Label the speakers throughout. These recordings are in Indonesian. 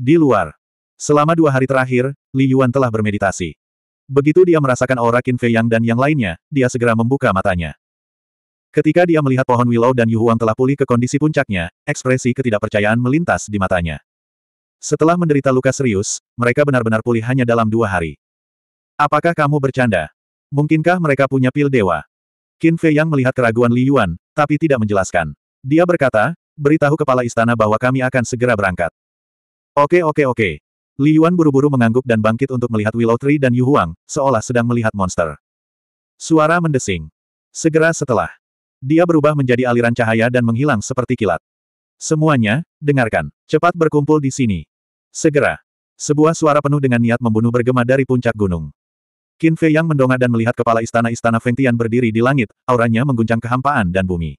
Speaker 1: Di luar. Selama dua hari terakhir, Li Yuan telah bermeditasi. Begitu dia merasakan aura Qin Fei Yang dan yang lainnya, dia segera membuka matanya. Ketika dia melihat pohon Willow dan Yu Huang telah pulih ke kondisi puncaknya, ekspresi ketidakpercayaan melintas di matanya. Setelah menderita luka serius, mereka benar-benar pulih hanya dalam dua hari. Apakah kamu bercanda? Mungkinkah mereka punya pil dewa? Qin Fei Yang melihat keraguan Li Yuan, tapi tidak menjelaskan. Dia berkata, beritahu kepala istana bahwa kami akan segera berangkat. Oke oke oke. Li Yuan buru-buru mengangguk dan bangkit untuk melihat Willow Tree dan Yu Huang, seolah sedang melihat monster. Suara mendesing. Segera setelah. Dia berubah menjadi aliran cahaya dan menghilang seperti kilat. Semuanya, dengarkan. Cepat berkumpul di sini. Segera. Sebuah suara penuh dengan niat membunuh bergema dari puncak gunung. Qin Fei Yang mendongak dan melihat kepala istana-istana Feng Tian berdiri di langit, auranya mengguncang kehampaan dan bumi.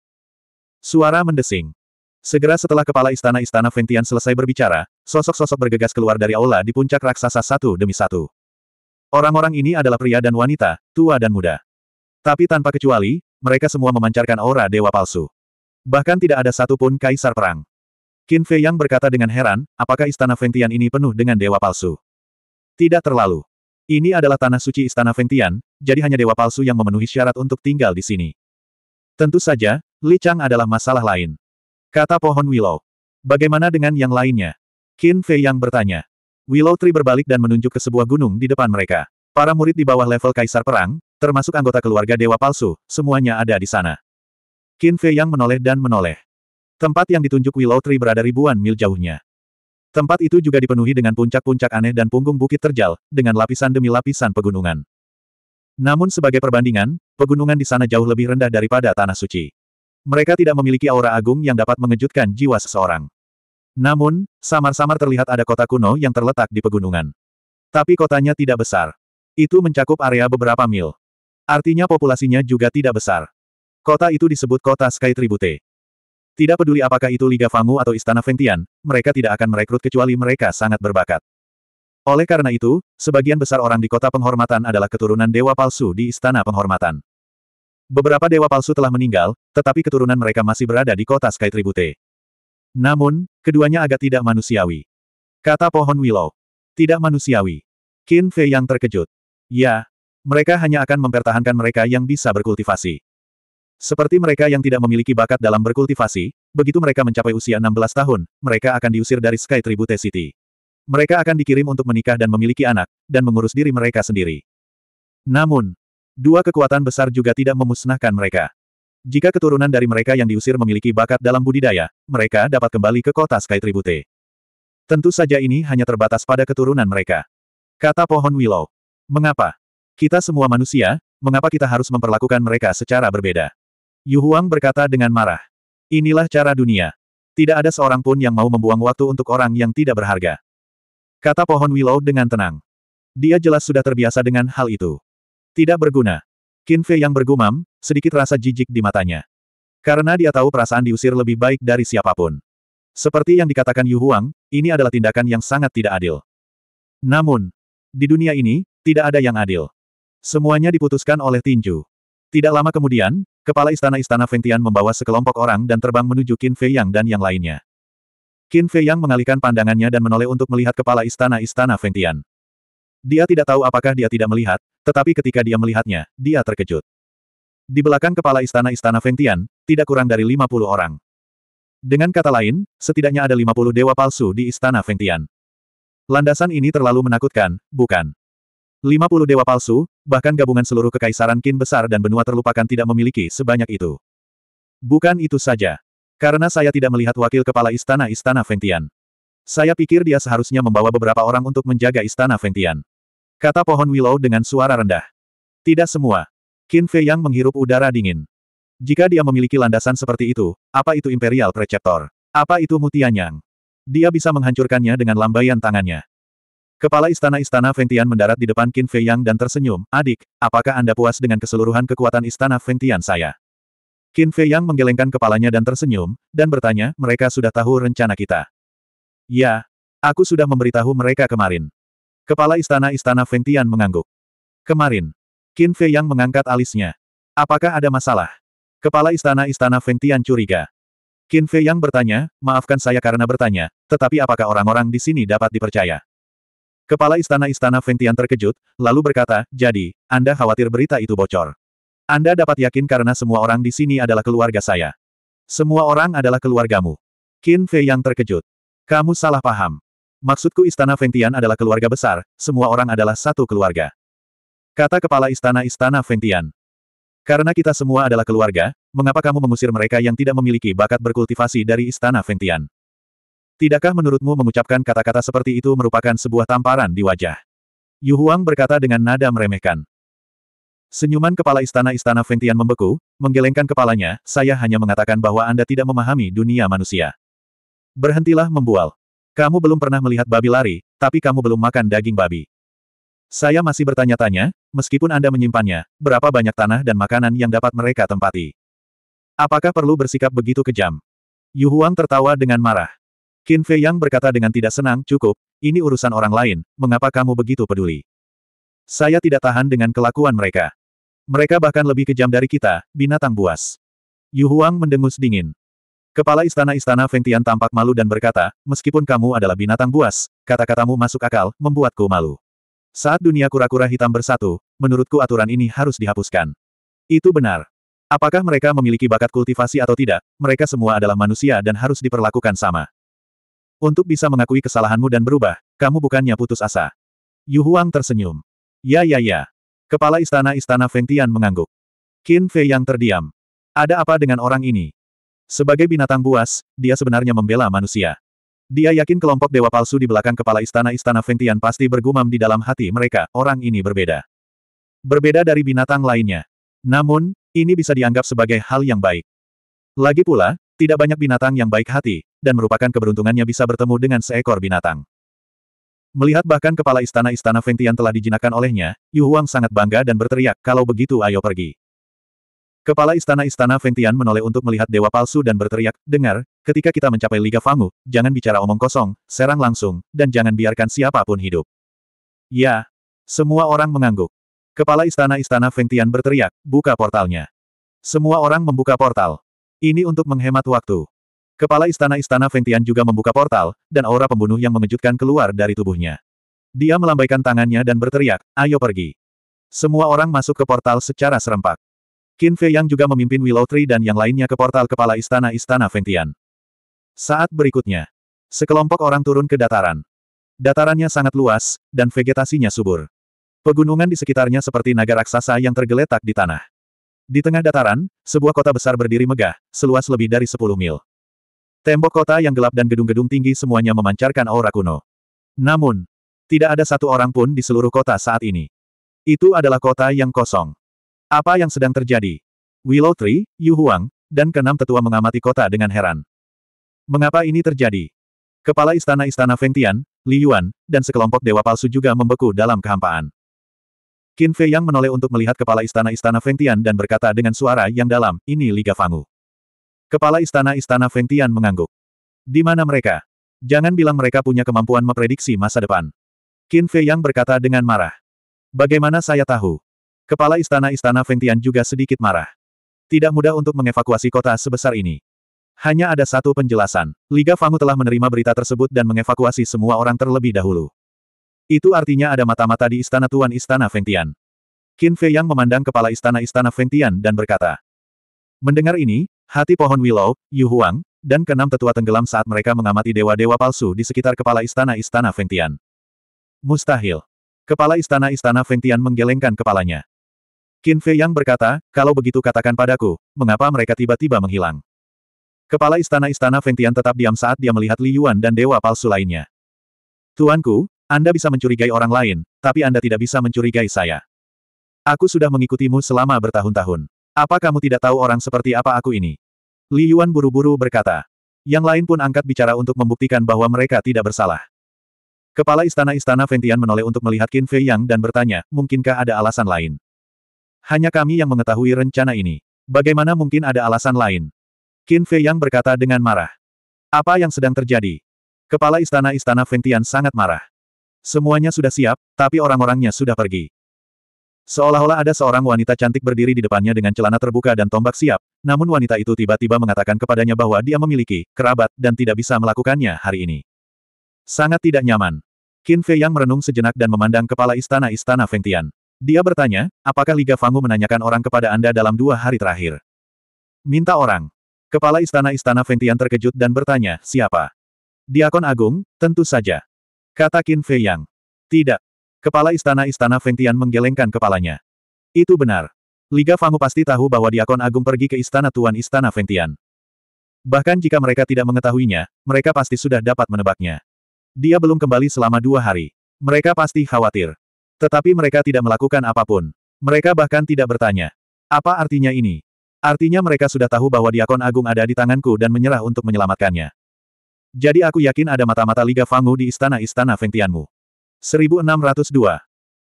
Speaker 1: Suara mendesing. Segera setelah kepala istana-istana Feng Tian selesai berbicara, Sosok-sosok bergegas keluar dari aula di puncak raksasa satu demi satu. Orang-orang ini adalah pria dan wanita, tua dan muda. Tapi tanpa kecuali, mereka semua memancarkan aura dewa palsu. Bahkan tidak ada satu pun kaisar perang. Qin Fei Yang berkata dengan heran, apakah istana Fengtian ini penuh dengan dewa palsu? Tidak terlalu. Ini adalah tanah suci istana Fengtian, jadi hanya dewa palsu yang memenuhi syarat untuk tinggal di sini. Tentu saja, Li Chang adalah masalah lain. Kata pohon Willow. Bagaimana dengan yang lainnya? Qin Fei yang bertanya. Willow Tree berbalik dan menunjuk ke sebuah gunung di depan mereka. Para murid di bawah level Kaisar Perang, termasuk anggota keluarga Dewa Palsu, semuanya ada di sana. Qin Fei yang menoleh dan menoleh. Tempat yang ditunjuk Willow Tree berada ribuan mil jauhnya. Tempat itu juga dipenuhi dengan puncak-puncak aneh dan punggung bukit terjal, dengan lapisan demi lapisan pegunungan. Namun sebagai perbandingan, pegunungan di sana jauh lebih rendah daripada Tanah Suci. Mereka tidak memiliki aura agung yang dapat mengejutkan jiwa seseorang. Namun, samar-samar terlihat ada kota kuno yang terletak di pegunungan. Tapi kotanya tidak besar. Itu mencakup area beberapa mil. Artinya populasinya juga tidak besar. Kota itu disebut kota Sky Tribute. Tidak peduli apakah itu Liga Fangu atau Istana Fengtian, mereka tidak akan merekrut kecuali mereka sangat berbakat. Oleh karena itu, sebagian besar orang di kota penghormatan adalah keturunan dewa palsu di istana penghormatan. Beberapa dewa palsu telah meninggal, tetapi keturunan mereka masih berada di kota Sky Tribute. Namun, keduanya agak tidak manusiawi. Kata pohon Willow. Tidak manusiawi. Qin Fei yang terkejut. Ya, mereka hanya akan mempertahankan mereka yang bisa berkultivasi. Seperti mereka yang tidak memiliki bakat dalam berkultivasi, begitu mereka mencapai usia 16 tahun, mereka akan diusir dari Sky Tribute City. Mereka akan dikirim untuk menikah dan memiliki anak, dan mengurus diri mereka sendiri. Namun, dua kekuatan besar juga tidak memusnahkan mereka. Jika keturunan dari mereka yang diusir memiliki bakat dalam budidaya, mereka dapat kembali ke kota Sky Tribute. Tentu saja ini hanya terbatas pada keturunan mereka. Kata pohon Willow. Mengapa? Kita semua manusia, mengapa kita harus memperlakukan mereka secara berbeda? Yu Huang berkata dengan marah. Inilah cara dunia. Tidak ada seorang pun yang mau membuang waktu untuk orang yang tidak berharga. Kata pohon Willow dengan tenang. Dia jelas sudah terbiasa dengan hal itu. Tidak berguna. Qin Fei yang bergumam, sedikit rasa jijik di matanya. Karena dia tahu perasaan diusir lebih baik dari siapapun. Seperti yang dikatakan Yu Huang, ini adalah tindakan yang sangat tidak adil. Namun, di dunia ini, tidak ada yang adil. Semuanya diputuskan oleh tinju. Tidak lama kemudian, kepala istana-istana Feng Tian membawa sekelompok orang dan terbang menuju Qin Fei Yang dan yang lainnya. Qin Fei Yang mengalihkan pandangannya dan menoleh untuk melihat kepala istana-istana Feng Tian. Dia tidak tahu apakah dia tidak melihat, tetapi ketika dia melihatnya, dia terkejut. Di belakang kepala istana-istana Fengtian, tidak kurang dari 50 orang. Dengan kata lain, setidaknya ada 50 dewa palsu di istana Fengtian. Landasan ini terlalu menakutkan, bukan? 50 dewa palsu, bahkan gabungan seluruh kekaisaran kin besar dan benua terlupakan tidak memiliki sebanyak itu. Bukan itu saja. Karena saya tidak melihat wakil kepala istana-istana Fengtian. Saya pikir dia seharusnya membawa beberapa orang untuk menjaga istana Fengtian. Kata pohon Willow dengan suara rendah. Tidak semua. Qin Fei yang menghirup udara dingin. Jika dia memiliki landasan seperti itu, apa itu Imperial Preceptor? Apa itu Mutianyang? Dia bisa menghancurkannya dengan lambaian tangannya. Kepala istana-istana Fengtian mendarat di depan Qin Fei Yang dan tersenyum, adik, apakah Anda puas dengan keseluruhan kekuatan istana Fengtian saya? Qin Fei Yang menggelengkan kepalanya dan tersenyum, dan bertanya, mereka sudah tahu rencana kita. Ya, aku sudah memberitahu mereka kemarin. Kepala istana-istana Fengtian mengangguk. Kemarin, Qin Fei yang mengangkat alisnya. Apakah ada masalah? Kepala istana-istana Fengtian curiga. Qin Fei yang bertanya, maafkan saya karena bertanya, tetapi apakah orang-orang di sini dapat dipercaya? Kepala istana-istana Fengtian terkejut, lalu berkata, jadi, Anda khawatir berita itu bocor. Anda dapat yakin karena semua orang di sini adalah keluarga saya. Semua orang adalah keluargamu. Qin Fei yang terkejut. Kamu salah paham. Maksudku istana Fengtian adalah keluarga besar, semua orang adalah satu keluarga. Kata kepala istana-istana Fengtian. Karena kita semua adalah keluarga, mengapa kamu mengusir mereka yang tidak memiliki bakat berkultivasi dari istana Fengtian? Tidakkah menurutmu mengucapkan kata-kata seperti itu merupakan sebuah tamparan di wajah? Yu Huang berkata dengan nada meremehkan. Senyuman kepala istana-istana Fengtian membeku, menggelengkan kepalanya, saya hanya mengatakan bahwa Anda tidak memahami dunia manusia. Berhentilah membual. Kamu belum pernah melihat babi lari, tapi kamu belum makan daging babi. Saya masih bertanya-tanya, meskipun Anda menyimpannya, berapa banyak tanah dan makanan yang dapat mereka tempati. Apakah perlu bersikap begitu kejam? Yu Huang tertawa dengan marah. Qin Fei Yang berkata dengan tidak senang, cukup, ini urusan orang lain, mengapa kamu begitu peduli? Saya tidak tahan dengan kelakuan mereka. Mereka bahkan lebih kejam dari kita, binatang buas. Yu Huang mendengus dingin. Kepala istana-istana Feng Tian tampak malu dan berkata, meskipun kamu adalah binatang buas, kata-katamu masuk akal, membuatku malu. Saat dunia kura-kura hitam bersatu, menurutku aturan ini harus dihapuskan. Itu benar. Apakah mereka memiliki bakat kultivasi atau tidak, mereka semua adalah manusia dan harus diperlakukan sama. Untuk bisa mengakui kesalahanmu dan berubah, kamu bukannya putus asa. Yu Huang tersenyum. Ya ya ya. Kepala istana-istana Feng Tian mengangguk. Qin Fei yang terdiam. Ada apa dengan orang ini? Sebagai binatang buas, dia sebenarnya membela manusia. Dia yakin kelompok dewa palsu di belakang kepala istana-istana Fengtian pasti bergumam di dalam hati mereka, orang ini berbeda. Berbeda dari binatang lainnya. Namun, ini bisa dianggap sebagai hal yang baik. Lagi pula, tidak banyak binatang yang baik hati, dan merupakan keberuntungannya bisa bertemu dengan seekor binatang. Melihat bahkan kepala istana-istana Fengtian telah dijinakan olehnya, Yu Huang sangat bangga dan berteriak, kalau begitu ayo pergi. Kepala istana-istana Ventian menoleh untuk melihat dewa palsu dan berteriak, dengar, ketika kita mencapai Liga Fangu, jangan bicara omong kosong, serang langsung, dan jangan biarkan siapapun hidup. Ya. Semua orang mengangguk. Kepala istana-istana Ventian berteriak, buka portalnya. Semua orang membuka portal. Ini untuk menghemat waktu. Kepala istana-istana Ventian juga membuka portal, dan aura pembunuh yang mengejutkan keluar dari tubuhnya. Dia melambaikan tangannya dan berteriak, ayo pergi. Semua orang masuk ke portal secara serempak. Qin Fei yang juga memimpin Willow Tree dan yang lainnya ke portal kepala istana-istana Ventian. Saat berikutnya, sekelompok orang turun ke dataran. Datarannya sangat luas, dan vegetasinya subur. Pegunungan di sekitarnya seperti naga raksasa yang tergeletak di tanah. Di tengah dataran, sebuah kota besar berdiri megah, seluas lebih dari 10 mil. Tembok kota yang gelap dan gedung-gedung tinggi semuanya memancarkan aura kuno. Namun, tidak ada satu orang pun di seluruh kota saat ini. Itu adalah kota yang kosong. Apa yang sedang terjadi? Willow Tree, Yu Huang, dan keenam tetua mengamati kota dengan heran. Mengapa ini terjadi? Kepala istana-istana Feng Tian, Li Yuan, dan sekelompok dewa palsu juga membeku dalam kehampaan. Qin Fei Yang menoleh untuk melihat kepala istana-istana Feng Tian dan berkata dengan suara yang dalam, ini Liga Fangu. Kepala istana-istana Feng Tian mengangguk. Di mana mereka? Jangan bilang mereka punya kemampuan memprediksi masa depan. Qin Fei Yang berkata dengan marah. Bagaimana saya tahu? Kepala istana-istana Fengtian juga sedikit marah. Tidak mudah untuk mengevakuasi kota sebesar ini. Hanya ada satu penjelasan. Liga Fangu telah menerima berita tersebut dan mengevakuasi semua orang terlebih dahulu. Itu artinya ada mata-mata di istana Tuan Istana Fengtian. Qin Fei Yang memandang kepala istana-istana Fengtian dan berkata. Mendengar ini, hati pohon Willow, Yu Huang, dan keenam tetua tenggelam saat mereka mengamati dewa-dewa palsu di sekitar kepala istana-istana Fengtian. Mustahil. Kepala istana-istana Fengtian menggelengkan kepalanya. Qin Fei Yang berkata, kalau begitu katakan padaku, mengapa mereka tiba-tiba menghilang? Kepala istana-istana Tian tetap diam saat dia melihat Li Yuan dan dewa palsu lainnya. Tuanku, Anda bisa mencurigai orang lain, tapi Anda tidak bisa mencurigai saya. Aku sudah mengikutimu selama bertahun-tahun. Apa kamu tidak tahu orang seperti apa aku ini? Li Yuan buru-buru berkata. Yang lain pun angkat bicara untuk membuktikan bahwa mereka tidak bersalah. Kepala istana-istana Tian menoleh untuk melihat Qin Fei Yang dan bertanya, mungkinkah ada alasan lain? Hanya kami yang mengetahui rencana ini. Bagaimana mungkin ada alasan lain? Qin Fei Yang berkata dengan marah. Apa yang sedang terjadi? Kepala istana-istana Fengtian sangat marah. Semuanya sudah siap, tapi orang-orangnya sudah pergi. Seolah-olah ada seorang wanita cantik berdiri di depannya dengan celana terbuka dan tombak siap, namun wanita itu tiba-tiba mengatakan kepadanya bahwa dia memiliki kerabat dan tidak bisa melakukannya hari ini. Sangat tidak nyaman. Qin Fei Yang merenung sejenak dan memandang kepala istana-istana Fengtian. Dia bertanya, apakah Liga Fangu menanyakan orang kepada Anda dalam dua hari terakhir? Minta orang. Kepala istana-istana Fengtian terkejut dan bertanya, siapa? Diakon Agung, tentu saja. Kata Qin Fei Yang. Tidak. Kepala istana-istana Fengtian menggelengkan kepalanya. Itu benar. Liga Fangu pasti tahu bahwa Diakon Agung pergi ke istana Tuan Istana Fengtian. Bahkan jika mereka tidak mengetahuinya, mereka pasti sudah dapat menebaknya. Dia belum kembali selama dua hari. Mereka pasti khawatir. Tetapi mereka tidak melakukan apapun. Mereka bahkan tidak bertanya. Apa artinya ini? Artinya mereka sudah tahu bahwa Diakon Agung ada di tanganku dan menyerah untuk menyelamatkannya. Jadi aku yakin ada mata-mata Liga Fangu di istana-istana Feng Tianmu. 1602.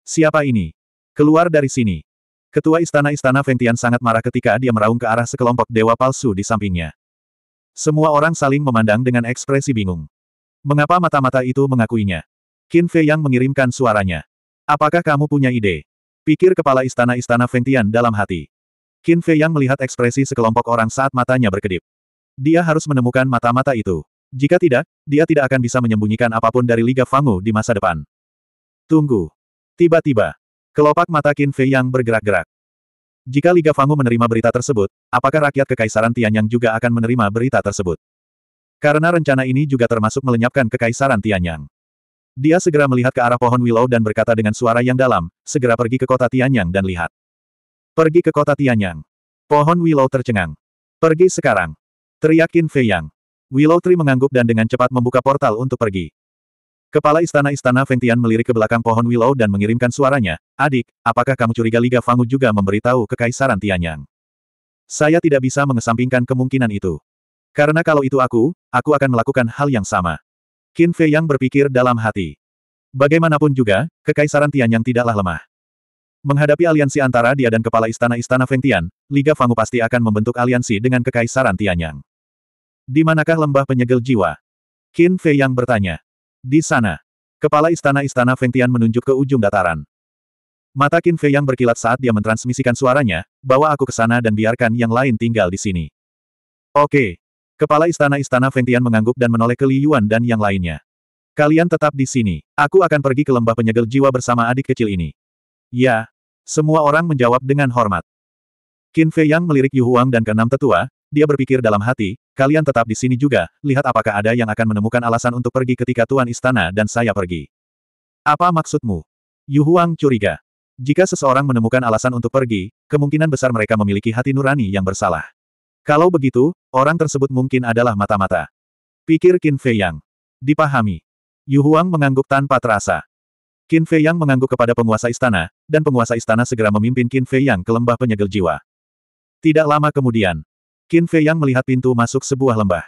Speaker 1: Siapa ini? Keluar dari sini. Ketua istana-istana Feng sangat marah ketika dia meraung ke arah sekelompok dewa palsu di sampingnya. Semua orang saling memandang dengan ekspresi bingung. Mengapa mata-mata itu mengakuinya? Qin Fei yang mengirimkan suaranya. Apakah kamu punya ide? Pikir kepala istana-istana Ventian dalam hati. Qin Fei yang melihat ekspresi sekelompok orang saat matanya berkedip. Dia harus menemukan mata-mata itu. Jika tidak, dia tidak akan bisa menyembunyikan apapun dari Liga Fangu di masa depan. Tunggu. Tiba-tiba, kelopak mata Qin Fei yang bergerak-gerak. Jika Liga Fangu menerima berita tersebut, apakah rakyat Kekaisaran Tianyang juga akan menerima berita tersebut? Karena rencana ini juga termasuk melenyapkan Kekaisaran Tianyang. Dia segera melihat ke arah pohon Willow dan berkata dengan suara yang dalam, segera pergi ke kota Tianyang dan lihat. Pergi ke kota Tianyang. Pohon Willow tercengang. Pergi sekarang. teriakin Fei Yang. Willow Tree mengangguk dan dengan cepat membuka portal untuk pergi. Kepala istana-istana Feng Tian melirik ke belakang pohon Willow dan mengirimkan suaranya, Adik, apakah kamu curiga Liga Fangu juga memberitahu kekaisaran Tianyang? Saya tidak bisa mengesampingkan kemungkinan itu. Karena kalau itu aku, aku akan melakukan hal yang sama. Qin Fei yang berpikir dalam hati. Bagaimanapun juga, kekaisaran Tianyang tidaklah lemah. Menghadapi aliansi antara dia dan kepala istana-istana Feng Tian, Liga Fangu pasti akan membentuk aliansi dengan kekaisaran Tianyang. Di manakah lembah penyegel jiwa? Qin Fei yang bertanya. Di sana. Kepala istana-istana Feng Tian menunjuk ke ujung dataran. Mata Qin Fei yang berkilat saat dia mentransmisikan suaranya, bawa aku ke sana dan biarkan yang lain tinggal di sini. Oke, Kepala istana-istana Feng Tian mengangguk dan menoleh ke Li Yuan dan yang lainnya. Kalian tetap di sini. Aku akan pergi ke lembah penyegel jiwa bersama adik kecil ini. Ya. Semua orang menjawab dengan hormat. Qin Fei Yang melirik Yu Huang dan keenam tetua, dia berpikir dalam hati, kalian tetap di sini juga, lihat apakah ada yang akan menemukan alasan untuk pergi ketika Tuan Istana dan saya pergi. Apa maksudmu? Yu Huang curiga. Jika seseorang menemukan alasan untuk pergi, kemungkinan besar mereka memiliki hati nurani yang bersalah. Kalau begitu, orang tersebut mungkin adalah mata-mata. Pikir Qin Fei Yang. Dipahami. Yu Huang mengangguk tanpa terasa. Qin Fei Yang mengangguk kepada penguasa istana, dan penguasa istana segera memimpin Qin Fei Yang ke lembah penyegel jiwa. Tidak lama kemudian, Qin Fei Yang melihat pintu masuk sebuah lembah.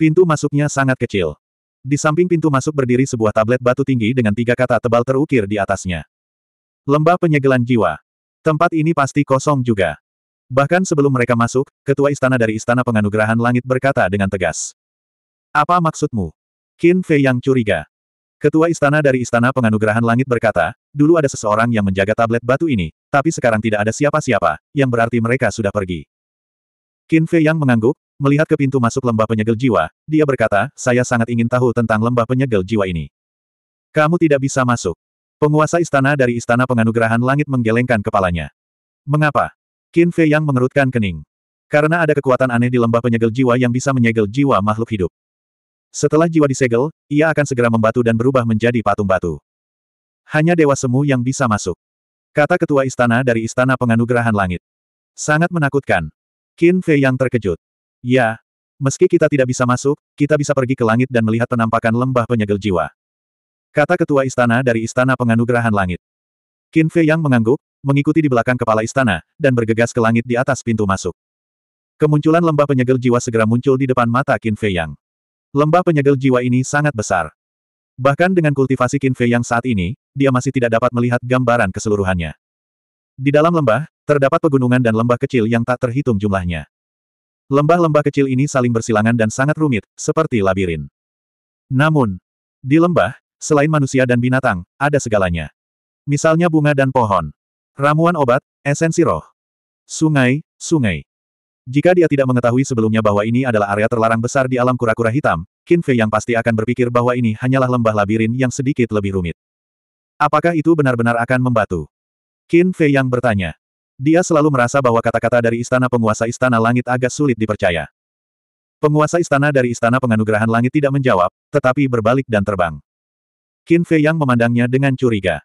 Speaker 1: Pintu masuknya sangat kecil. Di samping pintu masuk berdiri sebuah tablet batu tinggi dengan tiga kata tebal terukir di atasnya. Lembah penyegelan jiwa. Tempat ini pasti kosong juga. Bahkan sebelum mereka masuk, ketua istana dari Istana Penganugerahan Langit berkata dengan tegas. Apa maksudmu? Qin Fei yang curiga. Ketua istana dari Istana Penganugerahan Langit berkata, dulu ada seseorang yang menjaga tablet batu ini, tapi sekarang tidak ada siapa-siapa, yang berarti mereka sudah pergi. Qin Fei yang mengangguk, melihat ke pintu masuk lembah penyegel jiwa, dia berkata, saya sangat ingin tahu tentang lembah penyegel jiwa ini. Kamu tidak bisa masuk. Penguasa istana dari Istana Penganugerahan Langit menggelengkan kepalanya. Mengapa? Qin Fei yang mengerutkan kening. Karena ada kekuatan aneh di lembah penyegel jiwa yang bisa menyegel jiwa makhluk hidup. Setelah jiwa disegel, ia akan segera membatu dan berubah menjadi patung batu. Hanya Dewa Semu yang bisa masuk. Kata ketua istana dari Istana Penganugerahan Langit. Sangat menakutkan. Qin Fei yang terkejut. Ya, meski kita tidak bisa masuk, kita bisa pergi ke langit dan melihat penampakan lembah penyegel jiwa. Kata ketua istana dari Istana Penganugerahan Langit. Qin Fei yang mengangguk, mengikuti di belakang kepala istana, dan bergegas ke langit di atas pintu masuk. Kemunculan lembah penyegel jiwa segera muncul di depan mata Qin Fei Yang. Lembah penyegel jiwa ini sangat besar. Bahkan dengan kultivasi Qin Fei Yang saat ini, dia masih tidak dapat melihat gambaran keseluruhannya. Di dalam lembah, terdapat pegunungan dan lembah kecil yang tak terhitung jumlahnya. Lembah-lembah kecil ini saling bersilangan dan sangat rumit, seperti labirin. Namun, di lembah, selain manusia dan binatang, ada segalanya. Misalnya bunga dan pohon. Ramuan obat, esensi roh. Sungai, sungai. Jika dia tidak mengetahui sebelumnya bahwa ini adalah area terlarang besar di alam kura-kura hitam, Qin Fei yang pasti akan berpikir bahwa ini hanyalah lembah labirin yang sedikit lebih rumit. Apakah itu benar-benar akan membatu? Qin Fei yang bertanya. Dia selalu merasa bahwa kata-kata dari istana penguasa istana langit agak sulit dipercaya. Penguasa istana dari istana penganugerahan langit tidak menjawab, tetapi berbalik dan terbang. Qin Fei yang memandangnya dengan curiga.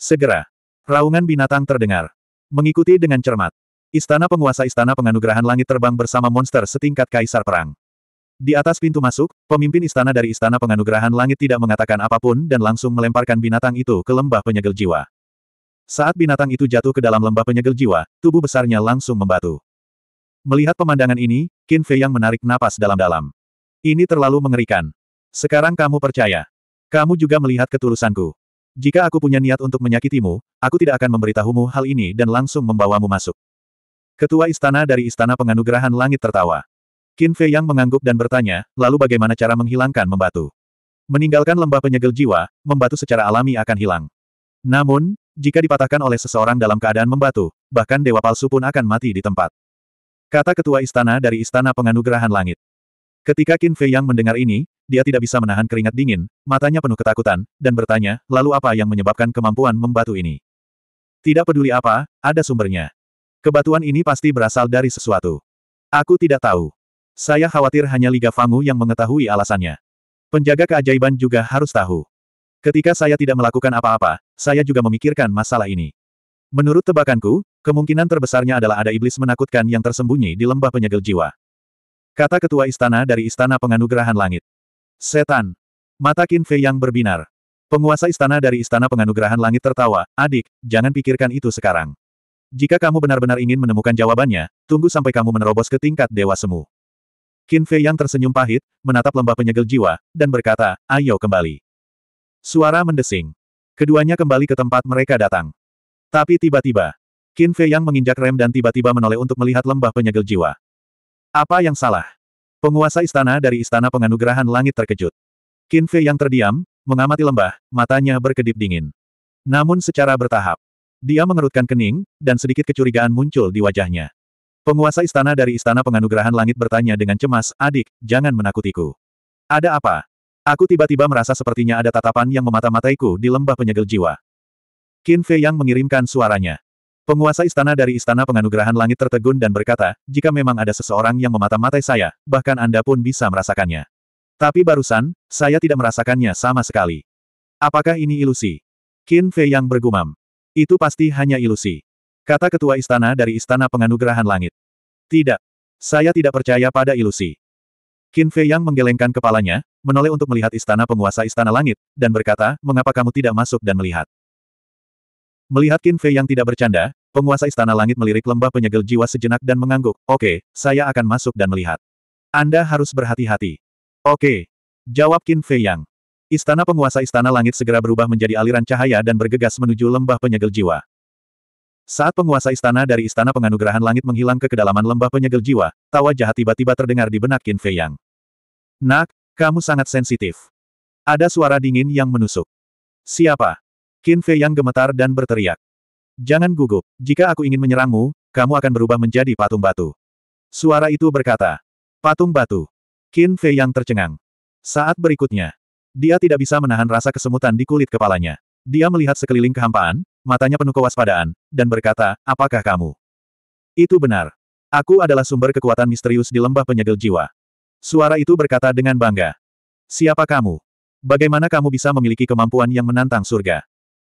Speaker 1: Segera, Raungan binatang terdengar. Mengikuti dengan cermat. Istana penguasa Istana Penganugerahan Langit terbang bersama monster setingkat kaisar perang. Di atas pintu masuk, pemimpin istana dari Istana Penganugerahan Langit tidak mengatakan apapun dan langsung melemparkan binatang itu ke lembah penyegel jiwa. Saat binatang itu jatuh ke dalam lembah penyegel jiwa, tubuh besarnya langsung membatu. Melihat pemandangan ini, Qin Fei yang menarik napas dalam-dalam. Ini terlalu mengerikan. Sekarang kamu percaya. Kamu juga melihat ketulusanku. Jika aku punya niat untuk menyakitimu, aku tidak akan memberitahumu hal ini dan langsung membawamu masuk. Ketua istana dari Istana Penganugerahan Langit tertawa. Qin Fei yang mengangguk dan bertanya, lalu bagaimana cara menghilangkan membatu? Meninggalkan lembah penyegel jiwa, membatu secara alami akan hilang. Namun, jika dipatahkan oleh seseorang dalam keadaan membatu, bahkan dewa palsu pun akan mati di tempat. Kata ketua istana dari Istana Penganugerahan Langit. Ketika Qin Fei yang mendengar ini, dia tidak bisa menahan keringat dingin, matanya penuh ketakutan, dan bertanya, lalu apa yang menyebabkan kemampuan membatu ini? Tidak peduli apa, ada sumbernya. Kebatuan ini pasti berasal dari sesuatu. Aku tidak tahu. Saya khawatir hanya Liga Fangu yang mengetahui alasannya. Penjaga keajaiban juga harus tahu. Ketika saya tidak melakukan apa-apa, saya juga memikirkan masalah ini. Menurut tebakanku, kemungkinan terbesarnya adalah ada iblis menakutkan yang tersembunyi di lembah penyegel jiwa. Kata ketua istana dari istana penganugerahan langit. Setan. Mata Qin Fei yang berbinar. Penguasa istana dari Istana Penganugerahan Langit tertawa, adik, jangan pikirkan itu sekarang. Jika kamu benar-benar ingin menemukan jawabannya, tunggu sampai kamu menerobos ke tingkat Dewa Semu. Qin Fei yang tersenyum pahit, menatap lembah penyegel jiwa, dan berkata, ayo kembali. Suara mendesing. Keduanya kembali ke tempat mereka datang. Tapi tiba-tiba, Qin Fei yang menginjak rem dan tiba-tiba menoleh untuk melihat lembah penyegel jiwa. Apa yang salah? Penguasa istana dari Istana Penganugerahan Langit terkejut. Qin Fei yang terdiam, mengamati lembah, matanya berkedip dingin. Namun secara bertahap. Dia mengerutkan kening, dan sedikit kecurigaan muncul di wajahnya. Penguasa istana dari Istana Penganugerahan Langit bertanya dengan cemas, adik, jangan menakutiku. Ada apa? Aku tiba-tiba merasa sepertinya ada tatapan yang memata-mataiku di lembah penyegel jiwa. Qin Fei yang mengirimkan suaranya. Penguasa istana dari istana penganugerahan langit tertegun dan berkata, jika memang ada seseorang yang memata-matai saya, bahkan Anda pun bisa merasakannya. Tapi barusan, saya tidak merasakannya sama sekali. Apakah ini ilusi? Qin Fei yang bergumam. Itu pasti hanya ilusi. Kata ketua istana dari istana penganugerahan langit. Tidak. Saya tidak percaya pada ilusi. Qin Fei yang menggelengkan kepalanya, menoleh untuk melihat istana penguasa istana langit, dan berkata, mengapa kamu tidak masuk dan melihat? Melihat Qin Fei yang tidak bercanda, penguasa Istana Langit melirik lembah penyegel jiwa sejenak dan mengangguk, oke, saya akan masuk dan melihat. Anda harus berhati-hati. Oke. Jawab Qin Fei Yang. Istana penguasa Istana Langit segera berubah menjadi aliran cahaya dan bergegas menuju lembah penyegel jiwa. Saat penguasa istana dari Istana Penganugerahan Langit menghilang ke kedalaman lembah penyegel jiwa, tawa jahat tiba-tiba terdengar di benak Qin Fei Yang. Nak, kamu sangat sensitif. Ada suara dingin yang menusuk. Siapa? Qin Fei yang gemetar dan berteriak. Jangan gugup, jika aku ingin menyerangmu, kamu akan berubah menjadi patung batu. Suara itu berkata, patung batu. Qin Fei yang tercengang. Saat berikutnya, dia tidak bisa menahan rasa kesemutan di kulit kepalanya. Dia melihat sekeliling kehampaan, matanya penuh kewaspadaan, dan berkata, apakah kamu? Itu benar. Aku adalah sumber kekuatan misterius di lembah penyegel jiwa. Suara itu berkata dengan bangga. Siapa kamu? Bagaimana kamu bisa memiliki kemampuan yang menantang surga?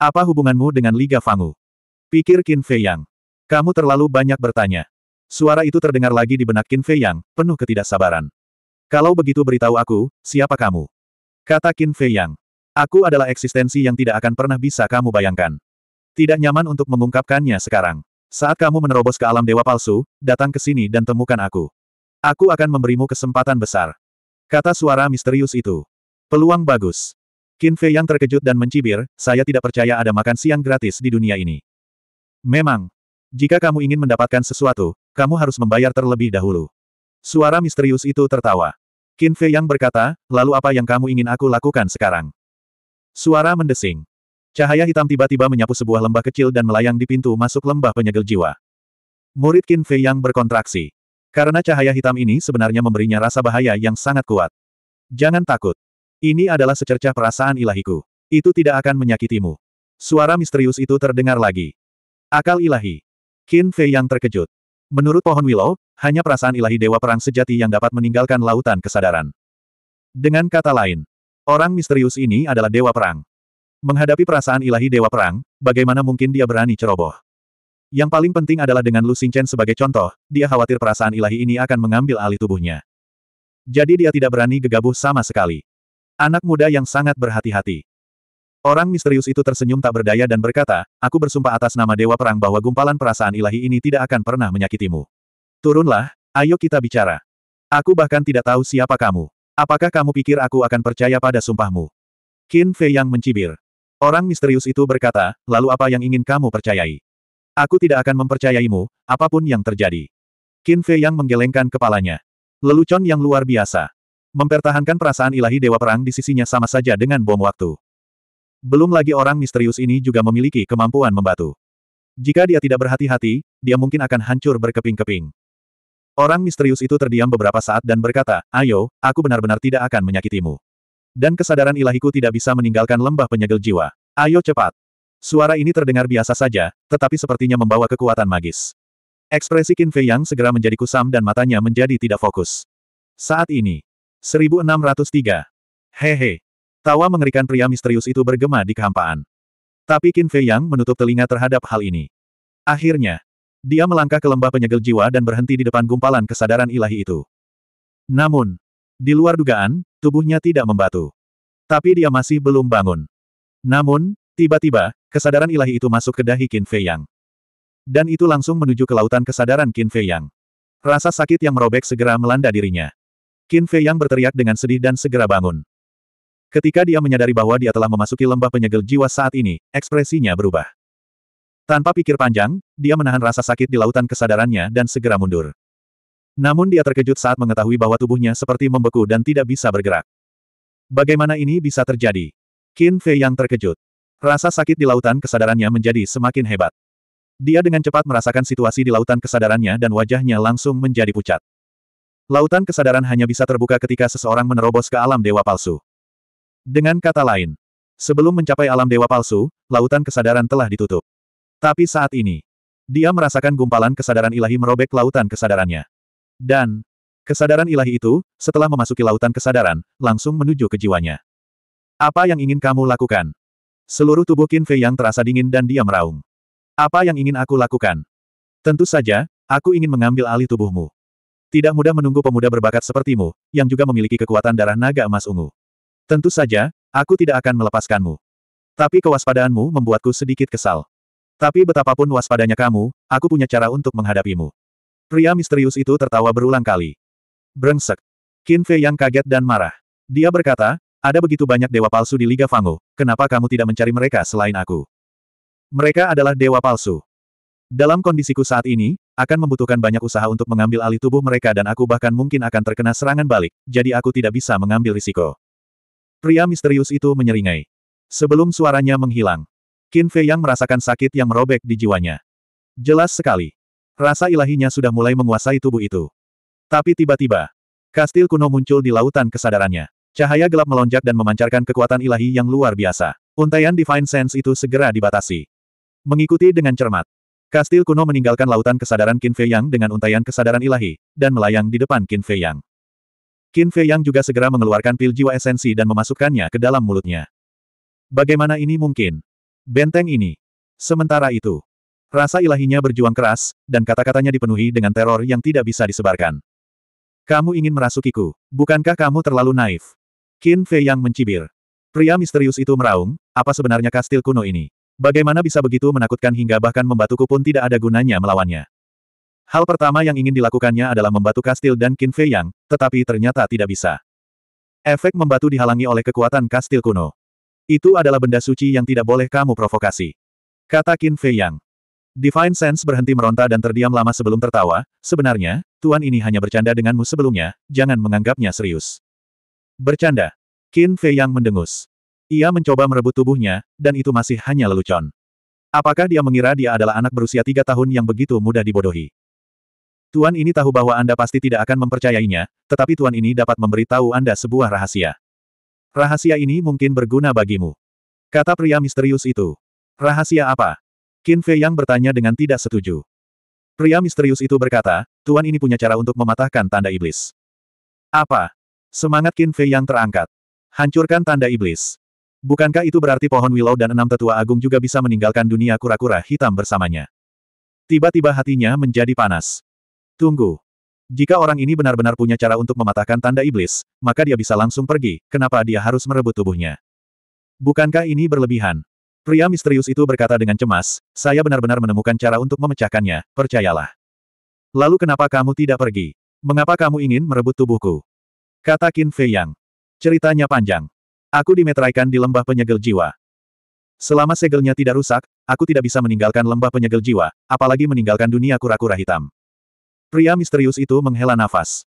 Speaker 1: Apa hubunganmu dengan Liga Fangu? Pikir Qin Fei Yang. Kamu terlalu banyak bertanya. Suara itu terdengar lagi di benak Qin Fei Yang, penuh ketidaksabaran. Kalau begitu beritahu aku, siapa kamu? Kata Qin Fei Yang. Aku adalah eksistensi yang tidak akan pernah bisa kamu bayangkan. Tidak nyaman untuk mengungkapkannya sekarang. Saat kamu menerobos ke alam dewa palsu, datang ke sini dan temukan aku. Aku akan memberimu kesempatan besar. Kata suara misterius itu. Peluang bagus. Qin Fei yang terkejut dan mencibir, saya tidak percaya ada makan siang gratis di dunia ini. Memang. Jika kamu ingin mendapatkan sesuatu, kamu harus membayar terlebih dahulu. Suara misterius itu tertawa. Qin Fei yang berkata, lalu apa yang kamu ingin aku lakukan sekarang? Suara mendesing. Cahaya hitam tiba-tiba menyapu sebuah lembah kecil dan melayang di pintu masuk lembah penyegel jiwa. Murid Qin Fei yang berkontraksi. Karena cahaya hitam ini sebenarnya memberinya rasa bahaya yang sangat kuat. Jangan takut. Ini adalah secercah perasaan ilahiku. Itu tidak akan menyakitimu. Suara misterius itu terdengar lagi. Akal ilahi. Qin Fei yang terkejut. Menurut pohon Willow, hanya perasaan ilahi Dewa Perang Sejati yang dapat meninggalkan lautan kesadaran. Dengan kata lain, orang misterius ini adalah Dewa Perang. Menghadapi perasaan ilahi Dewa Perang, bagaimana mungkin dia berani ceroboh? Yang paling penting adalah dengan Lu Xingchen sebagai contoh, dia khawatir perasaan ilahi ini akan mengambil alih tubuhnya. Jadi dia tidak berani gegabah sama sekali. Anak muda yang sangat berhati-hati. Orang misterius itu tersenyum tak berdaya dan berkata, aku bersumpah atas nama Dewa Perang bahwa gumpalan perasaan ilahi ini tidak akan pernah menyakitimu. Turunlah, ayo kita bicara. Aku bahkan tidak tahu siapa kamu. Apakah kamu pikir aku akan percaya pada sumpahmu? Qin Fei yang mencibir. Orang misterius itu berkata, lalu apa yang ingin kamu percayai? Aku tidak akan mempercayaimu, apapun yang terjadi. Qin Fei yang menggelengkan kepalanya. Lelucon yang luar biasa. Mempertahankan perasaan ilahi Dewa Perang di sisinya sama saja dengan bom waktu. Belum lagi orang misterius ini juga memiliki kemampuan membatu. Jika dia tidak berhati-hati, dia mungkin akan hancur berkeping-keping. Orang misterius itu terdiam beberapa saat dan berkata, Ayo, aku benar-benar tidak akan menyakitimu. Dan kesadaran ilahiku tidak bisa meninggalkan lembah penyegel jiwa. Ayo cepat. Suara ini terdengar biasa saja, tetapi sepertinya membawa kekuatan magis. Ekspresi Qin Fei Yang segera menjadi kusam dan matanya menjadi tidak fokus. Saat ini, 1603. Hehe. Tawa mengerikan pria misterius itu bergema di kehampaan. Tapi Qin Fei Yang menutup telinga terhadap hal ini. Akhirnya, dia melangkah ke lembah penyegel jiwa dan berhenti di depan gumpalan kesadaran ilahi itu. Namun, di luar dugaan, tubuhnya tidak membatu. Tapi dia masih belum bangun. Namun, tiba-tiba, kesadaran ilahi itu masuk ke dahi Qin Fei Yang. Dan itu langsung menuju ke lautan kesadaran Qin Fei Yang. Rasa sakit yang merobek segera melanda dirinya. Qin Fei yang berteriak dengan sedih dan segera bangun. Ketika dia menyadari bahwa dia telah memasuki lembah penyegel jiwa saat ini, ekspresinya berubah. Tanpa pikir panjang, dia menahan rasa sakit di lautan kesadarannya dan segera mundur. Namun dia terkejut saat mengetahui bahwa tubuhnya seperti membeku dan tidak bisa bergerak. Bagaimana ini bisa terjadi? Qin Fei yang terkejut. Rasa sakit di lautan kesadarannya menjadi semakin hebat. Dia dengan cepat merasakan situasi di lautan kesadarannya dan wajahnya langsung menjadi pucat. Lautan kesadaran hanya bisa terbuka ketika seseorang menerobos ke alam dewa palsu. Dengan kata lain, sebelum mencapai alam dewa palsu, lautan kesadaran telah ditutup. Tapi saat ini, dia merasakan gumpalan kesadaran ilahi merobek lautan kesadarannya. Dan, kesadaran ilahi itu, setelah memasuki lautan kesadaran, langsung menuju ke jiwanya. Apa yang ingin kamu lakukan? Seluruh tubuh Qin Fei yang terasa dingin dan dia meraung. Apa yang ingin aku lakukan? Tentu saja, aku ingin mengambil alih tubuhmu. Tidak mudah menunggu pemuda berbakat sepertimu, yang juga memiliki kekuatan darah naga emas ungu. Tentu saja, aku tidak akan melepaskanmu. Tapi kewaspadaanmu membuatku sedikit kesal. Tapi betapapun waspadanya kamu, aku punya cara untuk menghadapimu. Pria misterius itu tertawa berulang kali. Brengsek. Qin Fei yang kaget dan marah. Dia berkata, ada begitu banyak dewa palsu di Liga Fango, kenapa kamu tidak mencari mereka selain aku? Mereka adalah dewa palsu. Dalam kondisiku saat ini, akan membutuhkan banyak usaha untuk mengambil alih tubuh mereka dan aku bahkan mungkin akan terkena serangan balik, jadi aku tidak bisa mengambil risiko. Pria misterius itu menyeringai. Sebelum suaranya menghilang, Qin Fei yang merasakan sakit yang merobek di jiwanya. Jelas sekali. Rasa ilahinya sudah mulai menguasai tubuh itu. Tapi tiba-tiba, kastil kuno muncul di lautan kesadarannya. Cahaya gelap melonjak dan memancarkan kekuatan ilahi yang luar biasa. Untaian Divine Sense itu segera dibatasi. Mengikuti dengan cermat, Kastil kuno meninggalkan lautan kesadaran Qin Fei Yang dengan untaian kesadaran ilahi, dan melayang di depan Qin Fei Yang. Qin Fei Yang juga segera mengeluarkan pil jiwa esensi dan memasukkannya ke dalam mulutnya. Bagaimana ini mungkin? Benteng ini. Sementara itu, rasa ilahinya berjuang keras, dan kata-katanya dipenuhi dengan teror yang tidak bisa disebarkan. Kamu ingin merasukiku, bukankah kamu terlalu naif? Qin Fei Yang mencibir. Pria misterius itu meraung, apa sebenarnya kastil kuno ini? Bagaimana bisa begitu menakutkan hingga bahkan membatuku pun tidak ada gunanya melawannya. Hal pertama yang ingin dilakukannya adalah membatu kastil dan Qin Fei Yang, tetapi ternyata tidak bisa. Efek membatu dihalangi oleh kekuatan kastil kuno. Itu adalah benda suci yang tidak boleh kamu provokasi. Kata Qin Fei Yang. Divine Sense berhenti meronta dan terdiam lama sebelum tertawa, sebenarnya, Tuan ini hanya bercanda denganmu sebelumnya, jangan menganggapnya serius. Bercanda. Qin Fei Yang mendengus. Ia mencoba merebut tubuhnya, dan itu masih hanya lelucon. Apakah dia mengira dia adalah anak berusia tiga tahun yang begitu mudah dibodohi? Tuan ini tahu bahwa Anda pasti tidak akan mempercayainya, tetapi Tuan ini dapat memberitahu Anda sebuah rahasia. Rahasia ini mungkin berguna bagimu. Kata pria misterius itu. Rahasia apa? Qin Fei Yang bertanya dengan tidak setuju. Pria misterius itu berkata, Tuan ini punya cara untuk mematahkan tanda iblis. Apa? Semangat Qin Fei Yang terangkat. Hancurkan tanda iblis. Bukankah itu berarti pohon willow dan enam tetua agung juga bisa meninggalkan dunia kura-kura hitam bersamanya? Tiba-tiba hatinya menjadi panas. Tunggu. Jika orang ini benar-benar punya cara untuk mematahkan tanda iblis, maka dia bisa langsung pergi, kenapa dia harus merebut tubuhnya? Bukankah ini berlebihan? Pria misterius itu berkata dengan cemas, saya benar-benar menemukan cara untuk memecahkannya, percayalah. Lalu kenapa kamu tidak pergi? Mengapa kamu ingin merebut tubuhku? Kata Qin Fei Yang. Ceritanya panjang. Aku dimeteraikan di lembah penyegel jiwa. Selama segelnya tidak rusak, aku tidak bisa meninggalkan lembah penyegel jiwa, apalagi meninggalkan dunia kura-kura hitam. Pria misterius itu menghela nafas.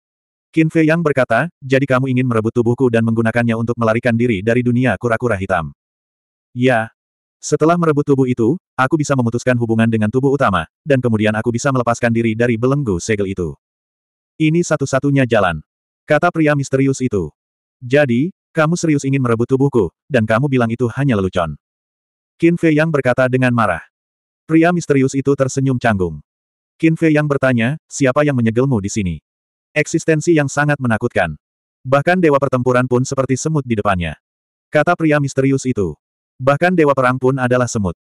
Speaker 1: Qin Fei Yang berkata, jadi kamu ingin merebut tubuhku dan menggunakannya untuk melarikan diri dari dunia kura-kura hitam. Ya. Setelah merebut tubuh itu, aku bisa memutuskan hubungan dengan tubuh utama, dan kemudian aku bisa melepaskan diri dari belenggu segel itu. Ini satu-satunya jalan. Kata pria misterius itu. Jadi, kamu serius ingin merebut tubuhku, dan kamu bilang itu hanya lelucon. Qin Fei Yang berkata dengan marah. Pria misterius itu tersenyum canggung. Qin Fei Yang bertanya, siapa yang menyegelmu di sini? Eksistensi yang sangat menakutkan. Bahkan dewa pertempuran pun seperti semut di depannya. Kata pria misterius itu. Bahkan dewa perang pun adalah semut.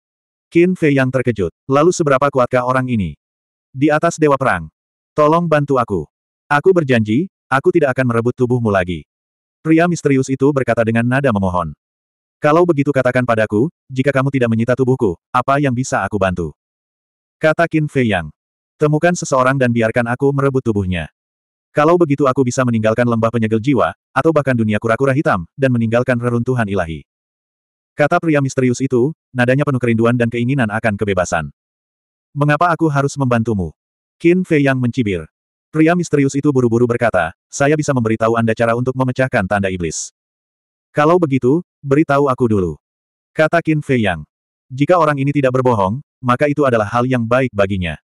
Speaker 1: Qin Fei Yang terkejut. Lalu seberapa kuatkah orang ini? Di atas dewa perang. Tolong bantu aku. Aku berjanji, aku tidak akan merebut tubuhmu lagi. Pria misterius itu berkata dengan nada memohon. Kalau begitu katakan padaku, jika kamu tidak menyita tubuhku, apa yang bisa aku bantu? Kata Qin Fei Yang. Temukan seseorang dan biarkan aku merebut tubuhnya. Kalau begitu aku bisa meninggalkan lembah penyegel jiwa, atau bahkan dunia kura-kura hitam, dan meninggalkan reruntuhan ilahi. Kata pria misterius itu, nadanya penuh kerinduan dan keinginan akan kebebasan. Mengapa aku harus membantumu? Qin Fei Yang mencibir. Pria misterius itu buru-buru berkata, saya bisa memberitahu Anda cara untuk memecahkan tanda iblis. Kalau begitu, beritahu aku dulu. Kata Qin Fei Yang. Jika orang ini tidak berbohong, maka itu adalah hal yang baik baginya.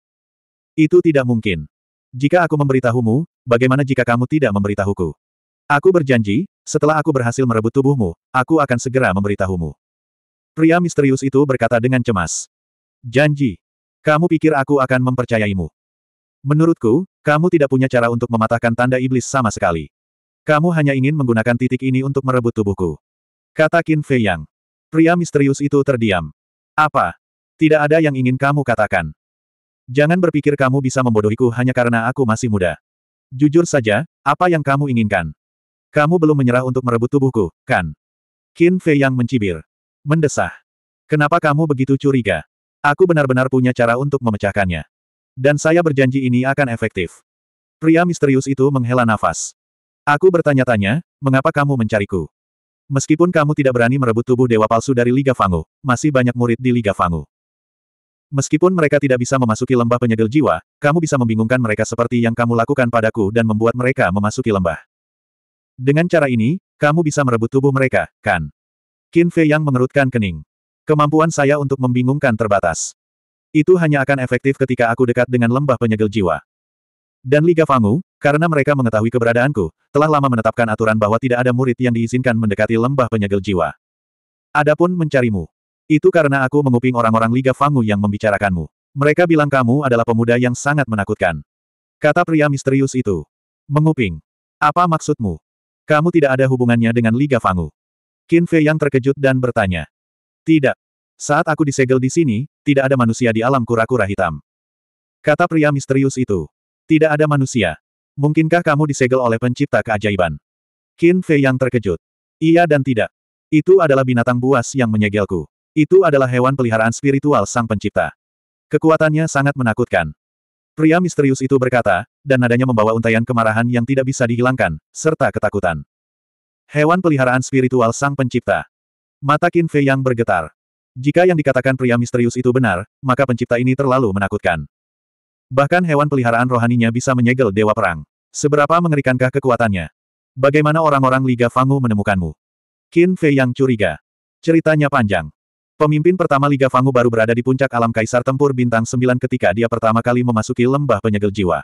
Speaker 1: Itu tidak mungkin. Jika aku memberitahumu, bagaimana jika kamu tidak memberitahuku? Aku berjanji, setelah aku berhasil merebut tubuhmu, aku akan segera memberitahumu. Pria misterius itu berkata dengan cemas. Janji. Kamu pikir aku akan mempercayaimu? Menurutku, kamu tidak punya cara untuk mematahkan tanda iblis sama sekali. Kamu hanya ingin menggunakan titik ini untuk merebut tubuhku. Kata Qin Fei Yang. Pria misterius itu terdiam. Apa? Tidak ada yang ingin kamu katakan. Jangan berpikir kamu bisa membodohiku hanya karena aku masih muda. Jujur saja, apa yang kamu inginkan? Kamu belum menyerah untuk merebut tubuhku, kan? Qin Fei Yang mencibir. Mendesah. Kenapa kamu begitu curiga? Aku benar-benar punya cara untuk memecahkannya. Dan saya berjanji ini akan efektif. Pria misterius itu menghela nafas. Aku bertanya-tanya, mengapa kamu mencariku? Meskipun kamu tidak berani merebut tubuh dewa palsu dari Liga Fangu, masih banyak murid di Liga Fangu. Meskipun mereka tidak bisa memasuki lembah penyegel jiwa, kamu bisa membingungkan mereka seperti yang kamu lakukan padaku dan membuat mereka memasuki lembah. Dengan cara ini, kamu bisa merebut tubuh mereka, kan? Qin Fei yang mengerutkan kening. Kemampuan saya untuk membingungkan terbatas. Itu hanya akan efektif ketika aku dekat dengan lembah penyegel jiwa. Dan Liga Fangu, karena mereka mengetahui keberadaanku, telah lama menetapkan aturan bahwa tidak ada murid yang diizinkan mendekati lembah penyegel jiwa. Adapun mencarimu. Itu karena aku menguping orang-orang Liga Fangu yang membicarakanmu. Mereka bilang kamu adalah pemuda yang sangat menakutkan. Kata pria misterius itu. Menguping. Apa maksudmu? Kamu tidak ada hubungannya dengan Liga Fangu. Qin Fei yang terkejut dan bertanya. Tidak, saat aku disegel di sini, tidak ada manusia di alam kura-kura hitam. Kata pria misterius itu. Tidak ada manusia. Mungkinkah kamu disegel oleh pencipta keajaiban? Qin Fei yang terkejut. Iya dan tidak. Itu adalah binatang buas yang menyegelku. Itu adalah hewan peliharaan spiritual sang pencipta. Kekuatannya sangat menakutkan. Pria misterius itu berkata, dan nadanya membawa untaian kemarahan yang tidak bisa dihilangkan, serta ketakutan. Hewan peliharaan spiritual sang pencipta. Mata Qin Fei yang bergetar. Jika yang dikatakan pria misterius itu benar, maka pencipta ini terlalu menakutkan. Bahkan hewan peliharaan rohaninya bisa menyegel dewa perang. Seberapa mengerikankah kekuatannya? Bagaimana orang-orang Liga Fangu menemukanmu? Qin Fei yang curiga. Ceritanya panjang. Pemimpin pertama Liga Fangu baru berada di puncak alam Kaisar Tempur Bintang 9 ketika dia pertama kali memasuki lembah penyegel jiwa.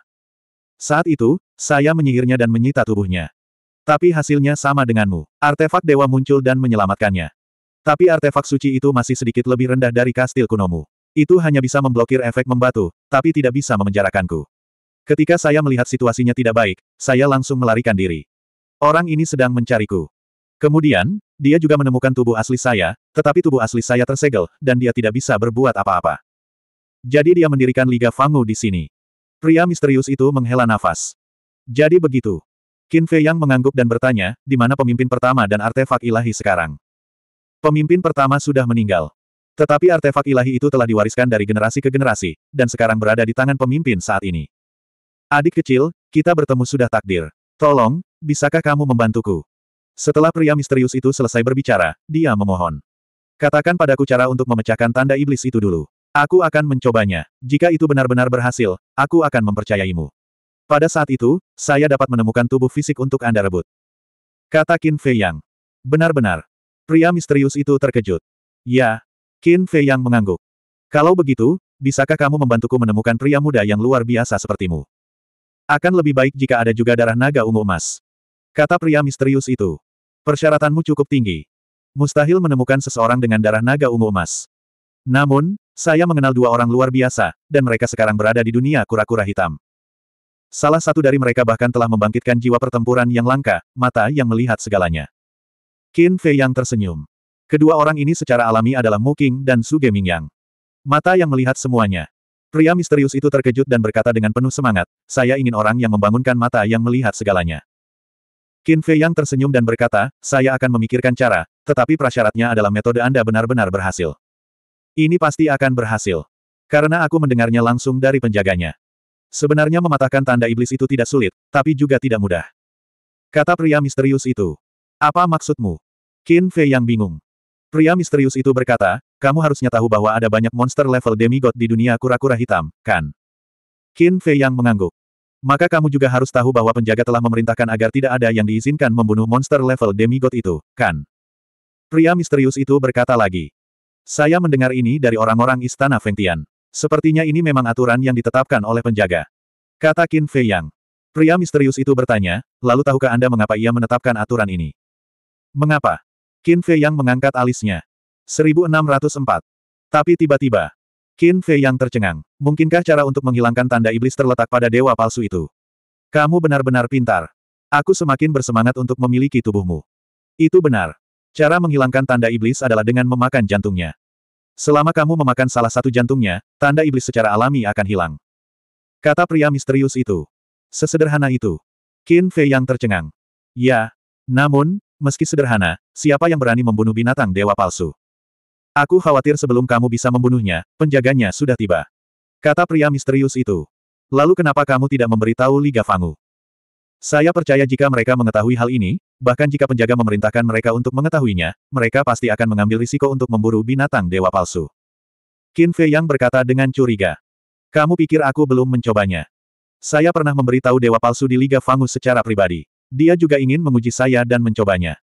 Speaker 1: Saat itu, saya menyihirnya dan menyita tubuhnya. Tapi hasilnya sama denganmu. Artefak dewa muncul dan menyelamatkannya. Tapi artefak suci itu masih sedikit lebih rendah dari kastil kunomu. Itu hanya bisa memblokir efek membatu, tapi tidak bisa memenjarakanku. Ketika saya melihat situasinya tidak baik, saya langsung melarikan diri. Orang ini sedang mencariku. Kemudian, dia juga menemukan tubuh asli saya, tetapi tubuh asli saya tersegel, dan dia tidak bisa berbuat apa-apa. Jadi dia mendirikan Liga Fangu di sini. Pria misterius itu menghela nafas. Jadi begitu. Qin Fei Yang mengangguk dan bertanya, di mana pemimpin pertama dan artefak ilahi sekarang? Pemimpin pertama sudah meninggal. Tetapi artefak ilahi itu telah diwariskan dari generasi ke generasi, dan sekarang berada di tangan pemimpin saat ini. Adik kecil, kita bertemu sudah takdir. Tolong, bisakah kamu membantuku? Setelah pria misterius itu selesai berbicara, dia memohon. Katakan padaku cara untuk memecahkan tanda iblis itu dulu. Aku akan mencobanya. Jika itu benar-benar berhasil, aku akan mempercayaimu. Pada saat itu, saya dapat menemukan tubuh fisik untuk Anda rebut. Kata Qin Fei Yang. Benar-benar, Pria misterius itu terkejut. Ya. Qin Fei yang mengangguk. Kalau begitu, bisakah kamu membantuku menemukan pria muda yang luar biasa sepertimu? Akan lebih baik jika ada juga darah naga ungu emas. Kata pria misterius itu. Persyaratanmu cukup tinggi. Mustahil menemukan seseorang dengan darah naga ungu emas. Namun, saya mengenal dua orang luar biasa, dan mereka sekarang berada di dunia kura-kura hitam. Salah satu dari mereka bahkan telah membangkitkan jiwa pertempuran yang langka, mata yang melihat segalanya. Qin Fei yang tersenyum. Kedua orang ini secara alami adalah Mu King dan Su yang Mata yang melihat semuanya. Pria misterius itu terkejut dan berkata dengan penuh semangat, saya ingin orang yang membangunkan mata yang melihat segalanya. Qin Fei yang tersenyum dan berkata, saya akan memikirkan cara, tetapi prasyaratnya adalah metode Anda benar-benar berhasil. Ini pasti akan berhasil. Karena aku mendengarnya langsung dari penjaganya. Sebenarnya mematahkan tanda iblis itu tidak sulit, tapi juga tidak mudah. Kata pria misterius itu. Apa maksudmu? Qin Fei yang bingung. Pria misterius itu berkata, kamu harusnya tahu bahwa ada banyak monster level demigod di dunia kura-kura hitam, kan? Qin Fei yang mengangguk. Maka kamu juga harus tahu bahwa penjaga telah memerintahkan agar tidak ada yang diizinkan membunuh monster level demigod itu, kan? Pria misterius itu berkata lagi. Saya mendengar ini dari orang-orang istana Fengtian. Sepertinya ini memang aturan yang ditetapkan oleh penjaga. Kata Qin Fei Yang. Pria misterius itu bertanya, lalu tahukah Anda mengapa ia menetapkan aturan ini? Mengapa? Qin Fei Yang mengangkat alisnya. 1604. Tapi tiba-tiba, Qin Fei Yang tercengang. Mungkinkah cara untuk menghilangkan tanda iblis terletak pada dewa palsu itu? Kamu benar-benar pintar. Aku semakin bersemangat untuk memiliki tubuhmu. Itu benar. Cara menghilangkan tanda iblis adalah dengan memakan jantungnya. Selama kamu memakan salah satu jantungnya, tanda iblis secara alami akan hilang. Kata pria misterius itu. Sesederhana itu. Qin Fei Yang tercengang. Ya, namun, meski sederhana, siapa yang berani membunuh binatang dewa palsu? Aku khawatir sebelum kamu bisa membunuhnya, penjaganya sudah tiba. Kata pria misterius itu. Lalu kenapa kamu tidak memberitahu Liga Fangu? Saya percaya jika mereka mengetahui hal ini, bahkan jika penjaga memerintahkan mereka untuk mengetahuinya, mereka pasti akan mengambil risiko untuk memburu binatang dewa palsu. Qin Fei Yang berkata dengan curiga. Kamu pikir aku belum mencobanya? Saya pernah memberitahu dewa palsu di Liga Fangu secara pribadi. Dia juga ingin menguji saya dan mencobanya.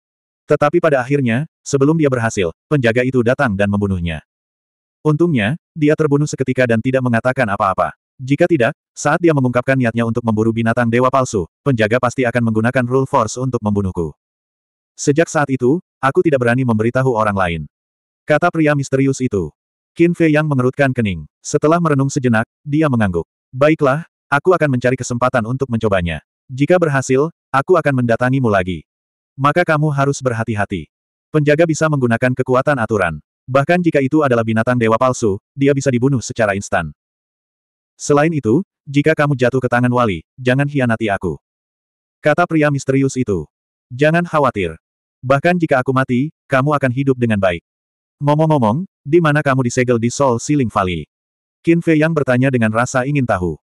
Speaker 1: Tetapi pada akhirnya, sebelum dia berhasil, penjaga itu datang dan membunuhnya. Untungnya, dia terbunuh seketika dan tidak mengatakan apa-apa. Jika tidak, saat dia mengungkapkan niatnya untuk memburu binatang dewa palsu, penjaga pasti akan menggunakan rule force untuk membunuhku. Sejak saat itu, aku tidak berani memberitahu orang lain. Kata pria misterius itu. Qin Fei yang mengerutkan kening. Setelah merenung sejenak, dia mengangguk. Baiklah, aku akan mencari kesempatan untuk mencobanya. Jika berhasil, aku akan mendatangimu lagi. Maka kamu harus berhati-hati. Penjaga bisa menggunakan kekuatan aturan. Bahkan jika itu adalah binatang dewa palsu, dia bisa dibunuh secara instan. Selain itu, jika kamu jatuh ke tangan wali, jangan hianati aku. Kata pria misterius itu. Jangan khawatir. Bahkan jika aku mati, kamu akan hidup dengan baik. Ngomong-ngomong, di mana kamu disegel di Sol Siling Valley? Qin Fei Yang bertanya dengan rasa ingin tahu.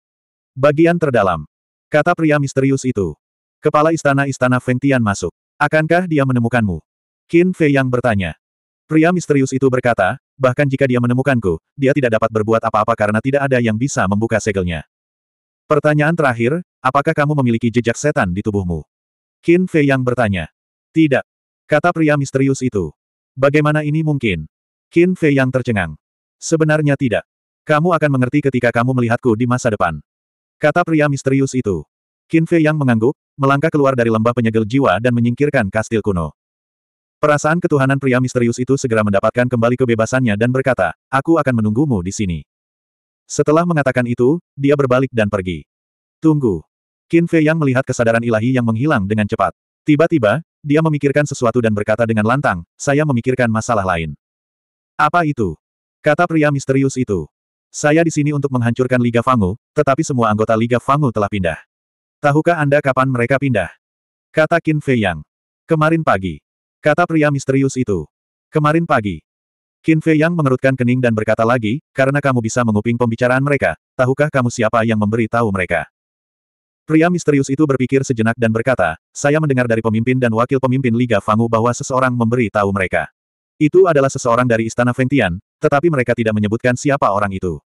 Speaker 1: Bagian terdalam. Kata pria misterius itu. Kepala istana-istana Feng Tian masuk. Akankah dia menemukanmu? Qin Fei yang bertanya. Pria misterius itu berkata, bahkan jika dia menemukanku, dia tidak dapat berbuat apa-apa karena tidak ada yang bisa membuka segelnya. Pertanyaan terakhir, apakah kamu memiliki jejak setan di tubuhmu? Qin Fei yang bertanya. Tidak. Kata pria misterius itu. Bagaimana ini mungkin? Qin Fei yang tercengang. Sebenarnya tidak. Kamu akan mengerti ketika kamu melihatku di masa depan. Kata pria misterius itu. Qin Fei yang mengangguk, melangkah keluar dari lembah penyegel jiwa dan menyingkirkan kastil kuno. Perasaan ketuhanan pria misterius itu segera mendapatkan kembali kebebasannya dan berkata, aku akan menunggumu di sini. Setelah mengatakan itu, dia berbalik dan pergi. Tunggu. Qin Fei yang melihat kesadaran ilahi yang menghilang dengan cepat. Tiba-tiba, dia memikirkan sesuatu dan berkata dengan lantang, saya memikirkan masalah lain. Apa itu? Kata pria misterius itu. Saya di sini untuk menghancurkan Liga Fangu, tetapi semua anggota Liga Fangu telah pindah. Tahukah Anda kapan mereka pindah? Kata Qin Fei Yang. Kemarin pagi. Kata pria misterius itu. Kemarin pagi. Qin Fei Yang mengerutkan kening dan berkata lagi, karena kamu bisa menguping pembicaraan mereka, tahukah kamu siapa yang memberi tahu mereka? Pria misterius itu berpikir sejenak dan berkata, saya mendengar dari pemimpin dan wakil pemimpin Liga Fangu bahwa seseorang memberi tahu mereka. Itu adalah seseorang dari Istana Fengtian, tetapi mereka tidak menyebutkan siapa orang itu.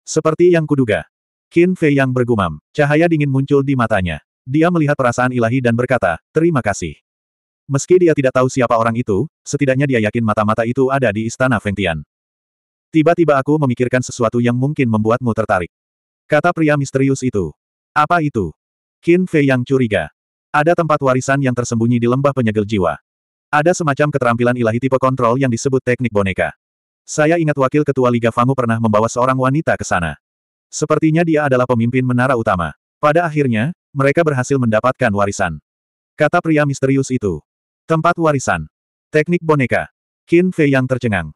Speaker 1: Seperti yang kuduga, Qin Fei yang bergumam. Cahaya dingin muncul di matanya. Dia melihat perasaan ilahi dan berkata, terima kasih. Meski dia tidak tahu siapa orang itu, setidaknya dia yakin mata-mata itu ada di istana Feng Tian. Tiba-tiba aku memikirkan sesuatu yang mungkin membuatmu tertarik. Kata pria misterius itu. Apa itu? Qin Fei yang curiga. Ada tempat warisan yang tersembunyi di lembah penyegel jiwa. Ada semacam keterampilan ilahi tipe kontrol yang disebut teknik boneka. Saya ingat wakil ketua Liga Fangu pernah membawa seorang wanita ke sana. Sepertinya dia adalah pemimpin menara utama. Pada akhirnya, mereka berhasil mendapatkan warisan. Kata pria misterius itu. Tempat warisan. Teknik boneka. Qin Fei yang tercengang.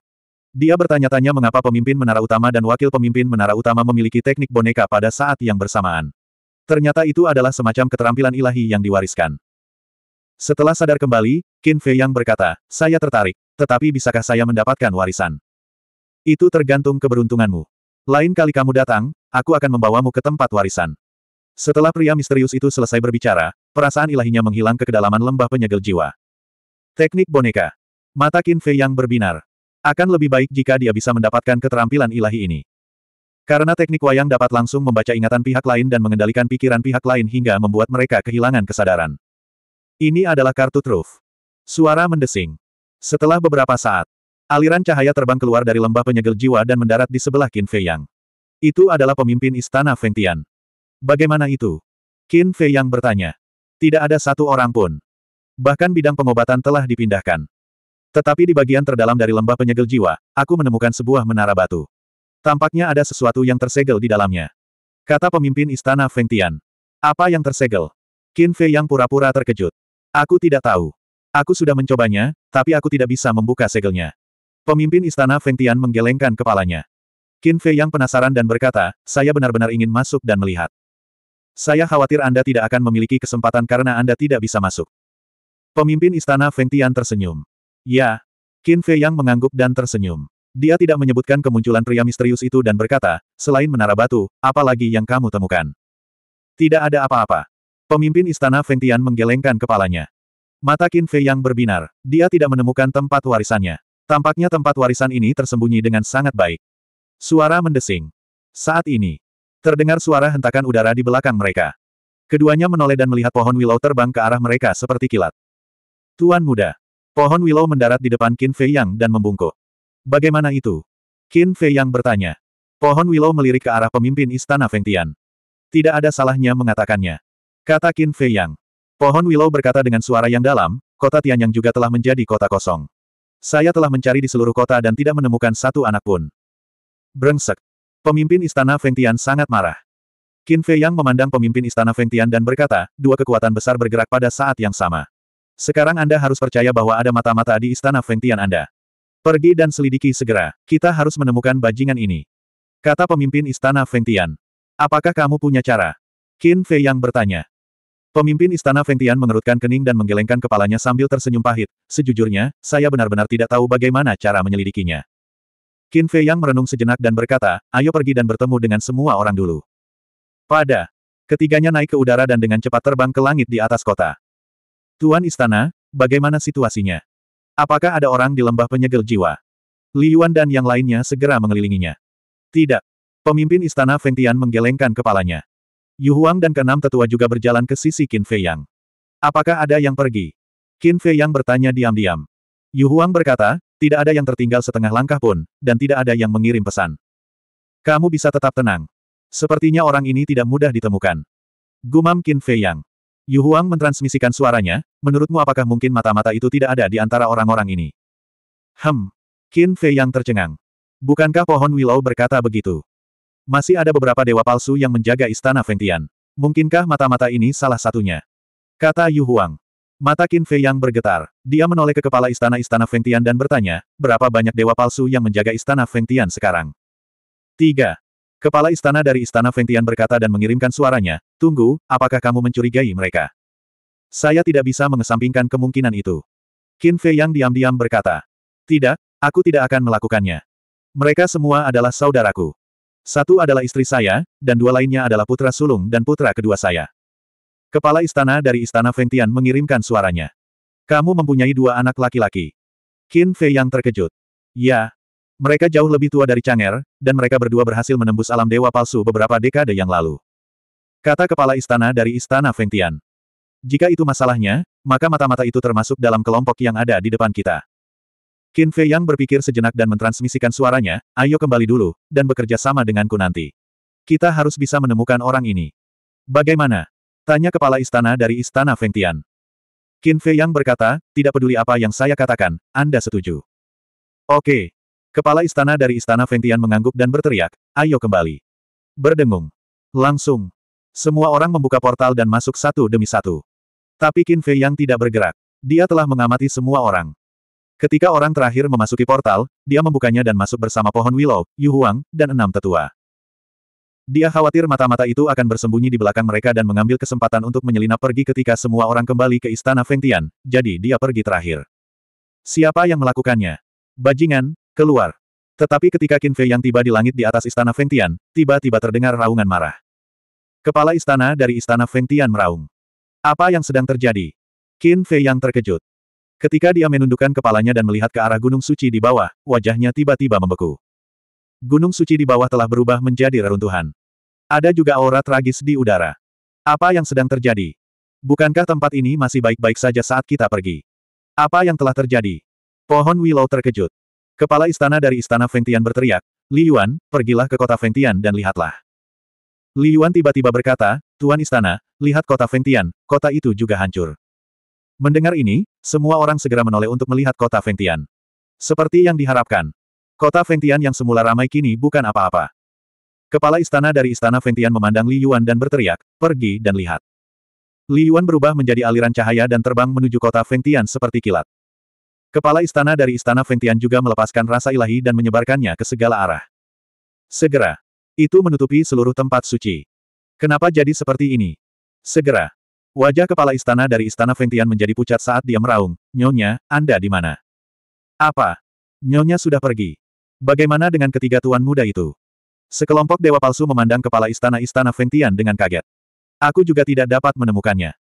Speaker 1: Dia bertanya-tanya mengapa pemimpin menara utama dan wakil pemimpin menara utama memiliki teknik boneka pada saat yang bersamaan. Ternyata itu adalah semacam keterampilan ilahi yang diwariskan. Setelah sadar kembali, Qin Fei yang berkata, saya tertarik, tetapi bisakah saya mendapatkan warisan? Itu tergantung keberuntunganmu. Lain kali kamu datang, aku akan membawamu ke tempat warisan. Setelah pria misterius itu selesai berbicara, perasaan ilahinya menghilang ke kedalaman lembah penyegel jiwa. Teknik boneka. Mata Qin Fei yang berbinar. Akan lebih baik jika dia bisa mendapatkan keterampilan ilahi ini. Karena teknik wayang dapat langsung membaca ingatan pihak lain dan mengendalikan pikiran pihak lain hingga membuat mereka kehilangan kesadaran. Ini adalah kartu truf. Suara mendesing. Setelah beberapa saat, Aliran cahaya terbang keluar dari lembah penyegel jiwa dan mendarat di sebelah Qin Fei Yang. Itu adalah pemimpin istana Feng Tian. Bagaimana itu? Qin Fei Yang bertanya. Tidak ada satu orang pun. Bahkan bidang pengobatan telah dipindahkan. Tetapi di bagian terdalam dari lembah penyegel jiwa, aku menemukan sebuah menara batu. Tampaknya ada sesuatu yang tersegel di dalamnya. Kata pemimpin istana Feng Tian. Apa yang tersegel? Qin Fei Yang pura-pura terkejut. Aku tidak tahu. Aku sudah mencobanya, tapi aku tidak bisa membuka segelnya. Pemimpin istana Feng Tian menggelengkan kepalanya. Qin Fei yang penasaran dan berkata, saya benar-benar ingin masuk dan melihat. Saya khawatir Anda tidak akan memiliki kesempatan karena Anda tidak bisa masuk. Pemimpin istana Feng Tian tersenyum. Ya. Qin Fei yang mengangguk dan tersenyum. Dia tidak menyebutkan kemunculan pria misterius itu dan berkata, selain menara batu, apa lagi yang kamu temukan? Tidak ada apa-apa. Pemimpin istana Feng Tian menggelengkan kepalanya. Mata Qin Fei yang berbinar. Dia tidak menemukan tempat warisannya. Tampaknya tempat warisan ini tersembunyi dengan sangat baik. Suara mendesing. Saat ini, terdengar suara hentakan udara di belakang mereka. Keduanya menoleh dan melihat pohon willow terbang ke arah mereka seperti kilat. Tuan muda. Pohon willow mendarat di depan Qin Fei Yang dan membungkuk. Bagaimana itu? Qin Fei Yang bertanya. Pohon willow melirik ke arah pemimpin istana Feng Tian. Tidak ada salahnya mengatakannya. Kata Qin Fei Yang. Pohon willow berkata dengan suara yang dalam, kota Tianyang juga telah menjadi kota kosong. Saya telah mencari di seluruh kota dan tidak menemukan satu anak pun. Brengsek. Pemimpin istana Fengtian sangat marah. Qin Fei Yang memandang pemimpin istana Fengtian dan berkata, dua kekuatan besar bergerak pada saat yang sama. Sekarang Anda harus percaya bahwa ada mata-mata di istana Fengtian Anda. Pergi dan selidiki segera, kita harus menemukan bajingan ini. Kata pemimpin istana Fengtian. Apakah kamu punya cara? Qin Fei Yang bertanya. Pemimpin istana Fengtian mengerutkan kening dan menggelengkan kepalanya sambil tersenyum pahit, sejujurnya, saya benar-benar tidak tahu bagaimana cara menyelidikinya. Qin Fei Yang merenung sejenak dan berkata, ayo pergi dan bertemu dengan semua orang dulu. Pada ketiganya naik ke udara dan dengan cepat terbang ke langit di atas kota. Tuan Istana, bagaimana situasinya? Apakah ada orang di lembah penyegel jiwa? Li Yuan dan yang lainnya segera mengelilinginya. Tidak. Pemimpin Istana Feng Tian menggelengkan kepalanya. Yu Huang dan keenam tetua juga berjalan ke sisi Qin Fei Yang. Apakah ada yang pergi? Qin Fei yang bertanya diam-diam. Yu Huang berkata, tidak ada yang tertinggal setengah langkah pun, dan tidak ada yang mengirim pesan. Kamu bisa tetap tenang. Sepertinya orang ini tidak mudah ditemukan. Gumam Qin Fei Yang. Yu Huang mentransmisikan suaranya, menurutmu apakah mungkin mata-mata itu tidak ada di antara orang-orang ini? Hem. Qin Fei Yang tercengang. Bukankah pohon Willow berkata begitu? Masih ada beberapa dewa palsu yang menjaga istana Feng Tian. Mungkinkah mata-mata ini salah satunya? Kata Yu Huang. Mata Qin Fei yang bergetar. Dia menoleh ke kepala istana-istana Feng Tian dan bertanya, berapa banyak dewa palsu yang menjaga istana Feng Tian sekarang? Tiga. Kepala istana dari istana Feng Tian berkata dan mengirimkan suaranya, tunggu, apakah kamu mencurigai mereka? Saya tidak bisa mengesampingkan kemungkinan itu. Qin Fei yang diam-diam berkata, tidak, aku tidak akan melakukannya. Mereka semua adalah saudaraku. Satu adalah istri saya, dan dua lainnya adalah putra sulung dan putra kedua saya. Kepala istana dari istana Fengtian mengirimkan suaranya. Kamu mempunyai dua anak laki-laki. Qin Fei yang terkejut. Ya. Mereka jauh lebih tua dari Chang'er, dan mereka berdua berhasil menembus alam dewa palsu beberapa dekade yang lalu. Kata kepala istana dari istana Fengtian. Jika itu masalahnya, maka mata-mata itu termasuk dalam kelompok yang ada di depan kita. Qin Fei yang berpikir sejenak dan mentransmisikan suaranya, ayo kembali dulu, dan bekerja sama denganku nanti. Kita harus bisa menemukan orang ini. Bagaimana? Tanya kepala istana dari istana Feng Tian. Qin Fei Yang berkata, tidak peduli apa yang saya katakan, Anda setuju. Oke. Kepala istana dari istana Feng Tian mengangguk dan berteriak, ayo kembali. Berdengung. Langsung. Semua orang membuka portal dan masuk satu demi satu. Tapi Qin Fei Yang tidak bergerak. Dia telah mengamati semua orang. Ketika orang terakhir memasuki portal, dia membukanya dan masuk bersama pohon willow, Yu Huang, dan enam tetua. Dia khawatir mata-mata itu akan bersembunyi di belakang mereka dan mengambil kesempatan untuk menyelinap pergi ketika semua orang kembali ke istana Fengtian, jadi dia pergi terakhir. Siapa yang melakukannya? Bajingan, keluar. Tetapi ketika Qin Fei yang tiba di langit di atas istana Fengtian, tiba-tiba terdengar raungan marah. Kepala istana dari istana Fengtian meraung. Apa yang sedang terjadi? Qin Fei yang terkejut. Ketika dia menundukkan kepalanya dan melihat ke arah Gunung Suci di bawah, wajahnya tiba-tiba membeku gunung suci di bawah telah berubah menjadi reruntuhan. Ada juga aura tragis di udara. Apa yang sedang terjadi? Bukankah tempat ini masih baik-baik saja saat kita pergi? Apa yang telah terjadi? Pohon Willow terkejut. Kepala istana dari istana Fengtian berteriak, Li Yuan, pergilah ke kota Fengtian dan lihatlah. Li Yuan tiba-tiba berkata, Tuan Istana, lihat kota Fengtian, kota itu juga hancur. Mendengar ini, semua orang segera menoleh untuk melihat kota Fengtian. Seperti yang diharapkan, Kota Fengtian yang semula ramai kini bukan apa-apa. Kepala istana dari istana Fengtian memandang Li Yuan dan berteriak, pergi dan lihat. Li Yuan berubah menjadi aliran cahaya dan terbang menuju kota Fengtian seperti kilat. Kepala istana dari istana Fengtian juga melepaskan rasa ilahi dan menyebarkannya ke segala arah. Segera. Itu menutupi seluruh tempat suci. Kenapa jadi seperti ini? Segera. Wajah kepala istana dari istana Fengtian menjadi pucat saat dia meraung. Nyonya, Anda di mana? Apa? Nyonya sudah pergi. Bagaimana dengan ketiga tuan muda itu? Sekelompok dewa palsu memandang kepala istana-istana Ventian dengan kaget. Aku juga tidak dapat menemukannya.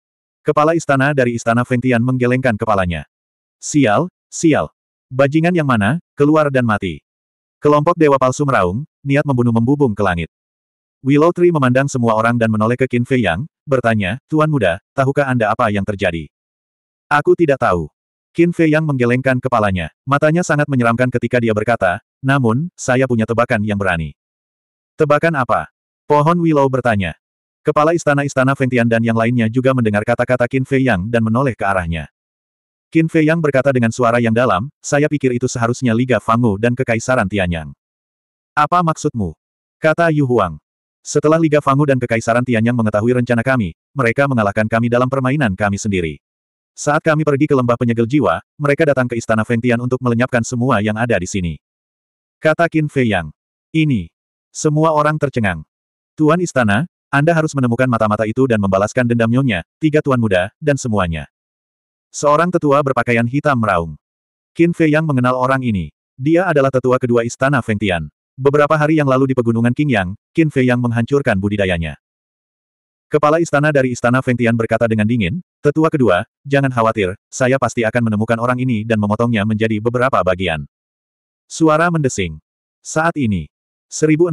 Speaker 1: Kepala istana dari istana Ventian menggelengkan kepalanya. Sial, sial. Bajingan yang mana, keluar dan mati. Kelompok dewa palsu meraung, niat membunuh membubung ke langit. Willow Tree memandang semua orang dan menoleh ke Qin Fei Yang, bertanya, Tuan Muda, tahukah Anda apa yang terjadi? Aku tidak tahu. Qin Fei yang menggelengkan kepalanya. Matanya sangat menyeramkan ketika dia berkata, namun, saya punya tebakan yang berani. Tebakan apa? Pohon Willow bertanya. Kepala istana-istana Tian dan yang lainnya juga mendengar kata-kata Qin Fei Yang dan menoleh ke arahnya. Qin Fei Yang berkata dengan suara yang dalam, saya pikir itu seharusnya Liga Fangu dan Kekaisaran Tianyang. Apa maksudmu? Kata Yu Huang. Setelah Liga Fangu dan Kekaisaran Tianyang mengetahui rencana kami, mereka mengalahkan kami dalam permainan kami sendiri. Saat kami pergi ke lembah penyegel jiwa, mereka datang ke istana Fengtian untuk melenyapkan semua yang ada di sini. Kata Qin Fei Yang. Ini. Semua orang tercengang. Tuan istana, Anda harus menemukan mata-mata itu dan membalaskan dendam nyonya, tiga tuan muda, dan semuanya. Seorang tetua berpakaian hitam meraung. Qin Fei Yang mengenal orang ini. Dia adalah tetua kedua istana Fengtian. Beberapa hari yang lalu di pegunungan Qingyang, Qin Fei Yang menghancurkan budidayanya. Kepala istana dari istana Fengtian berkata dengan dingin, tetua kedua, jangan khawatir, saya pasti akan menemukan orang ini dan memotongnya menjadi beberapa bagian. Suara mendesing. Saat ini. 1605.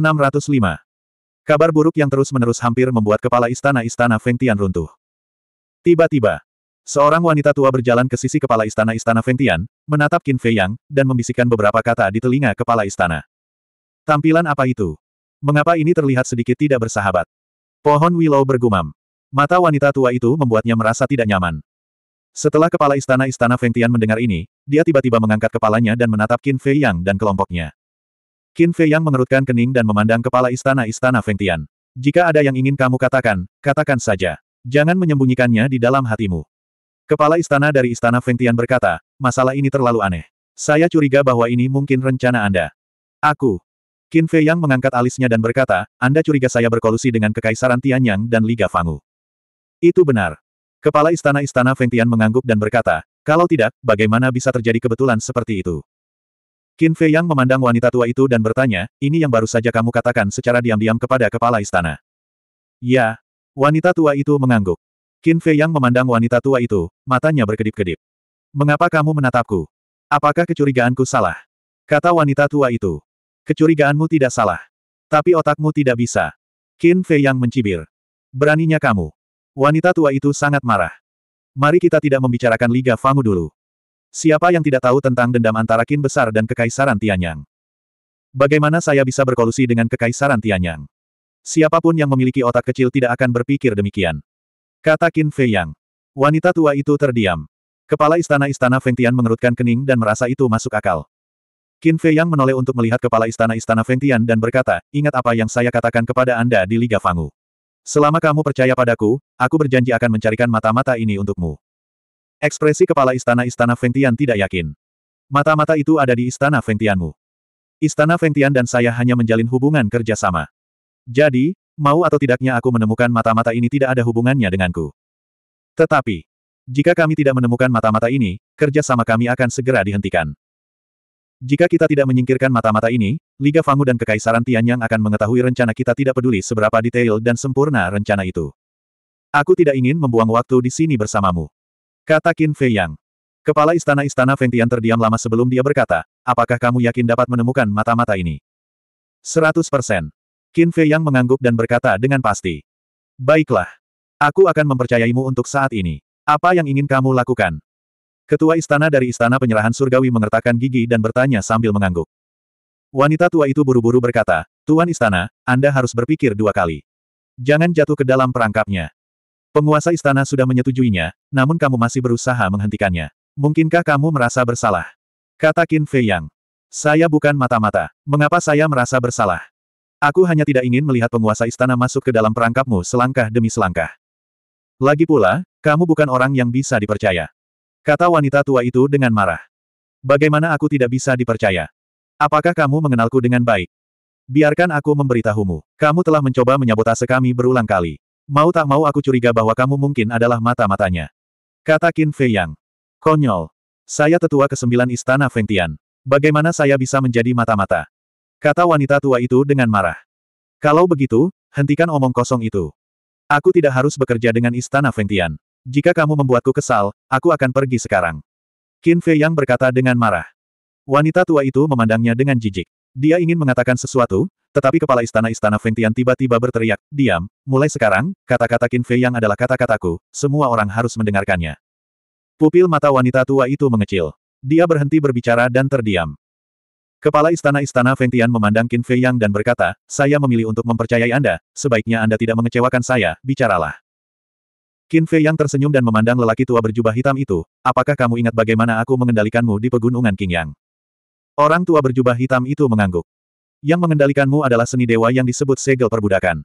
Speaker 1: Kabar buruk yang terus-menerus hampir membuat kepala istana-istana Fengtian runtuh. Tiba-tiba, seorang wanita tua berjalan ke sisi kepala istana-istana Fengtian, menatap Qin Fei Yang, dan membisikkan beberapa kata di telinga kepala istana. Tampilan apa itu? Mengapa ini terlihat sedikit tidak bersahabat? Pohon Willow bergumam. Mata wanita tua itu membuatnya merasa tidak nyaman. Setelah kepala istana-istana Feng Tian mendengar ini, dia tiba-tiba mengangkat kepalanya dan menatap Qin Fei Yang dan kelompoknya. Qin Fei Yang mengerutkan kening dan memandang kepala istana-istana Feng Tian. Jika ada yang ingin kamu katakan, katakan saja. Jangan menyembunyikannya di dalam hatimu. Kepala istana dari istana Feng Tian berkata, masalah ini terlalu aneh. Saya curiga bahwa ini mungkin rencana Anda. Aku, Qin Fei Yang mengangkat alisnya dan berkata, Anda curiga saya berkolusi dengan Kekaisaran Tianyang dan Liga Fangu. Itu benar. Kepala istana-istana Feng Tian mengangguk dan berkata, kalau tidak, bagaimana bisa terjadi kebetulan seperti itu? Qin Fei Yang memandang wanita tua itu dan bertanya, ini yang baru saja kamu katakan secara diam-diam kepada kepala istana. Ya. Wanita tua itu mengangguk. Qin Fei Yang memandang wanita tua itu, matanya berkedip-kedip. Mengapa kamu menatapku? Apakah kecurigaanku salah? Kata wanita tua itu. Kecurigaanmu tidak salah. Tapi otakmu tidak bisa. Qin Fei yang mencibir. Beraninya kamu. Wanita tua itu sangat marah. Mari kita tidak membicarakan Liga Fangu dulu. Siapa yang tidak tahu tentang dendam antara Qin Besar dan Kekaisaran Tianyang? Bagaimana saya bisa berkolusi dengan Kekaisaran Tianyang? Siapapun yang memiliki otak kecil tidak akan berpikir demikian. Kata Qin Fei Yang. Wanita tua itu terdiam. Kepala istana-istana Feng Tian mengerutkan kening dan merasa itu masuk akal. Qin Fei Yang menoleh untuk melihat kepala istana-istana Feng Tian dan berkata, ingat apa yang saya katakan kepada Anda di Liga Fangu. Selama kamu percaya padaku, aku berjanji akan mencarikan mata-mata ini untukmu. Ekspresi kepala istana-istana Feng Tian tidak yakin. Mata-mata itu ada di istana Feng Tianmu. Istana Feng Tian dan saya hanya menjalin hubungan kerjasama. Jadi, mau atau tidaknya aku menemukan mata-mata ini tidak ada hubungannya denganku. Tetapi, jika kami tidak menemukan mata-mata ini, kerjasama kami akan segera dihentikan. Jika kita tidak menyingkirkan mata-mata ini, Liga Fangu dan Kekaisaran Tianyang akan mengetahui rencana kita tidak peduli seberapa detail dan sempurna rencana itu. Aku tidak ingin membuang waktu di sini bersamamu. Kata Qin Fei Yang. Kepala istana-istana Feng Tian terdiam lama sebelum dia berkata, apakah kamu yakin dapat menemukan mata-mata ini? 100 persen. Qin Fei Yang mengangguk dan berkata dengan pasti. Baiklah. Aku akan mempercayaimu untuk saat ini. Apa yang ingin kamu lakukan? Ketua istana dari istana penyerahan surgawi mengertakkan gigi dan bertanya sambil mengangguk. Wanita tua itu buru-buru berkata, Tuan istana, Anda harus berpikir dua kali. Jangan jatuh ke dalam perangkapnya. Penguasa istana sudah menyetujuinya, namun kamu masih berusaha menghentikannya. Mungkinkah kamu merasa bersalah? Kata Qin Fei Yang. Saya bukan mata-mata. Mengapa saya merasa bersalah? Aku hanya tidak ingin melihat penguasa istana masuk ke dalam perangkapmu selangkah demi selangkah. Lagi pula, kamu bukan orang yang bisa dipercaya. Kata wanita tua itu dengan marah. Bagaimana aku tidak bisa dipercaya? Apakah kamu mengenalku dengan baik? Biarkan aku memberitahumu. Kamu telah mencoba menyabotase kami berulang kali. Mau tak mau aku curiga bahwa kamu mungkin adalah mata-matanya. Kata Qin Fei Yang. Konyol. Saya tetua ke kesembilan istana Fengtian. Bagaimana saya bisa menjadi mata-mata? Kata wanita tua itu dengan marah. Kalau begitu, hentikan omong kosong itu. Aku tidak harus bekerja dengan istana Fengtian. Jika kamu membuatku kesal, aku akan pergi sekarang. Qin Fei Yang berkata dengan marah. Wanita tua itu memandangnya dengan jijik. Dia ingin mengatakan sesuatu, tetapi kepala istana-istana Feng Tian tiba-tiba berteriak, diam, mulai sekarang, kata-kata Qin Fei Yang adalah kata-kataku, semua orang harus mendengarkannya. Pupil mata wanita tua itu mengecil. Dia berhenti berbicara dan terdiam. Kepala istana-istana Feng Tian memandang Qin Fei Yang dan berkata, saya memilih untuk mempercayai Anda, sebaiknya Anda tidak mengecewakan saya, bicaralah. Qin Fei yang tersenyum dan memandang lelaki tua berjubah hitam itu, apakah kamu ingat bagaimana aku mengendalikanmu di pegunungan Qingyang? Orang tua berjubah hitam itu mengangguk. Yang mengendalikanmu adalah seni dewa yang disebut segel perbudakan.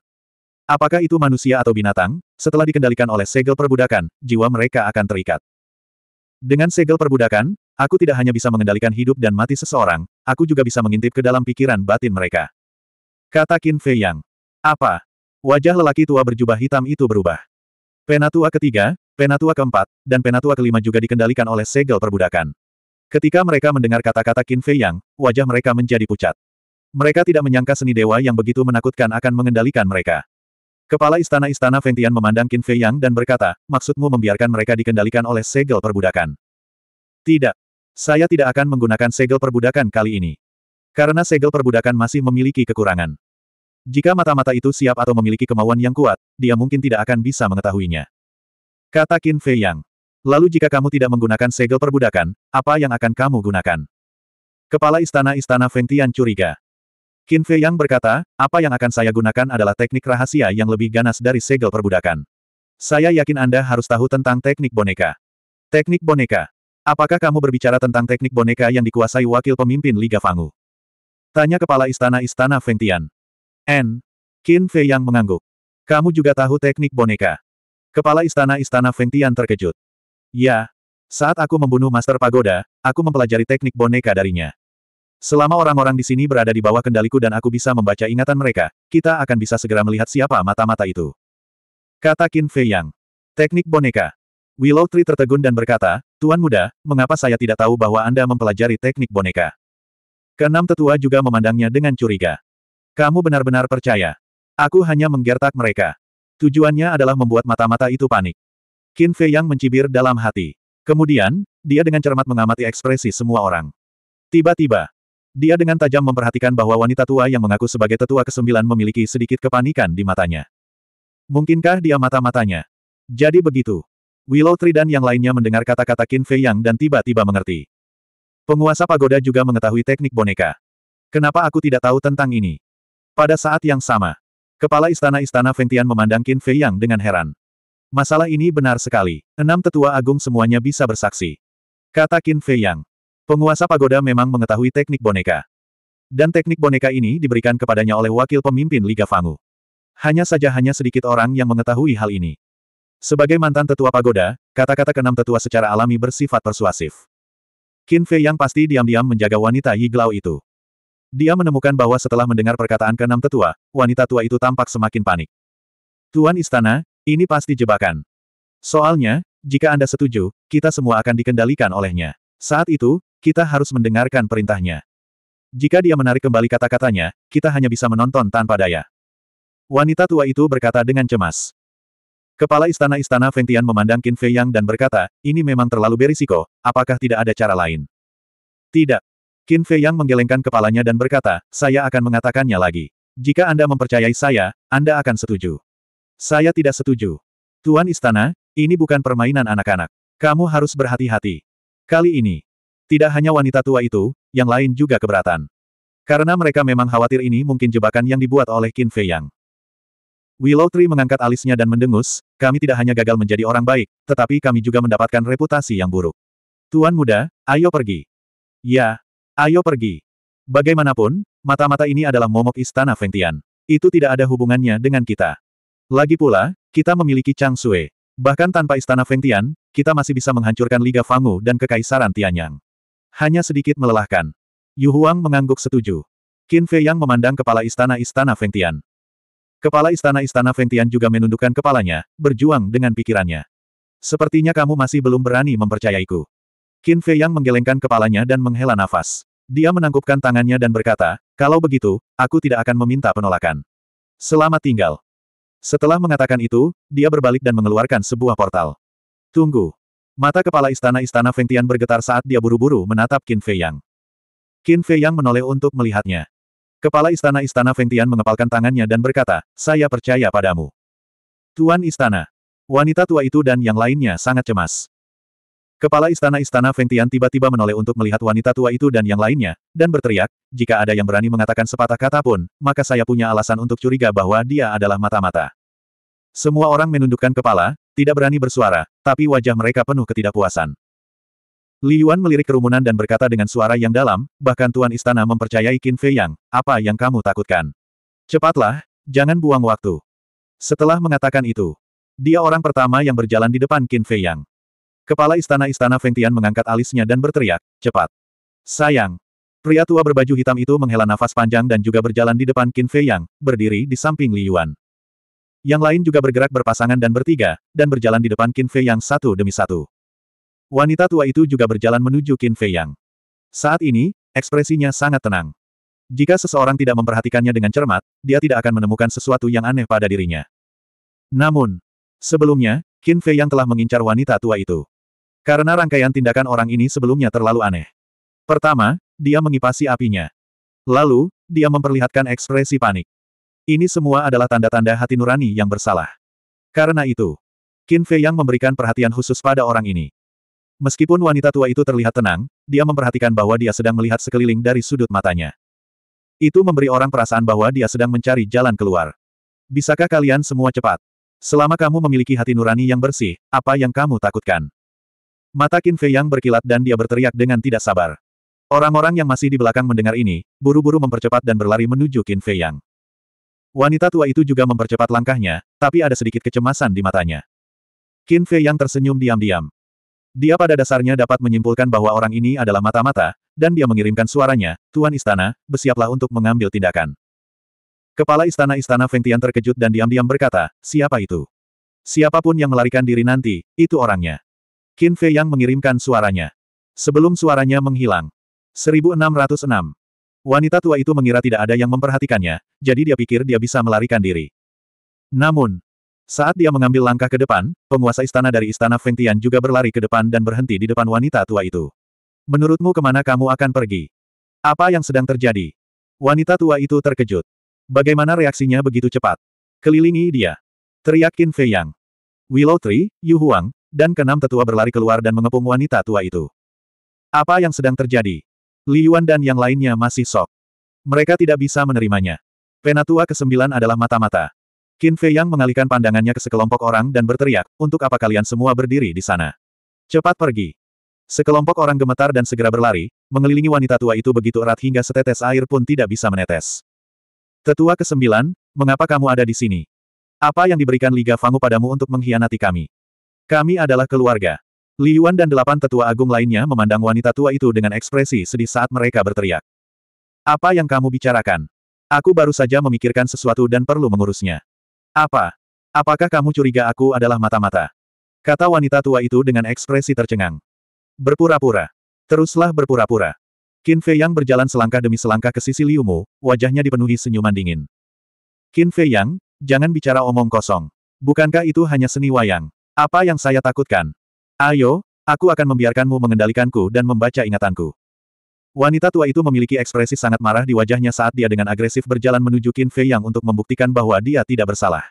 Speaker 1: Apakah itu manusia atau binatang? Setelah dikendalikan oleh segel perbudakan, jiwa mereka akan terikat. Dengan segel perbudakan, aku tidak hanya bisa mengendalikan hidup dan mati seseorang, aku juga bisa mengintip ke dalam pikiran batin mereka. Kata Qin Fei Yang. Apa? Wajah lelaki tua berjubah hitam itu berubah. Penatua ketiga, Penatua keempat, dan Penatua kelima juga dikendalikan oleh segel perbudakan. Ketika mereka mendengar kata-kata Qin Fei Yang, wajah mereka menjadi pucat. Mereka tidak menyangka seni dewa yang begitu menakutkan akan mengendalikan mereka. Kepala istana-istana Feng Tian memandang Qin Fei Yang dan berkata, maksudmu membiarkan mereka dikendalikan oleh segel perbudakan. Tidak. Saya tidak akan menggunakan segel perbudakan kali ini. Karena segel perbudakan masih memiliki kekurangan. Jika mata-mata itu siap atau memiliki kemauan yang kuat, dia mungkin tidak akan bisa mengetahuinya. Kata Qin Fei Yang. Lalu jika kamu tidak menggunakan segel perbudakan, apa yang akan kamu gunakan? Kepala istana-istana Feng Tian curiga. Qin Fei Yang berkata, apa yang akan saya gunakan adalah teknik rahasia yang lebih ganas dari segel perbudakan. Saya yakin Anda harus tahu tentang teknik boneka. Teknik boneka. Apakah kamu berbicara tentang teknik boneka yang dikuasai wakil pemimpin Liga Fangu? Tanya kepala istana-istana Feng Tian. N. Qin Fei yang mengangguk. Kamu juga tahu teknik boneka. Kepala istana-istana Feng Tian terkejut. Ya. Saat aku membunuh Master Pagoda, aku mempelajari teknik boneka darinya. Selama orang-orang di sini berada di bawah kendaliku dan aku bisa membaca ingatan mereka, kita akan bisa segera melihat siapa mata-mata itu. Kata Qin Fei Yang. Teknik boneka. Willow Tree tertegun dan berkata, Tuan muda, mengapa saya tidak tahu bahwa Anda mempelajari teknik boneka? Keenam tetua juga memandangnya dengan curiga. Kamu benar-benar percaya. Aku hanya menggertak mereka. Tujuannya adalah membuat mata-mata itu panik. Qin Fei Yang mencibir dalam hati. Kemudian, dia dengan cermat mengamati ekspresi semua orang. Tiba-tiba, dia dengan tajam memperhatikan bahwa wanita tua yang mengaku sebagai tetua ke-9 memiliki sedikit kepanikan di matanya. Mungkinkah dia mata-matanya? Jadi begitu. Willow Tree dan yang lainnya mendengar kata-kata Qin Fei Yang dan tiba-tiba mengerti. Penguasa pagoda juga mengetahui teknik boneka. Kenapa aku tidak tahu tentang ini? Pada saat yang sama, kepala istana-istana Fengtian memandang Qin Fei Yang dengan heran. Masalah ini benar sekali. Enam tetua agung semuanya bisa bersaksi. Kata Qin Fei Yang. Penguasa pagoda memang mengetahui teknik boneka. Dan teknik boneka ini diberikan kepadanya oleh wakil pemimpin Liga Fangu. Hanya saja hanya sedikit orang yang mengetahui hal ini. Sebagai mantan tetua pagoda, kata-kata keenam tetua secara alami bersifat persuasif. Qin Fei Yang pasti diam-diam menjaga wanita Yiglao itu. Dia menemukan bahwa setelah mendengar perkataan keenam tetua, wanita tua itu tampak semakin panik. Tuan Istana, ini pasti jebakan. Soalnya, jika Anda setuju, kita semua akan dikendalikan olehnya. Saat itu, kita harus mendengarkan perintahnya. Jika dia menarik kembali kata-katanya, kita hanya bisa menonton tanpa daya. Wanita tua itu berkata dengan cemas. Kepala istana-istana Feng Tian memandang Qin Fei Yang dan berkata, ini memang terlalu berisiko, apakah tidak ada cara lain? Tidak, Qin Fei Yang menggelengkan kepalanya dan berkata, saya akan mengatakannya lagi. Jika Anda mempercayai saya, Anda akan setuju. Saya tidak setuju. Tuan Istana, ini bukan permainan anak-anak. Kamu harus berhati-hati. Kali ini, tidak hanya wanita tua itu, yang lain juga keberatan. Karena mereka memang khawatir ini mungkin jebakan yang dibuat oleh Qin Fei Yang. Willow Tree mengangkat alisnya dan mendengus, kami tidak hanya gagal menjadi orang baik, tetapi kami juga mendapatkan reputasi yang buruk. Tuan muda, ayo pergi. Ya, Ayo pergi. Bagaimanapun, mata-mata ini adalah momok istana Fengtian. Itu tidak ada hubungannya dengan kita. Lagi pula, kita memiliki Chang Sui. Bahkan tanpa istana Fengtian, kita masih bisa menghancurkan Liga Fangu dan Kekaisaran Tianyang. Hanya sedikit melelahkan. Yu Huang mengangguk setuju. Qin Fei Yang memandang kepala istana-istana Fengtian. Kepala istana-istana Fengtian juga menundukkan kepalanya, berjuang dengan pikirannya. Sepertinya kamu masih belum berani mempercayaiku. Qin Fei Yang menggelengkan kepalanya dan menghela nafas. Dia menangkupkan tangannya dan berkata, kalau begitu, aku tidak akan meminta penolakan. Selamat tinggal. Setelah mengatakan itu, dia berbalik dan mengeluarkan sebuah portal. Tunggu. Mata kepala istana-istana Feng Tian bergetar saat dia buru-buru menatap Qin Fei Yang. Qin Fei Yang menoleh untuk melihatnya. Kepala istana-istana Feng Tian mengepalkan tangannya dan berkata, saya percaya padamu. Tuan istana. Wanita tua itu dan yang lainnya sangat cemas. Kepala istana-istana Feng tiba-tiba menoleh untuk melihat wanita tua itu dan yang lainnya, dan berteriak, jika ada yang berani mengatakan sepatah kata pun, maka saya punya alasan untuk curiga bahwa dia adalah mata-mata. Semua orang menundukkan kepala, tidak berani bersuara, tapi wajah mereka penuh ketidakpuasan. Li Yuan melirik kerumunan dan berkata dengan suara yang dalam, bahkan Tuan Istana mempercayai Qin Fei Yang, apa yang kamu takutkan? Cepatlah, jangan buang waktu. Setelah mengatakan itu, dia orang pertama yang berjalan di depan Qin Fei Yang. Kepala istana-istana Feng Tian mengangkat alisnya dan berteriak, cepat. Sayang. Pria tua berbaju hitam itu menghela nafas panjang dan juga berjalan di depan Qin Fei Yang, berdiri di samping Li Yuan. Yang lain juga bergerak berpasangan dan bertiga, dan berjalan di depan Qin Fei Yang satu demi satu. Wanita tua itu juga berjalan menuju Qin Fei Yang. Saat ini, ekspresinya sangat tenang. Jika seseorang tidak memperhatikannya dengan cermat, dia tidak akan menemukan sesuatu yang aneh pada dirinya. Namun, sebelumnya, Qin Fei Yang telah mengincar wanita tua itu. Karena rangkaian tindakan orang ini sebelumnya terlalu aneh. Pertama, dia mengipasi apinya. Lalu, dia memperlihatkan ekspresi panik. Ini semua adalah tanda-tanda hati nurani yang bersalah. Karena itu, Qin Fei yang memberikan perhatian khusus pada orang ini. Meskipun wanita tua itu terlihat tenang, dia memperhatikan bahwa dia sedang melihat sekeliling dari sudut matanya. Itu memberi orang perasaan bahwa dia sedang mencari jalan keluar. Bisakah kalian semua cepat? Selama kamu memiliki hati nurani yang bersih, apa yang kamu takutkan? Mata Qin Fei yang berkilat dan dia berteriak dengan tidak sabar. Orang-orang yang masih di belakang mendengar ini, buru-buru mempercepat dan berlari menuju Qin Fei Yang. Wanita tua itu juga mempercepat langkahnya, tapi ada sedikit kecemasan di matanya. Qin Fei Yang tersenyum diam-diam. Dia pada dasarnya dapat menyimpulkan bahwa orang ini adalah mata-mata, dan dia mengirimkan suaranya, Tuan Istana, bersiaplah untuk mengambil tindakan. Kepala Istana-Istana Feng Tian terkejut dan diam-diam berkata, siapa itu? Siapapun yang melarikan diri nanti, itu orangnya. Qin Fei Yang mengirimkan suaranya. Sebelum suaranya menghilang. 1606. Wanita tua itu mengira tidak ada yang memperhatikannya, jadi dia pikir dia bisa melarikan diri. Namun, saat dia mengambil langkah ke depan, penguasa istana dari istana Feng Tian juga berlari ke depan dan berhenti di depan wanita tua itu. Menurutmu kemana kamu akan pergi? Apa yang sedang terjadi? Wanita tua itu terkejut. Bagaimana reaksinya begitu cepat? Kelilingi dia. Teriak Qin Fei Yang. Willow Tree, Yu Huang, dan keenam tetua berlari keluar dan mengepung wanita tua itu. Apa yang sedang terjadi? Li Yuan dan yang lainnya masih sok. Mereka tidak bisa menerimanya. Penatua kesembilan adalah mata-mata. Qin Fei Yang mengalihkan pandangannya ke sekelompok orang dan berteriak, untuk apa kalian semua berdiri di sana? Cepat pergi. Sekelompok orang gemetar dan segera berlari, mengelilingi wanita tua itu begitu erat hingga setetes air pun tidak bisa menetes. Tetua kesembilan, mengapa kamu ada di sini? Apa yang diberikan Liga Fangu padamu untuk mengkhianati kami? Kami adalah keluarga. Liyuan dan delapan tetua agung lainnya memandang wanita tua itu dengan ekspresi sedih saat mereka berteriak. Apa yang kamu bicarakan? Aku baru saja memikirkan sesuatu dan perlu mengurusnya. Apa? Apakah kamu curiga aku adalah mata-mata? Kata wanita tua itu dengan ekspresi tercengang. Berpura-pura. Teruslah berpura-pura. Qin Fei Yang berjalan selangkah demi selangkah ke sisi Liu Mu, wajahnya dipenuhi senyuman dingin. Qin Fei Yang, jangan bicara omong kosong. Bukankah itu hanya seni wayang? Apa yang saya takutkan? Ayo, aku akan membiarkanmu mengendalikanku dan membaca ingatanku. Wanita tua itu memiliki ekspresi sangat marah di wajahnya saat dia dengan agresif berjalan menuju Qin Fei Yang untuk membuktikan bahwa dia tidak bersalah.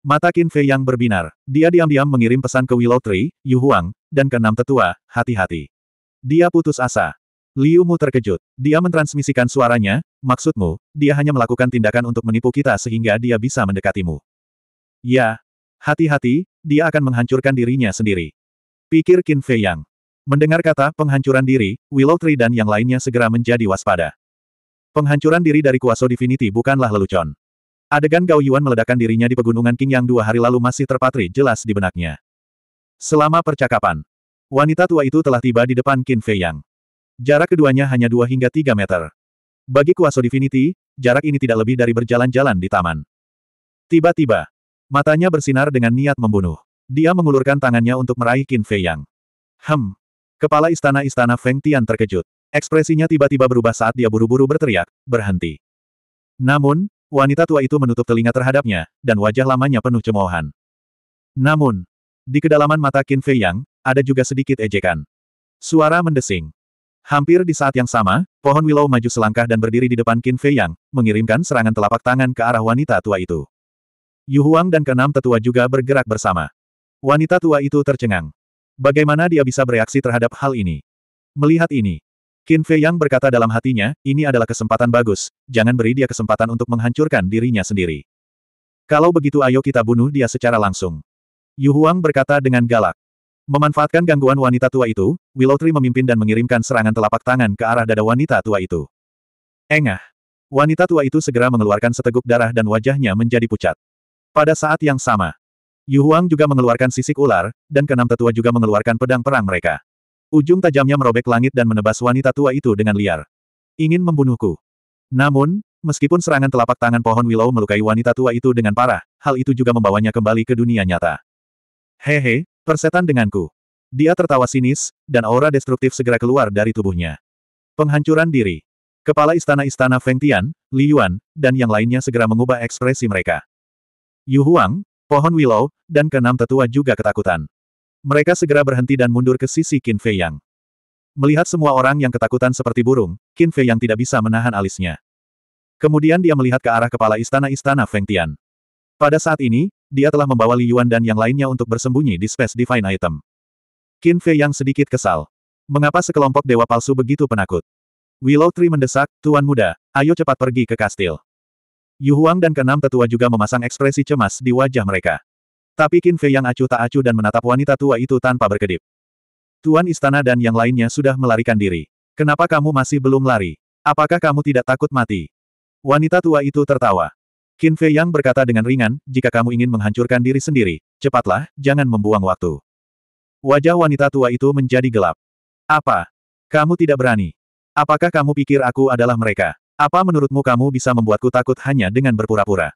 Speaker 1: Mata Qin Fei Yang berbinar. Dia diam-diam mengirim pesan ke Willow Tree, Yu Huang, dan keenam tetua, hati-hati. Dia putus asa. Liu Mu terkejut. Dia mentransmisikan suaranya, maksudmu, dia hanya melakukan tindakan untuk menipu kita sehingga dia bisa mendekatimu. Ya. Hati-hati, dia akan menghancurkan dirinya sendiri. Pikir Qin Fei Yang. Mendengar kata penghancuran diri, Willow Tree dan yang lainnya segera menjadi waspada. Penghancuran diri dari Kuaso Divinity bukanlah lelucon. Adegan Gao Yuan meledakkan dirinya di pegunungan King yang dua hari lalu masih terpatri jelas di benaknya. Selama percakapan, wanita tua itu telah tiba di depan Qin Fei Yang. Jarak keduanya hanya dua hingga tiga meter. Bagi Kuaso Divinity, jarak ini tidak lebih dari berjalan-jalan di taman. Tiba-tiba, Matanya bersinar dengan niat membunuh. Dia mengulurkan tangannya untuk meraih Qin Fei Yang. Hem. Kepala istana-istana Feng Tian terkejut. Ekspresinya tiba-tiba berubah saat dia buru-buru berteriak, berhenti. Namun, wanita tua itu menutup telinga terhadapnya, dan wajah lamanya penuh cemoohan. Namun, di kedalaman mata Qin Fei Yang, ada juga sedikit ejekan. Suara mendesing. Hampir di saat yang sama, pohon willow maju selangkah dan berdiri di depan Qin Fei Yang, mengirimkan serangan telapak tangan ke arah wanita tua itu. Yuhuang dan keenam tetua juga bergerak bersama. Wanita tua itu tercengang. Bagaimana dia bisa bereaksi terhadap hal ini? Melihat ini, Qin Fei Yang berkata dalam hatinya, ini adalah kesempatan bagus, jangan beri dia kesempatan untuk menghancurkan dirinya sendiri. Kalau begitu ayo kita bunuh dia secara langsung. Yuhuang berkata dengan galak. Memanfaatkan gangguan wanita tua itu, Willow Tree memimpin dan mengirimkan serangan telapak tangan ke arah dada wanita tua itu. Engah. Wanita tua itu segera mengeluarkan seteguk darah dan wajahnya menjadi pucat. Pada saat yang sama, Yu Huang juga mengeluarkan sisik ular, dan keenam tetua juga mengeluarkan pedang perang mereka. Ujung tajamnya merobek langit dan menebas wanita tua itu dengan liar. Ingin membunuhku. Namun, meskipun serangan telapak tangan pohon Willow melukai wanita tua itu dengan parah, hal itu juga membawanya kembali ke dunia nyata. Hehe, persetan denganku. Dia tertawa sinis, dan aura destruktif segera keluar dari tubuhnya. Penghancuran diri. Kepala istana-istana Feng Tian, Li Yuan, dan yang lainnya segera mengubah ekspresi mereka. Yu Huang, pohon willow, dan keenam tetua juga ketakutan. Mereka segera berhenti dan mundur ke sisi Qin Fei Yang. Melihat semua orang yang ketakutan seperti burung, Qin Fei Yang tidak bisa menahan alisnya. Kemudian dia melihat ke arah kepala istana-istana Feng Tian. Pada saat ini, dia telah membawa Li Yuan dan yang lainnya untuk bersembunyi di Space Divine Item. Qin Fei Yang sedikit kesal. Mengapa sekelompok dewa palsu begitu penakut? Willow Tree mendesak, Tuan Muda, ayo cepat pergi ke kastil. Yu Huang dan keenam tetua juga memasang ekspresi cemas di wajah mereka. Tapi Qin Fei yang acuh tak acuh dan menatap wanita tua itu tanpa berkedip. Tuan istana dan yang lainnya sudah melarikan diri. Kenapa kamu masih belum lari? Apakah kamu tidak takut mati? Wanita tua itu tertawa. Qin Fei Yang berkata dengan ringan, jika kamu ingin menghancurkan diri sendiri, cepatlah, jangan membuang waktu. Wajah wanita tua itu menjadi gelap. Apa? Kamu tidak berani? Apakah kamu pikir aku adalah mereka? Apa menurutmu kamu bisa membuatku takut hanya dengan berpura-pura?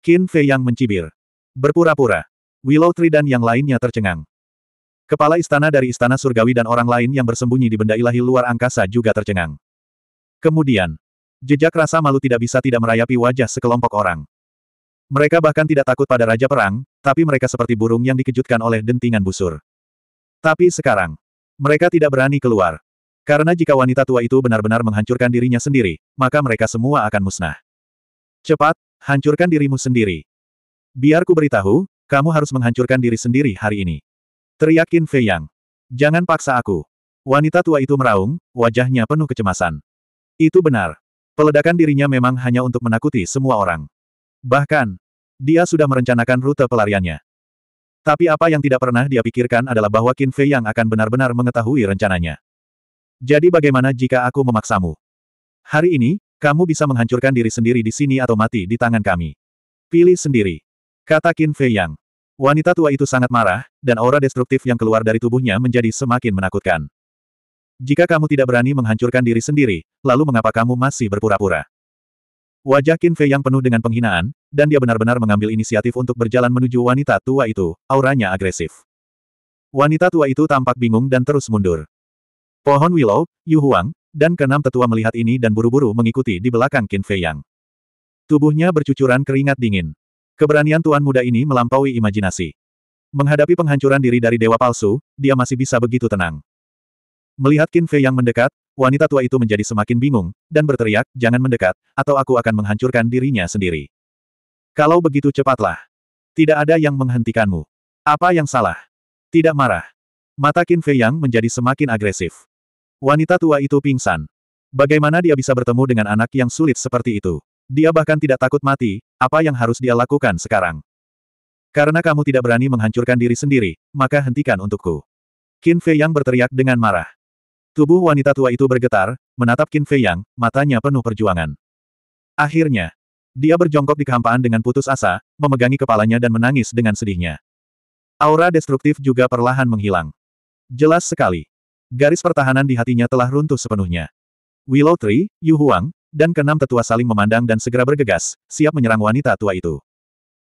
Speaker 1: Qin Fei yang mencibir. Berpura-pura. Willow Tree dan yang lainnya tercengang. Kepala istana dari istana surgawi dan orang lain yang bersembunyi di benda ilahi luar angkasa juga tercengang. Kemudian, jejak rasa malu tidak bisa tidak merayapi wajah sekelompok orang. Mereka bahkan tidak takut pada Raja Perang, tapi mereka seperti burung yang dikejutkan oleh dentingan busur. Tapi sekarang, mereka tidak berani keluar. Karena jika wanita tua itu benar-benar menghancurkan dirinya sendiri, maka mereka semua akan musnah. Cepat, hancurkan dirimu sendiri. Biar ku beritahu, kamu harus menghancurkan diri sendiri hari ini. Teriakin Fei Yang. Jangan paksa aku. Wanita tua itu meraung, wajahnya penuh kecemasan. Itu benar. Peledakan dirinya memang hanya untuk menakuti semua orang. Bahkan, dia sudah merencanakan rute pelariannya. Tapi apa yang tidak pernah dia pikirkan adalah bahwa Qin Fei Yang akan benar-benar mengetahui rencananya. Jadi bagaimana jika aku memaksamu? Hari ini, kamu bisa menghancurkan diri sendiri di sini atau mati di tangan kami. Pilih sendiri. Kata Qin Fei Yang. Wanita tua itu sangat marah, dan aura destruktif yang keluar dari tubuhnya menjadi semakin menakutkan. Jika kamu tidak berani menghancurkan diri sendiri, lalu mengapa kamu masih berpura-pura? Wajah Qin Fei Yang penuh dengan penghinaan, dan dia benar-benar mengambil inisiatif untuk berjalan menuju wanita tua itu, auranya agresif. Wanita tua itu tampak bingung dan terus mundur. Pohon Willow, Yu Huang, dan keenam tetua melihat ini dan buru-buru mengikuti di belakang Qin Fei Yang. Tubuhnya bercucuran keringat dingin. Keberanian tuan muda ini melampaui imajinasi. Menghadapi penghancuran diri dari dewa palsu, dia masih bisa begitu tenang. Melihat Qin Fei Yang mendekat, wanita tua itu menjadi semakin bingung, dan berteriak, jangan mendekat, atau aku akan menghancurkan dirinya sendiri. Kalau begitu cepatlah. Tidak ada yang menghentikanmu. Apa yang salah? Tidak marah. Mata Qin Fei Yang menjadi semakin agresif. Wanita tua itu pingsan. Bagaimana dia bisa bertemu dengan anak yang sulit seperti itu? Dia bahkan tidak takut mati, apa yang harus dia lakukan sekarang? Karena kamu tidak berani menghancurkan diri sendiri, maka hentikan untukku. Qin Fei Yang berteriak dengan marah. Tubuh wanita tua itu bergetar, menatap Qin Fei Yang, matanya penuh perjuangan. Akhirnya, dia berjongkok di kehampaan dengan putus asa, memegangi kepalanya dan menangis dengan sedihnya. Aura destruktif juga perlahan menghilang. Jelas sekali, Garis pertahanan di hatinya telah runtuh sepenuhnya. Willow Tree, Yu Huang, dan keenam tetua saling memandang dan segera bergegas, siap menyerang wanita tua itu.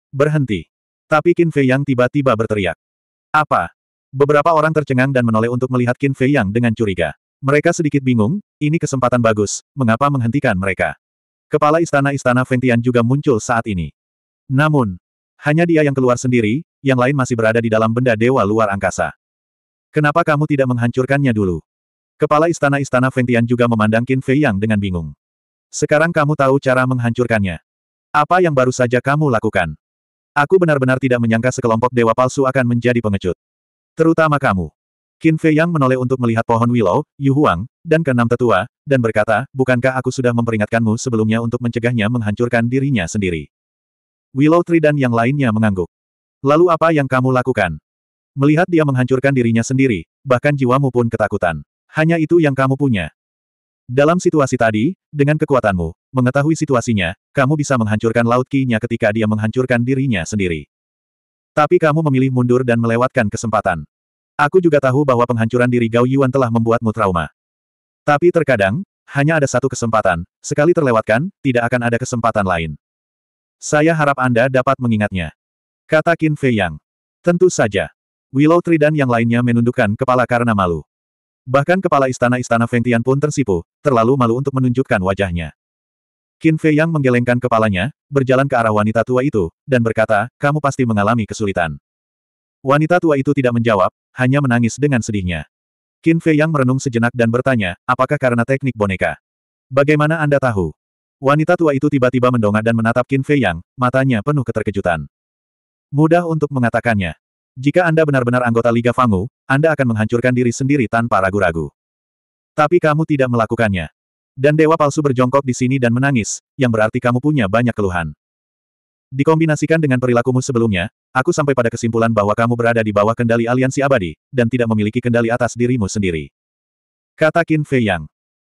Speaker 1: Berhenti. Tapi Qin Fei Yang tiba-tiba berteriak. Apa? Beberapa orang tercengang dan menoleh untuk melihat Qin Fei Yang dengan curiga. Mereka sedikit bingung, ini kesempatan bagus, mengapa menghentikan mereka? Kepala istana-istana Fentian juga muncul saat ini. Namun, hanya dia yang keluar sendiri, yang lain masih berada di dalam benda dewa luar angkasa. Kenapa kamu tidak menghancurkannya dulu? Kepala istana-istana Fengtian juga memandang Qin Fei Yang dengan bingung. Sekarang kamu tahu cara menghancurkannya. Apa yang baru saja kamu lakukan? Aku benar-benar tidak menyangka sekelompok dewa palsu akan menjadi pengecut. Terutama kamu. Qin Fei Yang menoleh untuk melihat pohon Willow, Yu Huang, dan keenam tetua, dan berkata, bukankah aku sudah memperingatkanmu sebelumnya untuk mencegahnya menghancurkan dirinya sendiri? Willow Tree dan yang lainnya mengangguk. Lalu apa yang kamu lakukan? Melihat dia menghancurkan dirinya sendiri, bahkan jiwamu pun ketakutan. Hanya itu yang kamu punya. Dalam situasi tadi, dengan kekuatanmu, mengetahui situasinya, kamu bisa menghancurkan laut ki ketika dia menghancurkan dirinya sendiri. Tapi kamu memilih mundur dan melewatkan kesempatan. Aku juga tahu bahwa penghancuran diri Gao Yuan telah membuatmu trauma. Tapi terkadang, hanya ada satu kesempatan, sekali terlewatkan, tidak akan ada kesempatan lain. Saya harap Anda dapat mengingatnya. Kata Qin Fei Yang. Tentu saja. Willow Tree dan yang lainnya menundukkan kepala karena malu. Bahkan kepala istana-istana Feng Tian pun tersipu, terlalu malu untuk menunjukkan wajahnya. Qin Fei Yang menggelengkan kepalanya, berjalan ke arah wanita tua itu, dan berkata, kamu pasti mengalami kesulitan. Wanita tua itu tidak menjawab, hanya menangis dengan sedihnya. Qin Fei Yang merenung sejenak dan bertanya, apakah karena teknik boneka? Bagaimana Anda tahu? Wanita tua itu tiba-tiba mendongak dan menatap Qin Fei Yang, matanya penuh keterkejutan. Mudah untuk mengatakannya. Jika Anda benar-benar anggota Liga Fangu, Anda akan menghancurkan diri sendiri tanpa ragu-ragu. Tapi kamu tidak melakukannya. Dan dewa palsu berjongkok di sini dan menangis, yang berarti kamu punya banyak keluhan. Dikombinasikan dengan perilakumu sebelumnya, aku sampai pada kesimpulan bahwa kamu berada di bawah kendali aliansi abadi, dan tidak memiliki kendali atas dirimu sendiri. Kata Qin Fei Yang.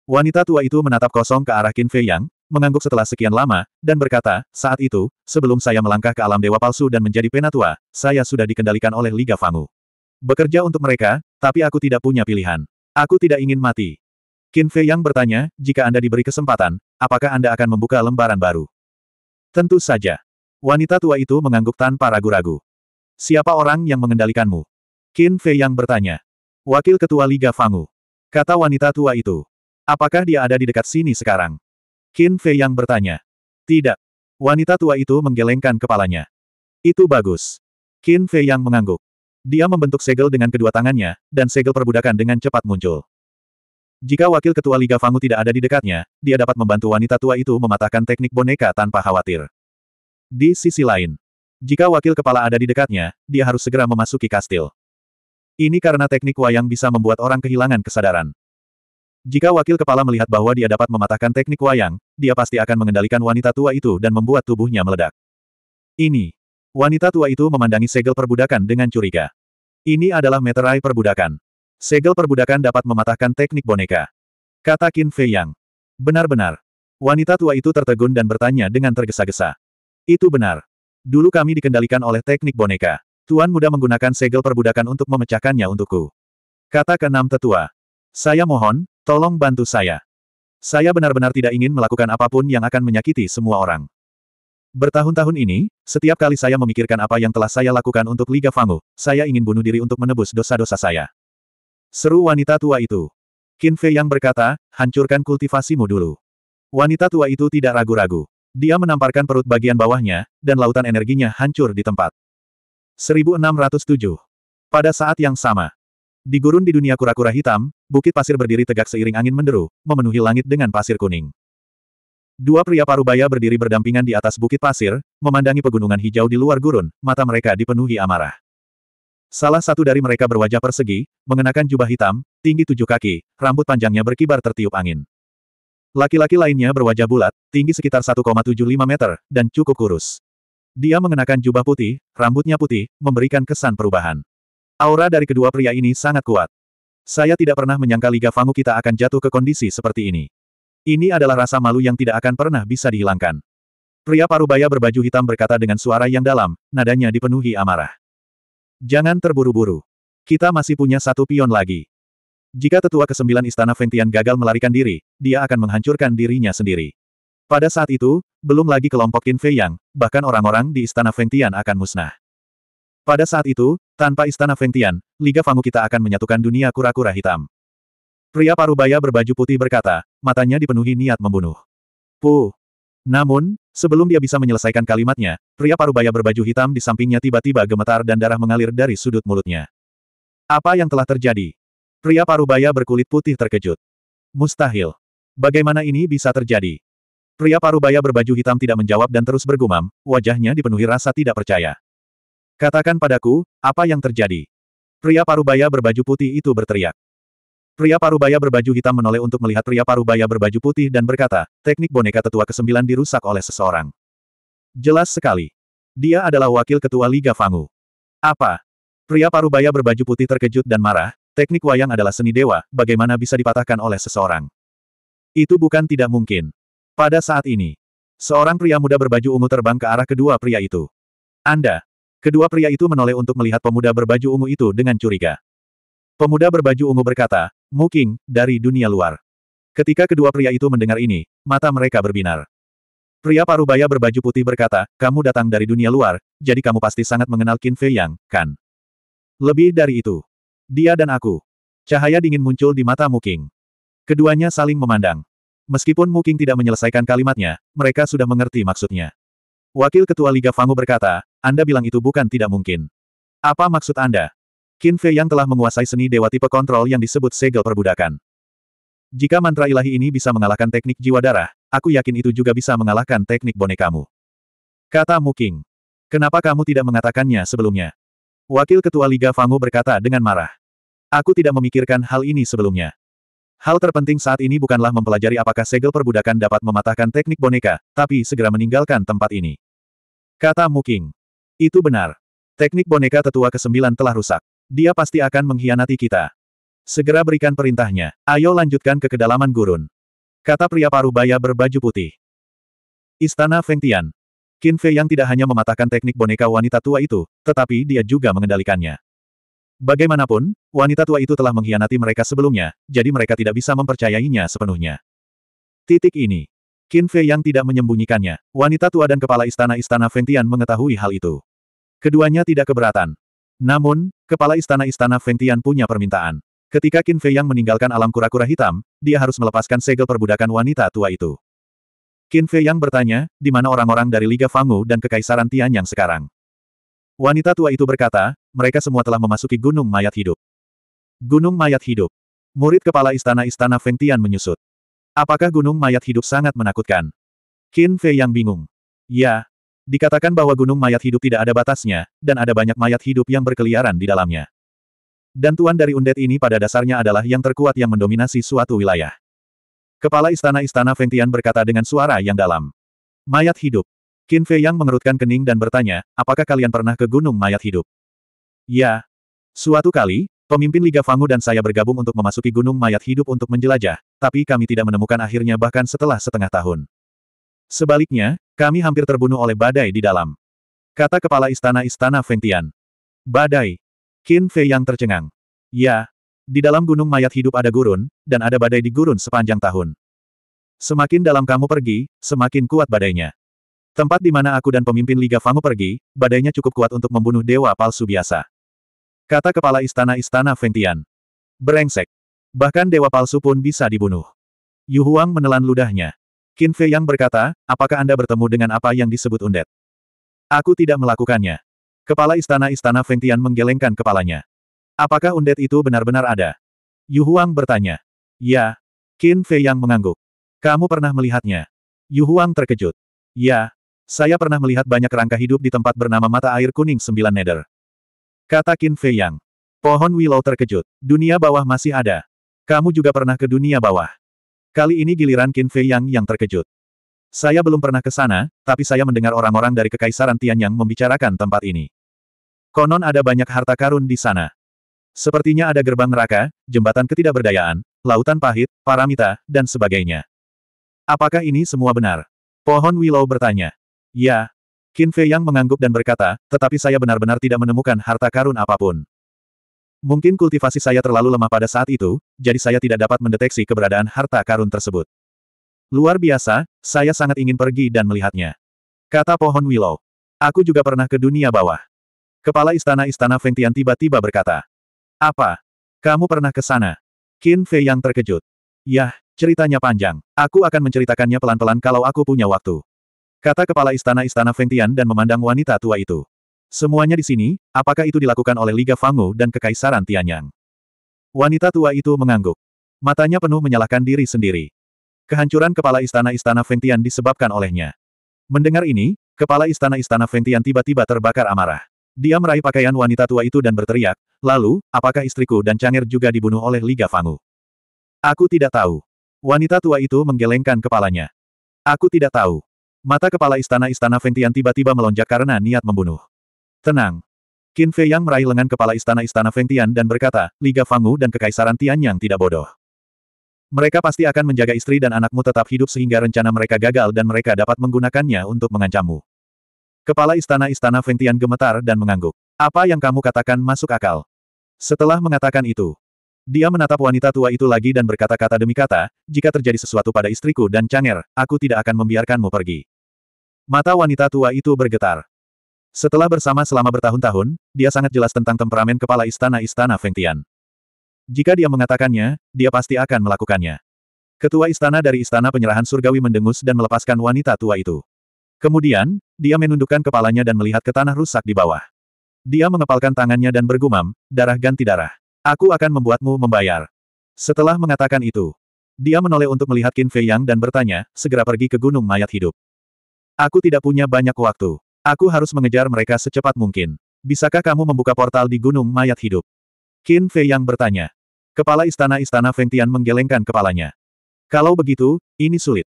Speaker 1: Wanita tua itu menatap kosong ke arah Qin Fei Yang, mengangguk setelah sekian lama, dan berkata, saat itu, sebelum saya melangkah ke alam dewa palsu dan menjadi penatua, saya sudah dikendalikan oleh Liga Fangu. Bekerja untuk mereka, tapi aku tidak punya pilihan. Aku tidak ingin mati. Qin Fei yang bertanya, jika Anda diberi kesempatan, apakah Anda akan membuka lembaran baru? Tentu saja. Wanita tua itu mengangguk tanpa ragu-ragu. Siapa orang yang mengendalikanmu? Qin Fei yang bertanya. Wakil Ketua Liga Fangu. Kata wanita tua itu. Apakah dia ada di dekat sini sekarang? Qin Fei yang bertanya. Tidak. Wanita tua itu menggelengkan kepalanya. Itu bagus. Qin Fei yang mengangguk. Dia membentuk segel dengan kedua tangannya, dan segel perbudakan dengan cepat muncul. Jika wakil ketua Liga Fangu tidak ada di dekatnya, dia dapat membantu wanita tua itu mematahkan teknik boneka tanpa khawatir. Di sisi lain, jika wakil kepala ada di dekatnya, dia harus segera memasuki kastil. Ini karena teknik wayang bisa membuat orang kehilangan kesadaran. Jika wakil kepala melihat bahwa dia dapat mematahkan teknik wayang, dia pasti akan mengendalikan wanita tua itu dan membuat tubuhnya meledak. Ini. Wanita tua itu memandangi segel perbudakan dengan curiga. Ini adalah meterai perbudakan. Segel perbudakan dapat mematahkan teknik boneka. Kata Qin Fei Yang. Benar-benar. Wanita tua itu tertegun dan bertanya dengan tergesa-gesa. Itu benar. Dulu kami dikendalikan oleh teknik boneka. Tuan muda menggunakan segel perbudakan untuk memecahkannya untukku. Kata keenam tetua. Saya mohon, tolong bantu saya. Saya benar-benar tidak ingin melakukan apapun yang akan menyakiti semua orang. Bertahun-tahun ini, setiap kali saya memikirkan apa yang telah saya lakukan untuk Liga Fangu, saya ingin bunuh diri untuk menebus dosa-dosa saya. Seru wanita tua itu. Qin Fei yang berkata, hancurkan kultivasimu dulu. Wanita tua itu tidak ragu-ragu. Dia menamparkan perut bagian bawahnya, dan lautan energinya hancur di tempat. 1607. Pada saat yang sama, di gurun di dunia kura-kura hitam, bukit pasir berdiri tegak seiring angin menderu, memenuhi langit dengan pasir kuning. Dua pria parubaya berdiri berdampingan di atas bukit pasir, memandangi pegunungan hijau di luar gurun, mata mereka dipenuhi amarah. Salah satu dari mereka berwajah persegi, mengenakan jubah hitam, tinggi tujuh kaki, rambut panjangnya berkibar tertiup angin. Laki-laki lainnya berwajah bulat, tinggi sekitar 1,75 meter, dan cukup kurus. Dia mengenakan jubah putih, rambutnya putih, memberikan kesan perubahan. Aura dari kedua pria ini sangat kuat. Saya tidak pernah menyangka Liga Fangu kita akan jatuh ke kondisi seperti ini. Ini adalah rasa malu yang tidak akan pernah bisa dihilangkan. Pria parubaya berbaju hitam berkata dengan suara yang dalam, nadanya dipenuhi amarah. Jangan terburu-buru. Kita masih punya satu pion lagi. Jika tetua kesembilan istana Ventian gagal melarikan diri, dia akan menghancurkan dirinya sendiri. Pada saat itu, belum lagi kelompok Qin Fei Yang, bahkan orang-orang di istana Ventian akan musnah. Pada saat itu, tanpa istana Fengtian, Liga Fangu kita akan menyatukan dunia kura-kura hitam. Pria parubaya berbaju putih berkata, matanya dipenuhi niat membunuh. Pu. Namun, sebelum dia bisa menyelesaikan kalimatnya, pria parubaya berbaju hitam di sampingnya tiba-tiba gemetar dan darah mengalir dari sudut mulutnya. Apa yang telah terjadi? Pria parubaya berkulit putih terkejut. Mustahil. Bagaimana ini bisa terjadi? Pria parubaya berbaju hitam tidak menjawab dan terus bergumam, wajahnya dipenuhi rasa tidak percaya. Katakan padaku, apa yang terjadi? Pria parubaya berbaju putih itu berteriak. Pria parubaya berbaju hitam menoleh untuk melihat pria parubaya berbaju putih dan berkata, teknik boneka tetua kesembilan dirusak oleh seseorang. Jelas sekali. Dia adalah wakil ketua Liga Fangu. Apa? Pria parubaya berbaju putih terkejut dan marah, teknik wayang adalah seni dewa, bagaimana bisa dipatahkan oleh seseorang? Itu bukan tidak mungkin. Pada saat ini, Seorang pria muda berbaju ungu terbang ke arah kedua pria itu. Anda, Kedua pria itu menoleh untuk melihat pemuda berbaju ungu itu dengan curiga. Pemuda berbaju ungu berkata, Muking, dari dunia luar. Ketika kedua pria itu mendengar ini, mata mereka berbinar. Pria parubaya berbaju putih berkata, kamu datang dari dunia luar, jadi kamu pasti sangat mengenal Qin Fei Yang, kan? Lebih dari itu. Dia dan aku. Cahaya dingin muncul di mata Muking. Keduanya saling memandang. Meskipun Muking tidak menyelesaikan kalimatnya, mereka sudah mengerti maksudnya. Wakil Ketua Liga Fangu berkata, anda bilang itu bukan tidak mungkin. Apa maksud Anda? Qin Fei yang telah menguasai seni dewa tipe kontrol yang disebut segel perbudakan. Jika mantra ilahi ini bisa mengalahkan teknik jiwa darah, aku yakin itu juga bisa mengalahkan teknik bonekamu. Kata Muking. Kenapa kamu tidak mengatakannya sebelumnya? Wakil Ketua Liga Fangu berkata dengan marah. Aku tidak memikirkan hal ini sebelumnya. Hal terpenting saat ini bukanlah mempelajari apakah segel perbudakan dapat mematahkan teknik boneka, tapi segera meninggalkan tempat ini. Kata Muking. Itu benar. Teknik boneka tetua ke-9 telah rusak. Dia pasti akan mengkhianati kita. Segera berikan perintahnya. Ayo lanjutkan ke kedalaman gurun. Kata pria paruh baya berbaju putih. Istana Feng Tian. Qin Fei yang tidak hanya mematahkan teknik boneka wanita tua itu, tetapi dia juga mengendalikannya. Bagaimanapun, wanita tua itu telah mengkhianati mereka sebelumnya, jadi mereka tidak bisa mempercayainya sepenuhnya. Titik ini. Qin Fei yang tidak menyembunyikannya, wanita tua dan kepala istana-istana Feng Tian mengetahui hal itu. Keduanya tidak keberatan. Namun, kepala istana-istana Feng Tian punya permintaan. Ketika Qin Fei Yang meninggalkan alam kura-kura hitam, dia harus melepaskan segel perbudakan wanita tua itu. Qin Fei Yang bertanya, di mana orang-orang dari Liga Fangu dan Kekaisaran Tian yang sekarang? Wanita tua itu berkata, mereka semua telah memasuki Gunung Mayat Hidup. Gunung Mayat Hidup. Murid kepala istana-istana Feng Tian menyusut. Apakah Gunung Mayat Hidup sangat menakutkan? Qin Fei Yang bingung. Ya, Dikatakan bahwa gunung mayat hidup tidak ada batasnya, dan ada banyak mayat hidup yang berkeliaran di dalamnya. Dan tuan dari undet ini pada dasarnya adalah yang terkuat yang mendominasi suatu wilayah. Kepala istana-istana Fengtian berkata dengan suara yang dalam. Mayat hidup. Qin Fei Yang mengerutkan kening dan bertanya, apakah kalian pernah ke gunung mayat hidup? Ya. Suatu kali, pemimpin Liga Fangu dan saya bergabung untuk memasuki gunung mayat hidup untuk menjelajah, tapi kami tidak menemukan akhirnya bahkan setelah setengah tahun. Sebaliknya, kami hampir terbunuh oleh badai di dalam. Kata kepala istana-istana Fengtian. Badai. Qin Fei yang tercengang. Ya. Di dalam gunung mayat hidup ada gurun, dan ada badai di gurun sepanjang tahun. Semakin dalam kamu pergi, semakin kuat badainya. Tempat di mana aku dan pemimpin Liga Fangu pergi, badainya cukup kuat untuk membunuh dewa palsu biasa. Kata kepala istana-istana Fengtian. Berengsek. Bahkan dewa palsu pun bisa dibunuh. Yu Huang menelan ludahnya. Qin Fei Yang berkata, apakah Anda bertemu dengan apa yang disebut undet? Aku tidak melakukannya. Kepala istana-istana Feng Tian menggelengkan kepalanya. Apakah undet itu benar-benar ada? Yu Huang bertanya. Ya. Qin Fei Yang mengangguk. Kamu pernah melihatnya? Yu Huang terkejut. Ya. Saya pernah melihat banyak rangka hidup di tempat bernama mata air kuning sembilan neder. Kata Qin Fei Yang. Pohon Willow terkejut. Dunia bawah masih ada. Kamu juga pernah ke dunia bawah. Kali ini giliran Qin Fei Yang yang terkejut. Saya belum pernah ke sana, tapi saya mendengar orang-orang dari Kekaisaran Tianyang membicarakan tempat ini. Konon ada banyak harta karun di sana. Sepertinya ada gerbang neraka, jembatan ketidakberdayaan, lautan pahit, paramita, dan sebagainya. Apakah ini semua benar? Pohon Willow bertanya. Ya. Qin Fei Yang mengangguk dan berkata, tetapi saya benar-benar tidak menemukan harta karun apapun. Mungkin kultivasi saya terlalu lemah pada saat itu, jadi saya tidak dapat mendeteksi keberadaan harta karun tersebut. Luar biasa, saya sangat ingin pergi dan melihatnya. Kata pohon Willow. Aku juga pernah ke dunia bawah. Kepala istana-istana Feng Tian tiba-tiba berkata. Apa? Kamu pernah ke sana? Qin Fei yang terkejut. Yah, ceritanya panjang. Aku akan menceritakannya pelan-pelan kalau aku punya waktu. Kata kepala istana-istana Feng Tian dan memandang wanita tua itu. Semuanya di sini, apakah itu dilakukan oleh Liga Fangu dan Kekaisaran Tianyang? Wanita tua itu mengangguk. Matanya penuh menyalahkan diri sendiri. Kehancuran kepala istana-istana Fengtian disebabkan olehnya. Mendengar ini, kepala istana-istana Fengtian tiba-tiba terbakar amarah. Dia meraih pakaian wanita tua itu dan berteriak, lalu, apakah istriku dan Chang'er juga dibunuh oleh Liga Fangu? Aku tidak tahu. Wanita tua itu menggelengkan kepalanya. Aku tidak tahu. Mata kepala istana-istana Fengtian tiba-tiba melonjak karena niat membunuh. Tenang. Qin Fei Yang meraih lengan kepala istana-istana Feng Tian dan berkata, Liga Wu dan Kekaisaran Tian Yang tidak bodoh. Mereka pasti akan menjaga istri dan anakmu tetap hidup sehingga rencana mereka gagal dan mereka dapat menggunakannya untuk mengancammu. Kepala istana-istana Feng Tian gemetar dan mengangguk. Apa yang kamu katakan masuk akal. Setelah mengatakan itu, dia menatap wanita tua itu lagi dan berkata-kata demi kata, jika terjadi sesuatu pada istriku dan Changer, aku tidak akan membiarkanmu pergi. Mata wanita tua itu bergetar. Setelah bersama selama bertahun-tahun, dia sangat jelas tentang temperamen kepala istana-istana Feng Tian. Jika dia mengatakannya, dia pasti akan melakukannya. Ketua istana dari istana penyerahan surgawi mendengus dan melepaskan wanita tua itu. Kemudian, dia menundukkan kepalanya dan melihat ke tanah rusak di bawah. Dia mengepalkan tangannya dan bergumam, darah ganti darah. Aku akan membuatmu membayar. Setelah mengatakan itu, dia menoleh untuk melihat Qin Fei Yang dan bertanya, segera pergi ke gunung mayat hidup. Aku tidak punya banyak waktu. Aku harus mengejar mereka secepat mungkin. Bisakah kamu membuka portal di Gunung Mayat Hidup? Qin Fei yang bertanya. Kepala istana-istana Feng Tian menggelengkan kepalanya. Kalau begitu, ini sulit.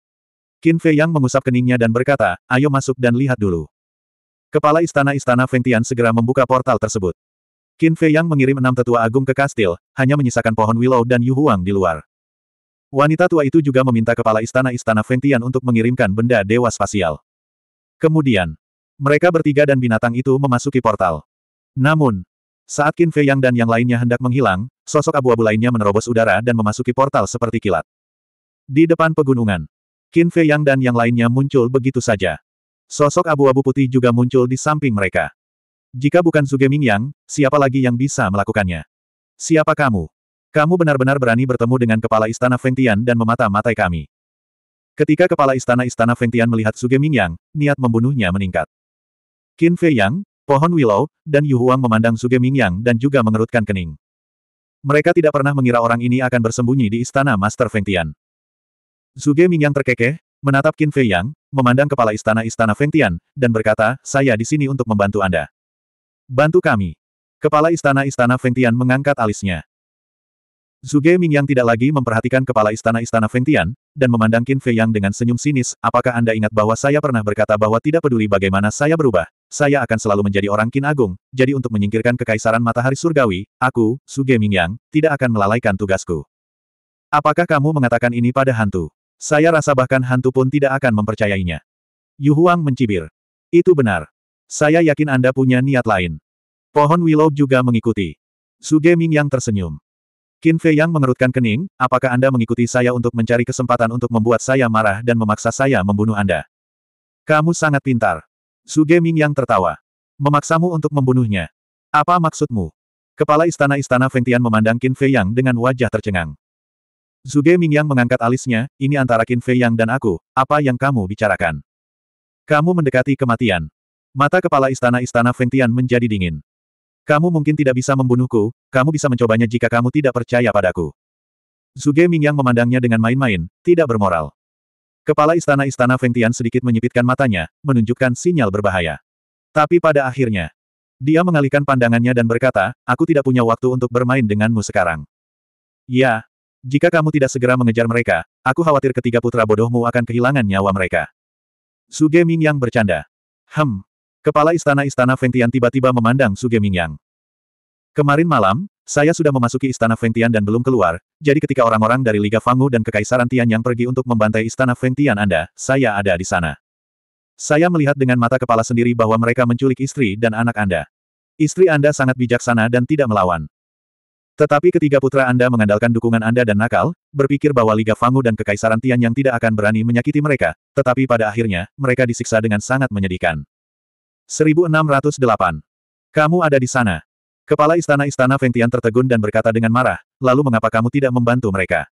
Speaker 1: Qin Fei yang mengusap keningnya dan berkata, ayo masuk dan lihat dulu. Kepala istana-istana Feng Tian segera membuka portal tersebut. Qin Fei yang mengirim enam tetua agung ke kastil, hanya menyisakan pohon willow dan Yu Huang di luar. Wanita tua itu juga meminta kepala istana-istana Feng Tian untuk mengirimkan benda dewa spasial. Kemudian, mereka bertiga dan binatang itu memasuki portal. Namun, saat Qin Fei Yang dan yang lainnya hendak menghilang, sosok abu-abu lainnya menerobos udara dan memasuki portal seperti kilat. Di depan pegunungan, Qin Fei Yang dan yang lainnya muncul begitu saja. Sosok abu-abu putih juga muncul di samping mereka. Jika bukan Ming Yang, siapa lagi yang bisa melakukannya? Siapa kamu? Kamu benar-benar berani bertemu dengan kepala istana Feng Tian dan memata-matai kami. Ketika kepala istana-istana Feng Tian melihat Suge Yang, niat membunuhnya meningkat. Qin Fei Yang, pohon Willow, dan Yu Huang memandang Suge Ming Yang dan juga mengerutkan kening. Mereka tidak pernah mengira orang ini akan bersembunyi di istana Master Feng Tian. Ming Yang terkekeh, menatap Qin Fei Yang, memandang kepala istana-istana Feng Tian, dan berkata, saya di sini untuk membantu Anda. Bantu kami. Kepala istana-istana Feng Tian mengangkat alisnya. Ming Yang tidak lagi memperhatikan kepala istana-istana Feng Tian, dan memandang Qin Fei Yang dengan senyum sinis, apakah Anda ingat bahwa saya pernah berkata bahwa tidak peduli bagaimana saya berubah, saya akan selalu menjadi orang kin agung, jadi untuk menyingkirkan kekaisaran matahari surgawi, aku, Suge Mingyang, tidak akan melalaikan tugasku. Apakah kamu mengatakan ini pada hantu? Saya rasa bahkan hantu pun tidak akan mempercayainya. Yu Huang mencibir. Itu benar. Saya yakin Anda punya niat lain. Pohon Willow juga mengikuti. Suge Mingyang tersenyum. Qin Fei Yang mengerutkan kening, apakah Anda mengikuti saya untuk mencari kesempatan untuk membuat saya marah dan memaksa saya membunuh Anda? Kamu sangat pintar. Suge Ming yang tertawa. Memaksamu untuk membunuhnya. Apa maksudmu? Kepala istana-istana Feng Tian memandang Qin Fei Yang dengan wajah tercengang. Ming yang mengangkat alisnya, ini antara Qin Fei Yang dan aku, apa yang kamu bicarakan? Kamu mendekati kematian. Mata kepala istana-istana Feng Tian menjadi dingin. Kamu mungkin tidak bisa membunuhku, kamu bisa mencobanya jika kamu tidak percaya padaku. Ming yang memandangnya dengan main-main, tidak bermoral. Kepala istana-istana Fengtian sedikit menyipitkan matanya, menunjukkan sinyal berbahaya. Tapi pada akhirnya, dia mengalihkan pandangannya dan berkata, aku tidak punya waktu untuk bermain denganmu sekarang. Ya, jika kamu tidak segera mengejar mereka, aku khawatir ketiga putra bodohmu akan kehilangan nyawa mereka. Suge Mingyang bercanda. Hem. Kepala istana-istana Fengtian tiba-tiba memandang Suge Mingyang. Kemarin malam, saya sudah memasuki istana Fengtian dan belum keluar, jadi ketika orang-orang dari Liga Fangu dan Kekaisaran Tian yang pergi untuk membantai istana Fengtian Anda, saya ada di sana. Saya melihat dengan mata kepala sendiri bahwa mereka menculik istri dan anak Anda. Istri Anda sangat bijaksana dan tidak melawan. Tetapi ketiga putra Anda mengandalkan dukungan Anda dan nakal, berpikir bahwa Liga Fangu dan Kekaisaran Tian yang tidak akan berani menyakiti mereka, tetapi pada akhirnya, mereka disiksa dengan sangat menyedihkan. 1608. Kamu ada di sana. Kepala istana-istana Tian tertegun dan berkata dengan marah, lalu mengapa kamu tidak membantu mereka?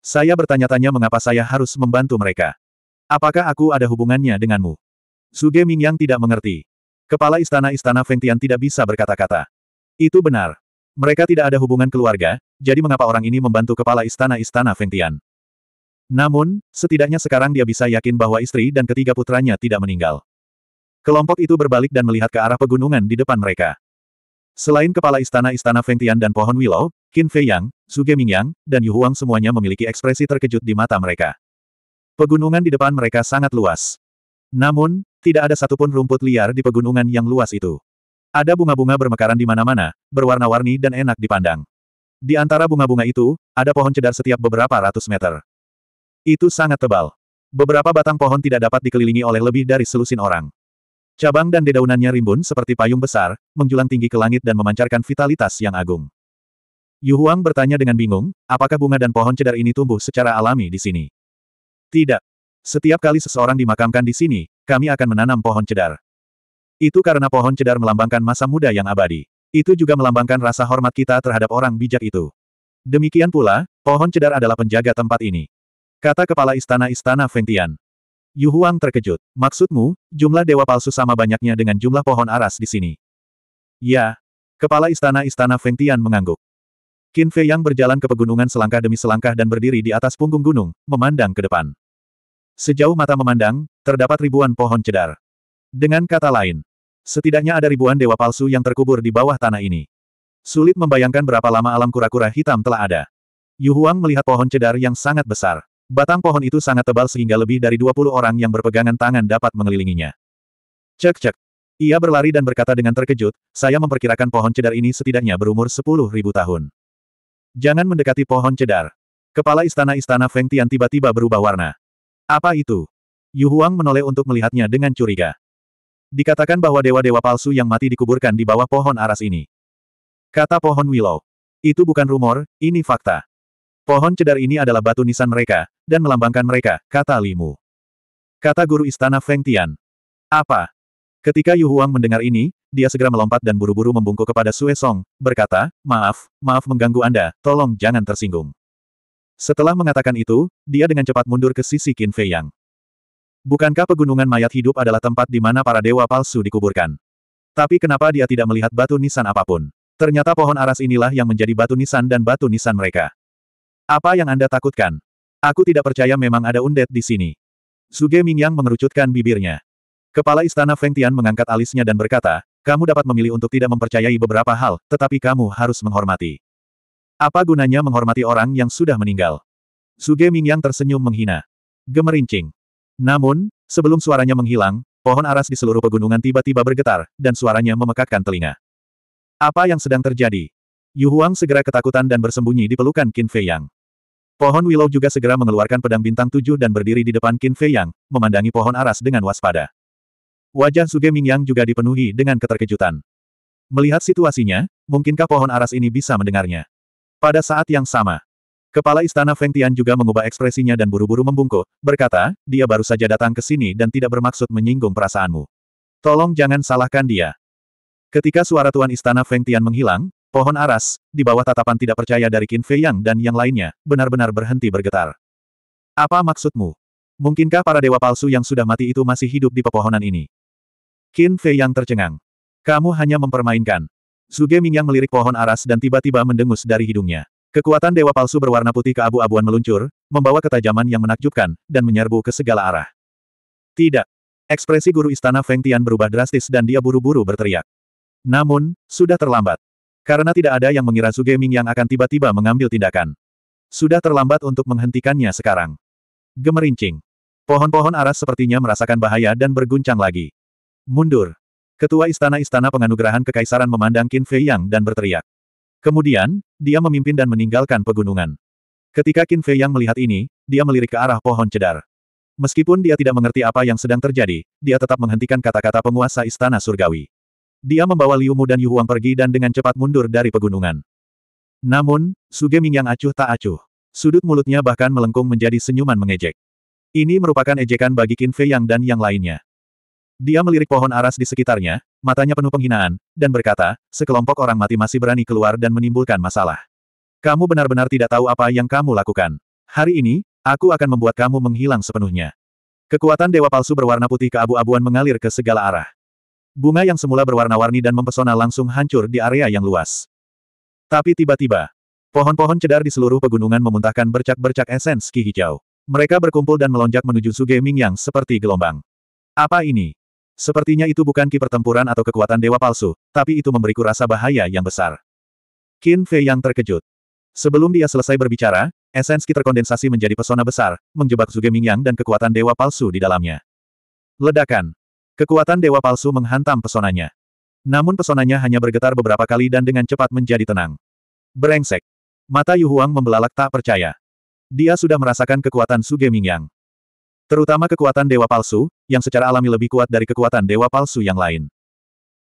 Speaker 1: Saya bertanya-tanya mengapa saya harus membantu mereka. Apakah aku ada hubungannya denganmu? Suge Mingyang tidak mengerti. Kepala istana-istana Tian tidak bisa berkata-kata. Itu benar. Mereka tidak ada hubungan keluarga, jadi mengapa orang ini membantu kepala istana-istana Tian? Namun, setidaknya sekarang dia bisa yakin bahwa istri dan ketiga putranya tidak meninggal. Kelompok itu berbalik dan melihat ke arah pegunungan di depan mereka. Selain kepala istana-istana Feng Tian dan pohon Willow, Qin Fei Yang, Ming Yang, dan Yu Huang semuanya memiliki ekspresi terkejut di mata mereka. Pegunungan di depan mereka sangat luas. Namun, tidak ada satupun rumput liar di pegunungan yang luas itu. Ada bunga-bunga bermekaran di mana-mana, berwarna-warni dan enak dipandang. Di antara bunga-bunga itu, ada pohon cedar setiap beberapa ratus meter. Itu sangat tebal. Beberapa batang pohon tidak dapat dikelilingi oleh lebih dari selusin orang. Cabang dan dedaunannya rimbun seperti payung besar, menjulang tinggi ke langit dan memancarkan vitalitas yang agung. Yu Huang bertanya dengan bingung, apakah bunga dan pohon cedar ini tumbuh secara alami di sini? Tidak. Setiap kali seseorang dimakamkan di sini, kami akan menanam pohon cedar. Itu karena pohon cedar melambangkan masa muda yang abadi. Itu juga melambangkan rasa hormat kita terhadap orang bijak itu. Demikian pula, pohon cedar adalah penjaga tempat ini. Kata kepala istana-istana Fengtian. Yu Huang terkejut. Maksudmu, jumlah dewa palsu sama banyaknya dengan jumlah pohon aras di sini? Ya. Kepala istana-istana Feng Tian mengangguk. Qin Fei Yang berjalan ke pegunungan selangkah demi selangkah dan berdiri di atas punggung gunung, memandang ke depan. Sejauh mata memandang, terdapat ribuan pohon cedar. Dengan kata lain, setidaknya ada ribuan dewa palsu yang terkubur di bawah tanah ini. Sulit membayangkan berapa lama alam kura-kura hitam telah ada. Yu Huang melihat pohon cedar yang sangat besar. Batang pohon itu sangat tebal sehingga lebih dari 20 orang yang berpegangan tangan dapat mengelilinginya. Cek-cek. Ia berlari dan berkata dengan terkejut, saya memperkirakan pohon cedar ini setidaknya berumur 10.000 tahun. Jangan mendekati pohon cedar. Kepala istana-istana Feng Tian tiba-tiba berubah warna. Apa itu? Yu Huang menoleh untuk melihatnya dengan curiga. Dikatakan bahwa dewa-dewa palsu yang mati dikuburkan di bawah pohon aras ini. Kata pohon Willow. Itu bukan rumor, ini fakta. Pohon cedar ini adalah batu nisan mereka, dan melambangkan mereka, kata Limu. Kata guru istana Feng Tian. Apa? Ketika Yu Huang mendengar ini, dia segera melompat dan buru-buru membungkuk kepada Sue Song, berkata, maaf, maaf mengganggu Anda, tolong jangan tersinggung. Setelah mengatakan itu, dia dengan cepat mundur ke sisi Qin Fei Yang. Bukankah pegunungan mayat hidup adalah tempat di mana para dewa palsu dikuburkan? Tapi kenapa dia tidak melihat batu nisan apapun? Ternyata pohon aras inilah yang menjadi batu nisan dan batu nisan mereka. Apa yang Anda takutkan? Aku tidak percaya memang ada undet di sini. Suge Mingyang mengerucutkan bibirnya. Kepala Istana Feng Tian mengangkat alisnya dan berkata, kamu dapat memilih untuk tidak mempercayai beberapa hal, tetapi kamu harus menghormati. Apa gunanya menghormati orang yang sudah meninggal? Suge Mingyang tersenyum menghina. Gemerincing. Namun, sebelum suaranya menghilang, pohon aras di seluruh pegunungan tiba-tiba bergetar, dan suaranya memekakkan telinga. Apa yang sedang terjadi? Yu Huang segera ketakutan dan bersembunyi di pelukan Qin Fei Yang. Pohon Willow juga segera mengeluarkan pedang bintang tujuh dan berdiri di depan Qin Fei Yang, memandangi pohon aras dengan waspada. Wajah Suge Mingyang juga dipenuhi dengan keterkejutan. Melihat situasinya, mungkinkah pohon aras ini bisa mendengarnya? Pada saat yang sama, Kepala Istana Feng Tian juga mengubah ekspresinya dan buru-buru membungkuk, berkata, dia baru saja datang ke sini dan tidak bermaksud menyinggung perasaanmu. Tolong jangan salahkan dia. Ketika suara Tuan Istana Feng Tian menghilang, Pohon aras, di bawah tatapan tidak percaya dari Qin Fei Yang dan yang lainnya, benar-benar berhenti bergetar. Apa maksudmu? Mungkinkah para dewa palsu yang sudah mati itu masih hidup di pepohonan ini? Qin Fei Yang tercengang. Kamu hanya mempermainkan. Suge Mingyang melirik pohon aras dan tiba-tiba mendengus dari hidungnya. Kekuatan dewa palsu berwarna putih ke abu abuan meluncur, membawa ketajaman yang menakjubkan, dan menyerbu ke segala arah. Tidak. Ekspresi guru istana Feng Tian berubah drastis dan dia buru-buru berteriak. Namun, sudah terlambat. Karena tidak ada yang mengira Zugeming yang akan tiba-tiba mengambil tindakan. Sudah terlambat untuk menghentikannya sekarang. Gemerincing. Pohon-pohon aras sepertinya merasakan bahaya dan berguncang lagi. Mundur. Ketua istana-istana penganugerahan kekaisaran memandang Qin Fei Yang dan berteriak. Kemudian, dia memimpin dan meninggalkan pegunungan. Ketika Qin Fei Yang melihat ini, dia melirik ke arah pohon cedar. Meskipun dia tidak mengerti apa yang sedang terjadi, dia tetap menghentikan kata-kata penguasa istana surgawi. Dia membawa Liu Mu dan Yu Huang pergi dan dengan cepat mundur dari pegunungan. Namun, Suge Ming yang acuh tak acuh. Sudut mulutnya bahkan melengkung menjadi senyuman mengejek. Ini merupakan ejekan bagi Qin Fei Yang dan yang lainnya. Dia melirik pohon aras di sekitarnya, matanya penuh penghinaan, dan berkata, sekelompok orang mati masih berani keluar dan menimbulkan masalah. Kamu benar-benar tidak tahu apa yang kamu lakukan. Hari ini, aku akan membuat kamu menghilang sepenuhnya. Kekuatan dewa palsu berwarna putih keabu-abuan mengalir ke segala arah. Bunga yang semula berwarna-warni dan mempesona langsung hancur di area yang luas. Tapi tiba-tiba, pohon-pohon cedar di seluruh pegunungan memuntahkan bercak-bercak esens ki hijau. Mereka berkumpul dan melonjak menuju Suge Mingyang seperti gelombang. Apa ini? Sepertinya itu bukan ki pertempuran atau kekuatan dewa palsu, tapi itu memberiku rasa bahaya yang besar. Qin Fei yang terkejut. Sebelum dia selesai berbicara, esens ki terkondensasi menjadi pesona besar, menjebak Suge Mingyang dan kekuatan dewa palsu di dalamnya. Ledakan. Kekuatan dewa palsu menghantam pesonanya. Namun pesonanya hanya bergetar beberapa kali dan dengan cepat menjadi tenang. Berengsek. Mata Yu Huang membelalak tak percaya. Dia sudah merasakan kekuatan Suge yang, Terutama kekuatan dewa palsu, yang secara alami lebih kuat dari kekuatan dewa palsu yang lain.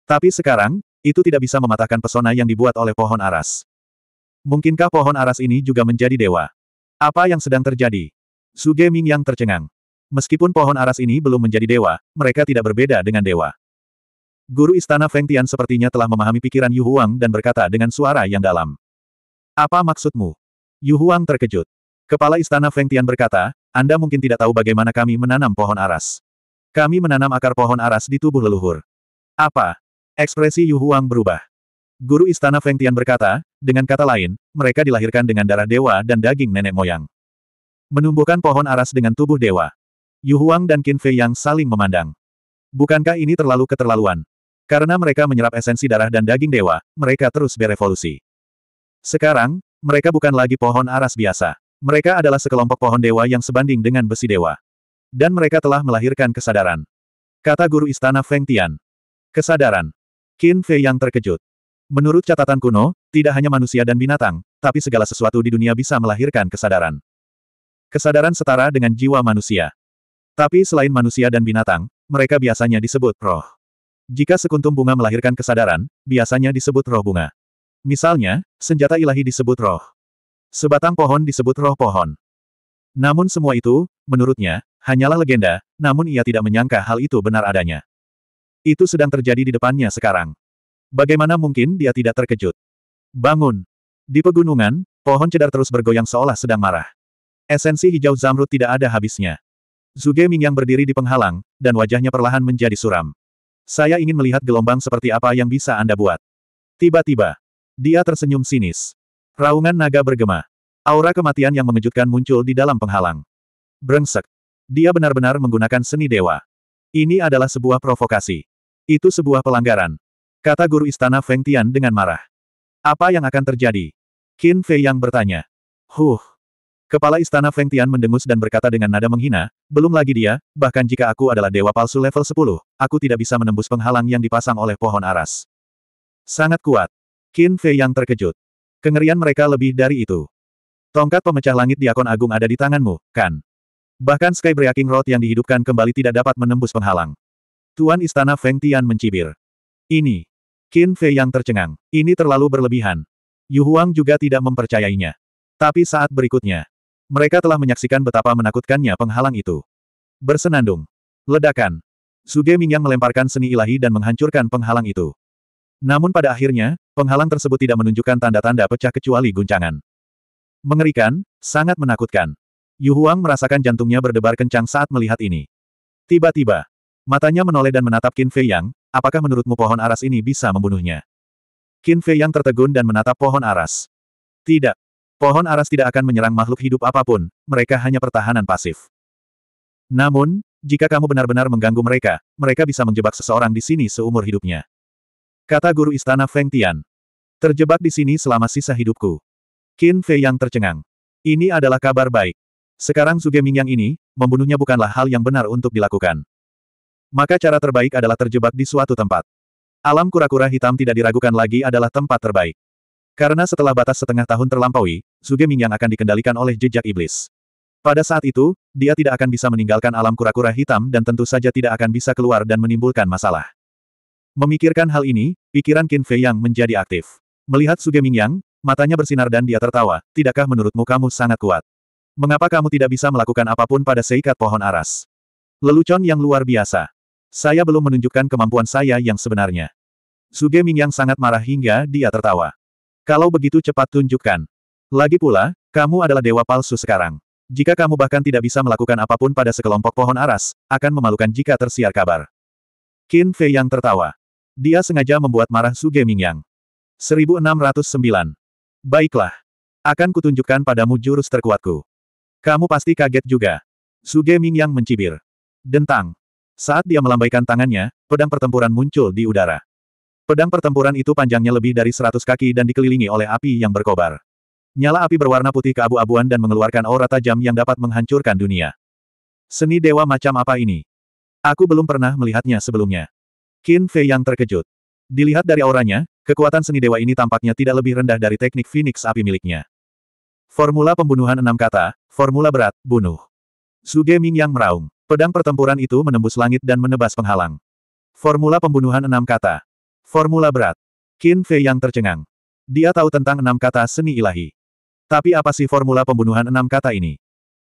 Speaker 1: Tapi sekarang, itu tidak bisa mematahkan pesona yang dibuat oleh pohon aras. Mungkinkah pohon aras ini juga menjadi dewa? Apa yang sedang terjadi? Suge yang tercengang. Meskipun pohon aras ini belum menjadi dewa, mereka tidak berbeda dengan dewa. Guru Istana Feng Tian sepertinya telah memahami pikiran Yu Huang dan berkata dengan suara yang dalam. Apa maksudmu? Yu Huang terkejut. Kepala Istana Feng Tian berkata, Anda mungkin tidak tahu bagaimana kami menanam pohon aras. Kami menanam akar pohon aras di tubuh leluhur. Apa? Ekspresi Yu Huang berubah. Guru Istana Feng Tian berkata, dengan kata lain, mereka dilahirkan dengan darah dewa dan daging nenek moyang. Menumbuhkan pohon aras dengan tubuh dewa. Yu Huang dan Qin Fei yang saling memandang. Bukankah ini terlalu keterlaluan? Karena mereka menyerap esensi darah dan daging dewa, mereka terus berevolusi. Sekarang, mereka bukan lagi pohon aras biasa. Mereka adalah sekelompok pohon dewa yang sebanding dengan besi dewa. Dan mereka telah melahirkan kesadaran. Kata guru istana Feng Tian. Kesadaran. Qin Fei yang terkejut. Menurut catatan kuno, tidak hanya manusia dan binatang, tapi segala sesuatu di dunia bisa melahirkan kesadaran. Kesadaran setara dengan jiwa manusia. Tapi selain manusia dan binatang, mereka biasanya disebut roh. Jika sekuntum bunga melahirkan kesadaran, biasanya disebut roh bunga. Misalnya, senjata ilahi disebut roh. Sebatang pohon disebut roh pohon. Namun semua itu, menurutnya, hanyalah legenda, namun ia tidak menyangka hal itu benar adanya. Itu sedang terjadi di depannya sekarang. Bagaimana mungkin dia tidak terkejut? Bangun! Di pegunungan, pohon cedar terus bergoyang seolah sedang marah. Esensi hijau zamrud tidak ada habisnya. Zuge Mingyang berdiri di penghalang, dan wajahnya perlahan menjadi suram. Saya ingin melihat gelombang seperti apa yang bisa Anda buat. Tiba-tiba, dia tersenyum sinis. Raungan naga bergema. Aura kematian yang mengejutkan muncul di dalam penghalang. Brengsek. Dia benar-benar menggunakan seni dewa. Ini adalah sebuah provokasi. Itu sebuah pelanggaran. Kata guru istana Feng Tian dengan marah. Apa yang akan terjadi? Qin Fei yang bertanya. Huh, Kepala Istana Feng Tian mendengus dan berkata dengan nada menghina, belum lagi dia, bahkan jika aku adalah dewa palsu level 10, aku tidak bisa menembus penghalang yang dipasang oleh pohon aras. Sangat kuat. Qin Fei yang terkejut. Kengerian mereka lebih dari itu. Tongkat pemecah langit diakon agung ada di tanganmu, kan? Bahkan Sky Breaking Road yang dihidupkan kembali tidak dapat menembus penghalang. Tuan Istana Feng Tian mencibir. Ini. Qin Fei yang tercengang. Ini terlalu berlebihan. Yu Huang juga tidak mempercayainya. Tapi saat berikutnya, mereka telah menyaksikan betapa menakutkannya penghalang itu. Bersenandung. Ledakan. Suge Mingyang melemparkan seni ilahi dan menghancurkan penghalang itu. Namun pada akhirnya, penghalang tersebut tidak menunjukkan tanda-tanda pecah kecuali guncangan. Mengerikan, sangat menakutkan. Yu Huang merasakan jantungnya berdebar kencang saat melihat ini. Tiba-tiba, matanya menoleh dan menatap Qin Fei Yang, apakah menurutmu pohon aras ini bisa membunuhnya? Qin Fei Yang tertegun dan menatap pohon aras. Tidak. Pohon aras tidak akan menyerang makhluk hidup apapun, mereka hanya pertahanan pasif. Namun, jika kamu benar-benar mengganggu mereka, mereka bisa menjebak seseorang di sini seumur hidupnya. Kata guru istana Feng Tian. Terjebak di sini selama sisa hidupku. Qin Fei yang tercengang. Ini adalah kabar baik. Sekarang Suge Mingyang ini, membunuhnya bukanlah hal yang benar untuk dilakukan. Maka cara terbaik adalah terjebak di suatu tempat. Alam kura-kura hitam tidak diragukan lagi adalah tempat terbaik. Karena setelah batas setengah tahun terlampaui, Zuge Mingyang akan dikendalikan oleh jejak iblis. Pada saat itu, dia tidak akan bisa meninggalkan alam kura-kura hitam dan tentu saja tidak akan bisa keluar dan menimbulkan masalah. Memikirkan hal ini, pikiran Qin Fei Yang menjadi aktif. Melihat Suge Mingyang, matanya bersinar dan dia tertawa, tidakkah menurutmu kamu sangat kuat? Mengapa kamu tidak bisa melakukan apapun pada seikat pohon aras? Lelucon yang luar biasa. Saya belum menunjukkan kemampuan saya yang sebenarnya. Suge Mingyang sangat marah hingga dia tertawa. Kalau begitu cepat tunjukkan. Lagi pula, kamu adalah dewa palsu sekarang. Jika kamu bahkan tidak bisa melakukan apapun pada sekelompok pohon aras, akan memalukan jika tersiar kabar. Qin Fei yang tertawa. Dia sengaja membuat marah Su Yang. 1609. Baiklah. Akan kutunjukkan padamu jurus terkuatku. Kamu pasti kaget juga. Su Yang mencibir. Dentang. Saat dia melambaikan tangannya, pedang pertempuran muncul di udara. Pedang pertempuran itu panjangnya lebih dari seratus kaki dan dikelilingi oleh api yang berkobar. Nyala api berwarna putih keabu-abuan dan mengeluarkan aura tajam yang dapat menghancurkan dunia. Seni dewa macam apa ini? Aku belum pernah melihatnya sebelumnya. Qin Fei yang terkejut. Dilihat dari auranya, kekuatan seni dewa ini tampaknya tidak lebih rendah dari teknik Phoenix api miliknya. Formula pembunuhan enam kata, formula berat, bunuh. Suge Ming yang meraung. Pedang pertempuran itu menembus langit dan menebas penghalang. Formula pembunuhan enam kata, Formula berat. Qin Fei yang tercengang. Dia tahu tentang enam kata seni ilahi. Tapi apa sih formula pembunuhan enam kata ini?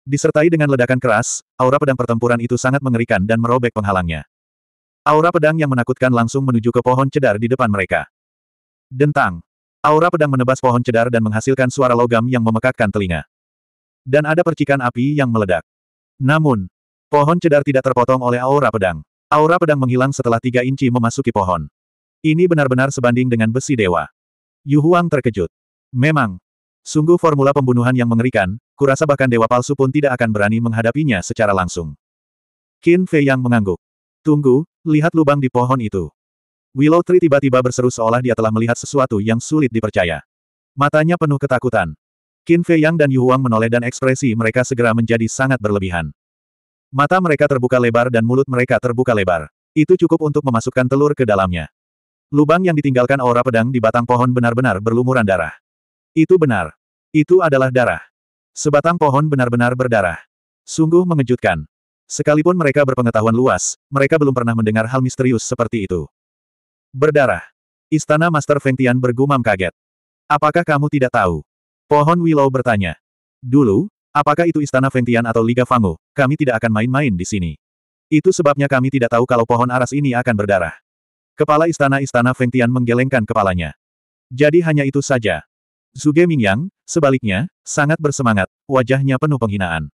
Speaker 1: Disertai dengan ledakan keras, aura pedang pertempuran itu sangat mengerikan dan merobek penghalangnya. Aura pedang yang menakutkan langsung menuju ke pohon cedar di depan mereka. Dentang. Aura pedang menebas pohon cedar dan menghasilkan suara logam yang memekakkan telinga. Dan ada percikan api yang meledak. Namun, pohon cedar tidak terpotong oleh aura pedang. Aura pedang menghilang setelah tiga inci memasuki pohon. Ini benar-benar sebanding dengan besi dewa. Yu Huang terkejut. Memang. Sungguh formula pembunuhan yang mengerikan, kurasa bahkan dewa palsu pun tidak akan berani menghadapinya secara langsung. Qin Fei yang mengangguk. Tunggu, lihat lubang di pohon itu. Willow Tree tiba-tiba berseru seolah dia telah melihat sesuatu yang sulit dipercaya. Matanya penuh ketakutan. Qin Fei Yang dan Yu Huang menoleh dan ekspresi mereka segera menjadi sangat berlebihan. Mata mereka terbuka lebar dan mulut mereka terbuka lebar. Itu cukup untuk memasukkan telur ke dalamnya. Lubang yang ditinggalkan aura pedang di batang pohon benar-benar berlumuran darah. Itu benar. Itu adalah darah. Sebatang pohon benar-benar berdarah. Sungguh mengejutkan. Sekalipun mereka berpengetahuan luas, mereka belum pernah mendengar hal misterius seperti itu. Berdarah. Istana Master Feng Tian bergumam kaget. Apakah kamu tidak tahu? Pohon Willow bertanya. Dulu, apakah itu Istana Feng Tian atau Liga Fango, kami tidak akan main-main di sini. Itu sebabnya kami tidak tahu kalau pohon aras ini akan berdarah. Kepala istana-istana Feng Tian menggelengkan kepalanya. Jadi hanya itu saja. Zuge Mingyang, sebaliknya, sangat bersemangat, wajahnya penuh penghinaan.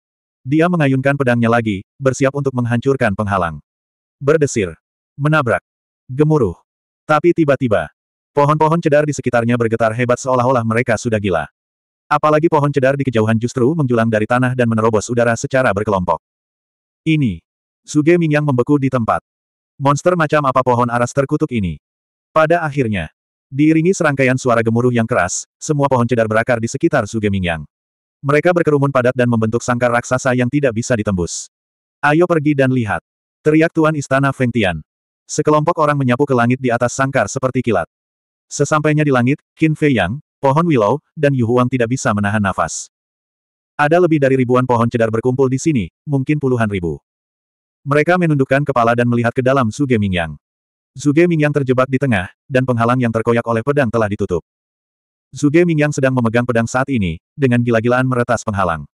Speaker 1: Dia mengayunkan pedangnya lagi, bersiap untuk menghancurkan penghalang. Berdesir. Menabrak. Gemuruh. Tapi tiba-tiba, pohon-pohon cedar di sekitarnya bergetar hebat seolah-olah mereka sudah gila. Apalagi pohon cedar di kejauhan justru menjulang dari tanah dan menerobos udara secara berkelompok. Ini. Suge Mingyang membeku di tempat. Monster macam apa pohon aras terkutuk ini? Pada akhirnya, diiringi serangkaian suara gemuruh yang keras, semua pohon cedar berakar di sekitar Mingyang. Mereka berkerumun padat dan membentuk sangkar raksasa yang tidak bisa ditembus. Ayo pergi dan lihat. Teriak Tuan Istana Feng Tian. Sekelompok orang menyapu ke langit di atas sangkar seperti kilat. Sesampainya di langit, Qin Fei Yang, pohon willow, dan Yu Huang tidak bisa menahan nafas. Ada lebih dari ribuan pohon cedar berkumpul di sini, mungkin puluhan ribu. Mereka menundukkan kepala dan melihat ke dalam Suge Mingyang. Suge Mingyang terjebak di tengah, dan penghalang yang terkoyak oleh pedang telah ditutup. Suge Mingyang sedang memegang pedang saat ini, dengan gila-gilaan meretas penghalang.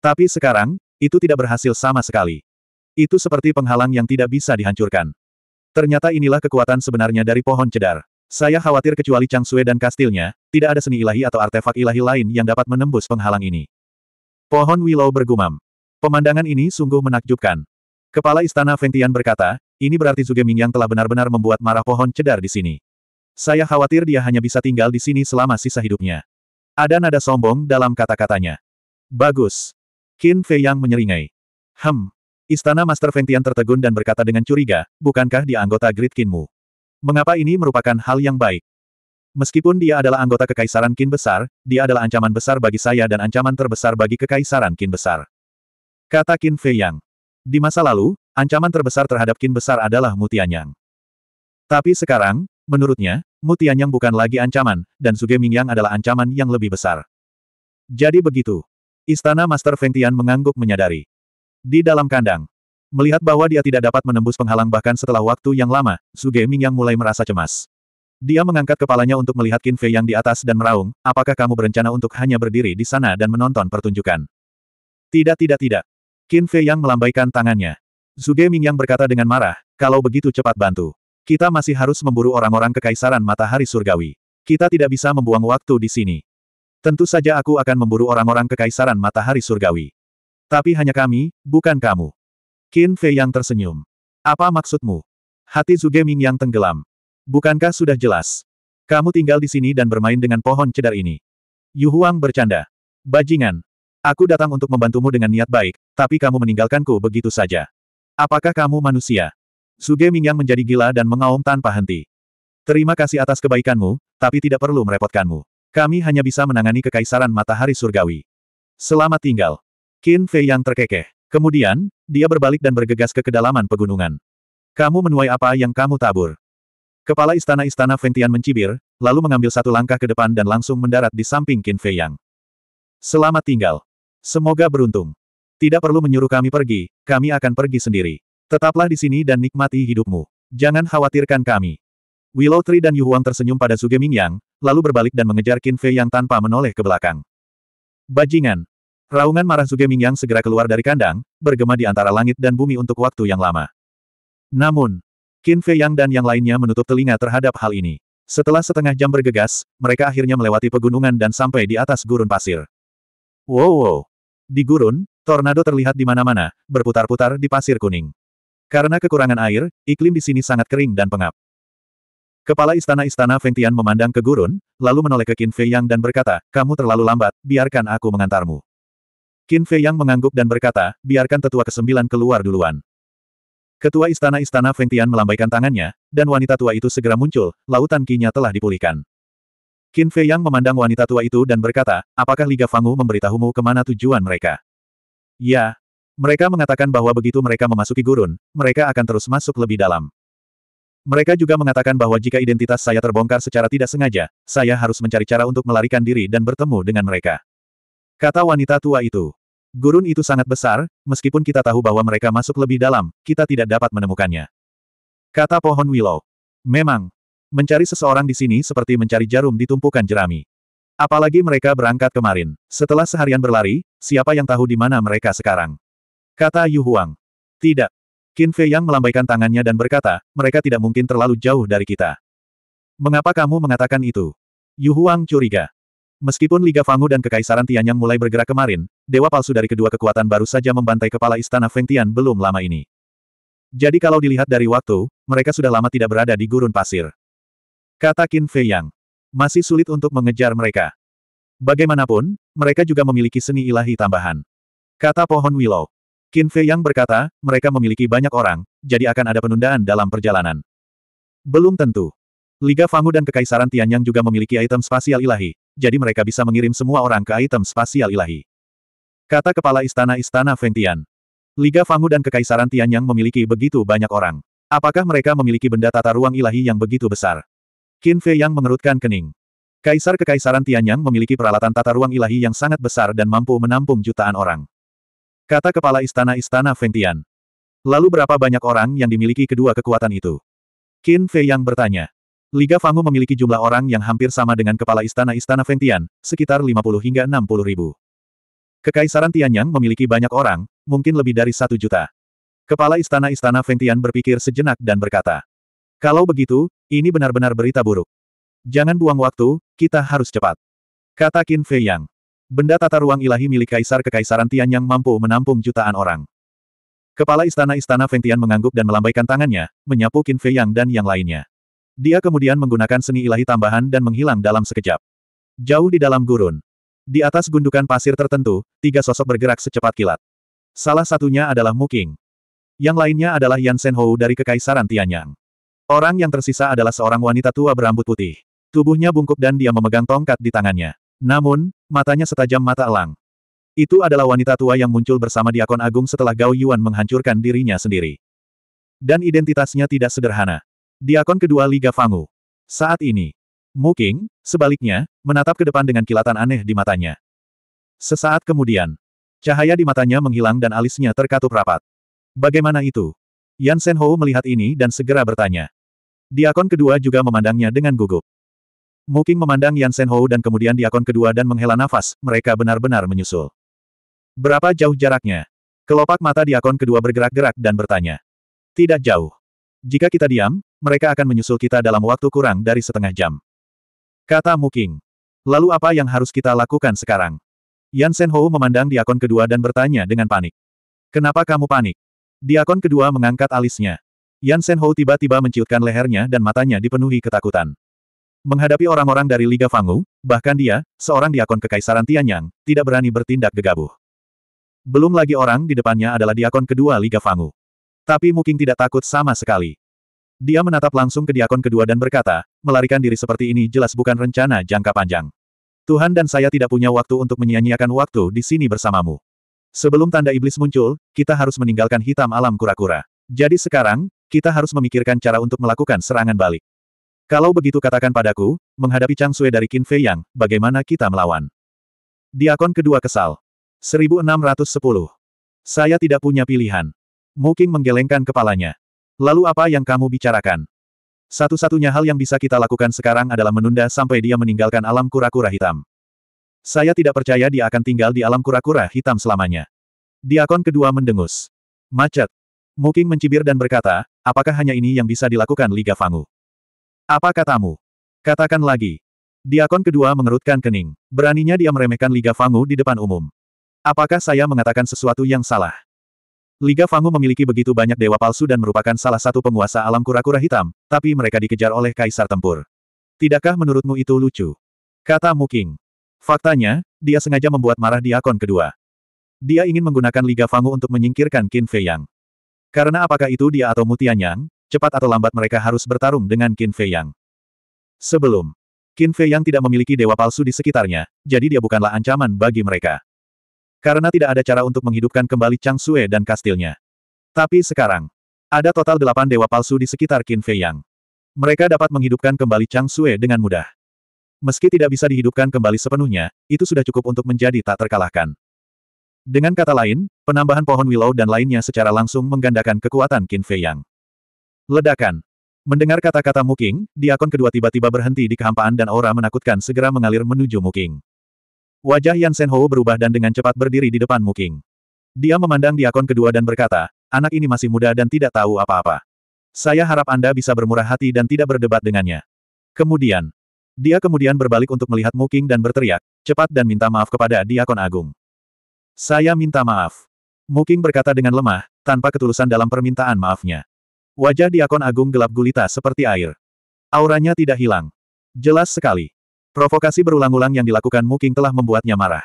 Speaker 1: Tapi sekarang, itu tidak berhasil sama sekali. Itu seperti penghalang yang tidak bisa dihancurkan. Ternyata inilah kekuatan sebenarnya dari pohon cedar. Saya khawatir kecuali Chang Sue dan kastilnya, tidak ada seni ilahi atau artefak ilahi lain yang dapat menembus penghalang ini. Pohon Willow bergumam. Pemandangan ini sungguh menakjubkan. Kepala Istana Fentian berkata, ini berarti Zuge Ming yang telah benar-benar membuat marah pohon cedar di sini. Saya khawatir dia hanya bisa tinggal di sini selama sisa hidupnya. Ada nada sombong dalam kata-katanya. Bagus. Qin Fei Yang menyeringai. Hem. Istana Master Fengtian tertegun dan berkata dengan curiga, bukankah dia anggota Grid Qinmu? Mengapa ini merupakan hal yang baik? Meskipun dia adalah anggota Kekaisaran Qin Besar, dia adalah ancaman besar bagi saya dan ancaman terbesar bagi Kekaisaran Qin Besar. Kata Qin Fei Yang. Di masa lalu, ancaman terbesar terhadap Kin besar adalah Mutianyang. Tapi sekarang, menurutnya, Mutianyang bukan lagi ancaman, dan Suge Mingyang adalah ancaman yang lebih besar. Jadi begitu. Istana Master Feng Tian mengangguk menyadari. Di dalam kandang. Melihat bahwa dia tidak dapat menembus penghalang bahkan setelah waktu yang lama, Suge Mingyang mulai merasa cemas. Dia mengangkat kepalanya untuk melihat Qin Fei yang di atas dan meraung, apakah kamu berencana untuk hanya berdiri di sana dan menonton pertunjukan? Tidak tidak tidak. Qin Fei Yang melambaikan tangannya. Ming yang berkata dengan marah, kalau begitu cepat bantu. Kita masih harus memburu orang-orang kekaisaran matahari surgawi. Kita tidak bisa membuang waktu di sini. Tentu saja aku akan memburu orang-orang kekaisaran matahari surgawi. Tapi hanya kami, bukan kamu. Qin Fei Yang tersenyum. Apa maksudmu? Hati Zuge yang tenggelam. Bukankah sudah jelas? Kamu tinggal di sini dan bermain dengan pohon cedar ini. Yu Huang bercanda. Bajingan, Aku datang untuk membantumu dengan niat baik, tapi kamu meninggalkanku begitu saja. Apakah kamu manusia? Suge Mingyang menjadi gila dan mengaum tanpa henti. Terima kasih atas kebaikanmu, tapi tidak perlu merepotkanmu. Kami hanya bisa menangani kekaisaran matahari surgawi. Selamat tinggal. Qin Fei yang terkekeh. Kemudian, dia berbalik dan bergegas ke kedalaman pegunungan. Kamu menuai apa yang kamu tabur. Kepala istana-istana Fentian mencibir, lalu mengambil satu langkah ke depan dan langsung mendarat di samping Qin Fei Yang. Selamat tinggal. Semoga beruntung. Tidak perlu menyuruh kami pergi, kami akan pergi sendiri. Tetaplah di sini dan nikmati hidupmu. Jangan khawatirkan kami. Willow Tree dan Yu Huang tersenyum pada Suge Yang, lalu berbalik dan mengejar Qin Fei yang tanpa menoleh ke belakang. Bajingan! Raungan marah Suge Yang segera keluar dari kandang, bergema di antara langit dan bumi untuk waktu yang lama. Namun, Qin Fei Yang dan yang lainnya menutup telinga terhadap hal ini. Setelah setengah jam bergegas, mereka akhirnya melewati pegunungan dan sampai di atas gurun pasir. Wow wow, di gurun, tornado terlihat di mana-mana, berputar-putar di pasir kuning. Karena kekurangan air, iklim di sini sangat kering dan pengap. Kepala istana-istana Feng Tian memandang ke gurun, lalu menoleh ke Qin Fei Yang dan berkata, kamu terlalu lambat, biarkan aku mengantarmu. Qin Fei Yang mengangguk dan berkata, biarkan tetua kesembilan keluar duluan. Ketua istana-istana Feng Tian melambaikan tangannya, dan wanita tua itu segera muncul, lautan kinya telah dipulihkan. Qin Fei Yang memandang wanita tua itu dan berkata, apakah Liga Fangu memberitahumu kemana tujuan mereka? Ya. Mereka mengatakan bahwa begitu mereka memasuki gurun, mereka akan terus masuk lebih dalam. Mereka juga mengatakan bahwa jika identitas saya terbongkar secara tidak sengaja, saya harus mencari cara untuk melarikan diri dan bertemu dengan mereka. Kata wanita tua itu. Gurun itu sangat besar, meskipun kita tahu bahwa mereka masuk lebih dalam, kita tidak dapat menemukannya. Kata pohon willow. Memang, Mencari seseorang di sini seperti mencari jarum di tumpukan jerami. Apalagi mereka berangkat kemarin. Setelah seharian berlari, siapa yang tahu di mana mereka sekarang? Kata Yu Huang. Tidak. Qin Fei Yang melambaikan tangannya dan berkata, mereka tidak mungkin terlalu jauh dari kita. Mengapa kamu mengatakan itu? Yu Huang curiga. Meskipun Liga Fangu dan Kekaisaran Tianyang mulai bergerak kemarin, dewa palsu dari kedua kekuatan baru saja membantai kepala istana Feng Tian belum lama ini. Jadi kalau dilihat dari waktu, mereka sudah lama tidak berada di gurun pasir. Kata Qin Fei Yang. Masih sulit untuk mengejar mereka. Bagaimanapun, mereka juga memiliki seni ilahi tambahan. Kata pohon Willow. Qin Fei Yang berkata, mereka memiliki banyak orang, jadi akan ada penundaan dalam perjalanan. Belum tentu. Liga Fangu dan Kekaisaran Tianyang juga memiliki item spasial ilahi, jadi mereka bisa mengirim semua orang ke item spasial ilahi. Kata kepala istana-istana Feng Tian. Liga Fangu dan Kekaisaran Tianyang memiliki begitu banyak orang. Apakah mereka memiliki benda tata ruang ilahi yang begitu besar? Qin Fei yang mengerutkan kening. Kaisar Kekaisaran Tianyang memiliki peralatan tata ruang ilahi yang sangat besar dan mampu menampung jutaan orang. Kata kepala istana-istana Feng Tian. Lalu berapa banyak orang yang dimiliki kedua kekuatan itu? Qin Fei yang bertanya. Liga Fangu memiliki jumlah orang yang hampir sama dengan kepala istana-istana Feng Tian, sekitar 50 hingga 60 ribu. Kekaisaran Tianyang memiliki banyak orang, mungkin lebih dari satu juta. Kepala istana-istana Feng Tian berpikir sejenak dan berkata, kalau begitu, ini benar-benar berita buruk. Jangan buang waktu, kita harus cepat. Kata Qin Fei Yang. Benda tata ruang ilahi milik Kaisar Kekaisaran Tian yang mampu menampung jutaan orang. Kepala istana-istana Feng Tian mengangguk dan melambaikan tangannya, menyapu Qin Fei Yang dan yang lainnya. Dia kemudian menggunakan seni ilahi tambahan dan menghilang dalam sekejap. Jauh di dalam gurun. Di atas gundukan pasir tertentu, tiga sosok bergerak secepat kilat. Salah satunya adalah Muking. Yang lainnya adalah Yan Senhou dari Kekaisaran Tianyang. Orang yang tersisa adalah seorang wanita tua berambut putih. Tubuhnya bungkuk dan dia memegang tongkat di tangannya. Namun, matanya setajam mata elang. Itu adalah wanita tua yang muncul bersama Diakon Agung setelah Gao Yuan menghancurkan dirinya sendiri. Dan identitasnya tidak sederhana. Diakon kedua Liga Fangu. Saat ini, Muking, sebaliknya, menatap ke depan dengan kilatan aneh di matanya. Sesaat kemudian, cahaya di matanya menghilang dan alisnya terkatup rapat. Bagaimana itu? Yan Sen Ho melihat ini dan segera bertanya. Diakon kedua juga memandangnya dengan gugup. Muking memandang Yan Sen Ho dan kemudian diakon kedua dan menghela nafas, mereka benar-benar menyusul. Berapa jauh jaraknya? Kelopak mata diakon kedua bergerak-gerak dan bertanya. Tidak jauh. Jika kita diam, mereka akan menyusul kita dalam waktu kurang dari setengah jam. Kata Muking. Lalu apa yang harus kita lakukan sekarang? Yan Sen Ho memandang diakon kedua dan bertanya dengan panik. Kenapa kamu panik? Diakon kedua mengangkat alisnya. Yan Senhou tiba-tiba menciutkan lehernya dan matanya dipenuhi ketakutan. Menghadapi orang-orang dari Liga Fangu, bahkan dia, seorang diakon kekaisaran Tianyang, tidak berani bertindak gegabah. Belum lagi orang di depannya adalah diakon kedua Liga Fangu. Tapi Muking tidak takut sama sekali. Dia menatap langsung ke diakon kedua dan berkata, melarikan diri seperti ini jelas bukan rencana jangka panjang. Tuhan dan saya tidak punya waktu untuk menyia-nyiakan waktu di sini bersamamu. Sebelum tanda iblis muncul, kita harus meninggalkan hitam alam kura-kura. Jadi sekarang, kita harus memikirkan cara untuk melakukan serangan balik. Kalau begitu katakan padaku, menghadapi Chang Sui dari Qin Fei Yang, bagaimana kita melawan? Diakon kedua kesal. 1610. Saya tidak punya pilihan. Moking menggelengkan kepalanya. Lalu apa yang kamu bicarakan? Satu-satunya hal yang bisa kita lakukan sekarang adalah menunda sampai dia meninggalkan alam kura-kura hitam. Saya tidak percaya dia akan tinggal di alam kura-kura hitam selamanya. Diakon kedua mendengus. Macet. Muking mencibir dan berkata, apakah hanya ini yang bisa dilakukan Liga Fangu? Apa katamu? Katakan lagi. Diakon kedua mengerutkan kening. Beraninya dia meremehkan Liga Fangu di depan umum. Apakah saya mengatakan sesuatu yang salah? Liga Fangu memiliki begitu banyak dewa palsu dan merupakan salah satu penguasa alam kura-kura hitam, tapi mereka dikejar oleh kaisar tempur. Tidakkah menurutmu itu lucu? Kata Muking. Faktanya, dia sengaja membuat marah diakon kedua. Dia ingin menggunakan Liga Fangu untuk menyingkirkan Qin Fei Yang. Karena apakah itu dia atau Mutianyang, cepat atau lambat mereka harus bertarung dengan Qin Fei Yang. Sebelum, Qin Fei Yang tidak memiliki dewa palsu di sekitarnya, jadi dia bukanlah ancaman bagi mereka. Karena tidak ada cara untuk menghidupkan kembali Chang Sue dan kastilnya. Tapi sekarang, ada total delapan dewa palsu di sekitar Qin Fei Yang. Mereka dapat menghidupkan kembali Chang Sue dengan mudah. Meski tidak bisa dihidupkan kembali sepenuhnya, itu sudah cukup untuk menjadi tak terkalahkan. Dengan kata lain, penambahan pohon willow dan lainnya secara langsung menggandakan kekuatan Qin Fei Yang. Ledakan. Mendengar kata-kata Muking, diakon kedua tiba-tiba berhenti di kehampaan dan aura menakutkan segera mengalir menuju Muking. Wajah Yan Senho berubah dan dengan cepat berdiri di depan Muking. Dia memandang diakon kedua dan berkata, anak ini masih muda dan tidak tahu apa-apa. Saya harap Anda bisa bermurah hati dan tidak berdebat dengannya. Kemudian, dia kemudian berbalik untuk melihat Muking dan berteriak, cepat dan minta maaf kepada Diakon Agung. Saya minta maaf. Muking berkata dengan lemah, tanpa ketulusan dalam permintaan maafnya. Wajah Diakon Agung gelap gulita seperti air. Auranya tidak hilang. Jelas sekali. Provokasi berulang-ulang yang dilakukan Muking telah membuatnya marah.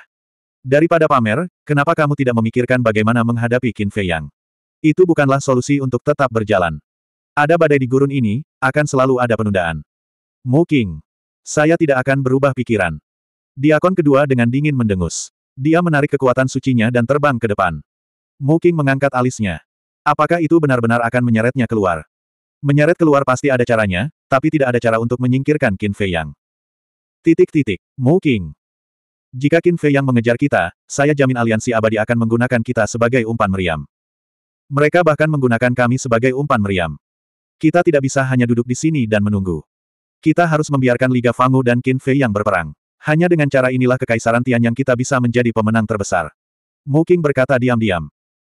Speaker 1: Daripada pamer, kenapa kamu tidak memikirkan bagaimana menghadapi Qin Fei Yang? Itu bukanlah solusi untuk tetap berjalan. Ada badai di gurun ini, akan selalu ada penundaan. Muking. Saya tidak akan berubah pikiran. Diakon kedua dengan dingin mendengus. Dia menarik kekuatan sucinya dan terbang ke depan. Muking mengangkat alisnya. Apakah itu benar-benar akan menyeretnya keluar? Menyeret keluar pasti ada caranya, tapi tidak ada cara untuk menyingkirkan Qin Fei Yang. Titik-titik, Muking. Jika Qin Fei Yang mengejar kita, saya jamin aliansi abadi akan menggunakan kita sebagai umpan meriam. Mereka bahkan menggunakan kami sebagai umpan meriam. Kita tidak bisa hanya duduk di sini dan menunggu. Kita harus membiarkan Liga Fangu dan Qin Fei yang berperang. Hanya dengan cara inilah kekaisaran Tian yang kita bisa menjadi pemenang terbesar. Mu King berkata diam-diam.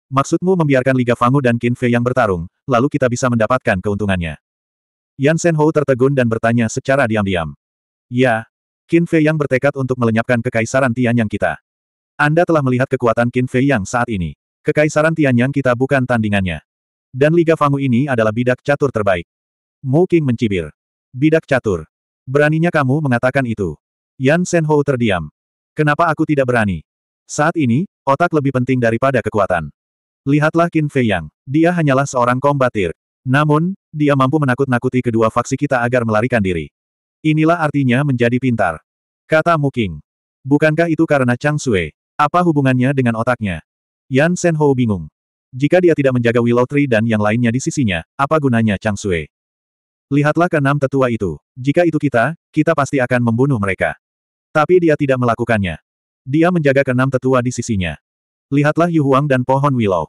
Speaker 1: Maksudmu membiarkan Liga Fangu dan Qin Fei yang bertarung, lalu kita bisa mendapatkan keuntungannya. Yan Hou tertegun dan bertanya secara diam-diam. Ya, Qin Fei yang bertekad untuk melenyapkan kekaisaran Tian yang kita. Anda telah melihat kekuatan Qin Fei yang saat ini. Kekaisaran Tian yang kita bukan tandingannya. Dan Liga Fangu ini adalah bidak catur terbaik. Mu King mencibir. Bidak catur. Beraninya kamu mengatakan itu. Yan Shenhou terdiam. Kenapa aku tidak berani? Saat ini, otak lebih penting daripada kekuatan. Lihatlah Qin Fei Yang. Dia hanyalah seorang kombatir. Namun, dia mampu menakut-nakuti kedua faksi kita agar melarikan diri. Inilah artinya menjadi pintar. Kata Mu Muking. Bukankah itu karena Chang Sui? Apa hubungannya dengan otaknya? Yan Shenhou bingung. Jika dia tidak menjaga Willow Tree dan yang lainnya di sisinya, apa gunanya Chang Sui? Lihatlah keenam tetua itu. Jika itu kita, kita pasti akan membunuh mereka. Tapi dia tidak melakukannya. Dia menjaga keenam tetua di sisinya. Lihatlah Yu Huang dan pohon Willow.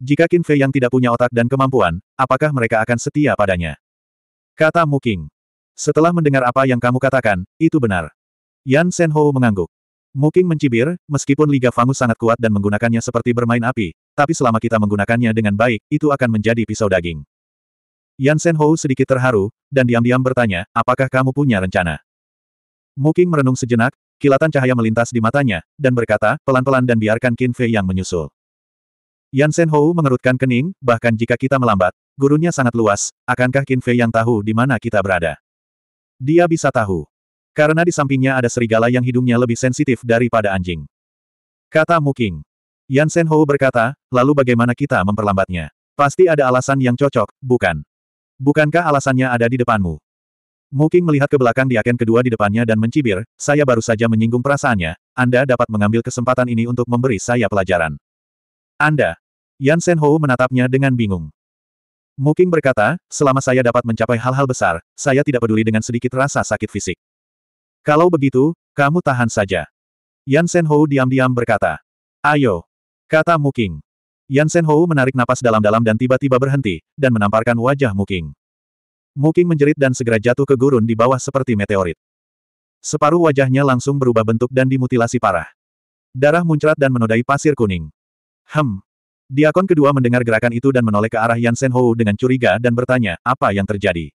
Speaker 1: Jika Qin Fei yang tidak punya otak dan kemampuan, apakah mereka akan setia padanya? Kata Muking. Setelah mendengar apa yang kamu katakan, itu benar. Yan Sen Ho mengangguk. Muking mencibir, meskipun Liga Fangus sangat kuat dan menggunakannya seperti bermain api, tapi selama kita menggunakannya dengan baik, itu akan menjadi pisau daging. Yan Shen Hou sedikit terharu, dan diam-diam bertanya, apakah kamu punya rencana? Muking merenung sejenak, kilatan cahaya melintas di matanya, dan berkata, pelan-pelan dan biarkan Qin Fei yang menyusul. Yan Shen Hou mengerutkan kening, bahkan jika kita melambat, gurunya sangat luas, akankah Qin Fei yang tahu di mana kita berada? Dia bisa tahu. Karena di sampingnya ada serigala yang hidungnya lebih sensitif daripada anjing. Kata Muking. Yan Shen Hou berkata, lalu bagaimana kita memperlambatnya? Pasti ada alasan yang cocok, bukan? Bukankah alasannya ada di depanmu? Muking melihat ke belakang diaken kedua di depannya dan mencibir, saya baru saja menyinggung perasaannya, Anda dapat mengambil kesempatan ini untuk memberi saya pelajaran. Anda. Yan Senhou menatapnya dengan bingung. Muking berkata, selama saya dapat mencapai hal-hal besar, saya tidak peduli dengan sedikit rasa sakit fisik. Kalau begitu, kamu tahan saja. Yan Senhou diam-diam berkata. Ayo. Kata Muking. Yan Shenhou Hou menarik napas dalam-dalam dan tiba-tiba berhenti, dan menamparkan wajah Muking. Muking menjerit dan segera jatuh ke gurun di bawah seperti meteorit. Separuh wajahnya langsung berubah bentuk dan dimutilasi parah. Darah muncrat dan menodai pasir kuning. Hem. Diakon kedua mendengar gerakan itu dan menoleh ke arah Yan Shenhou Hou dengan curiga dan bertanya, apa yang terjadi?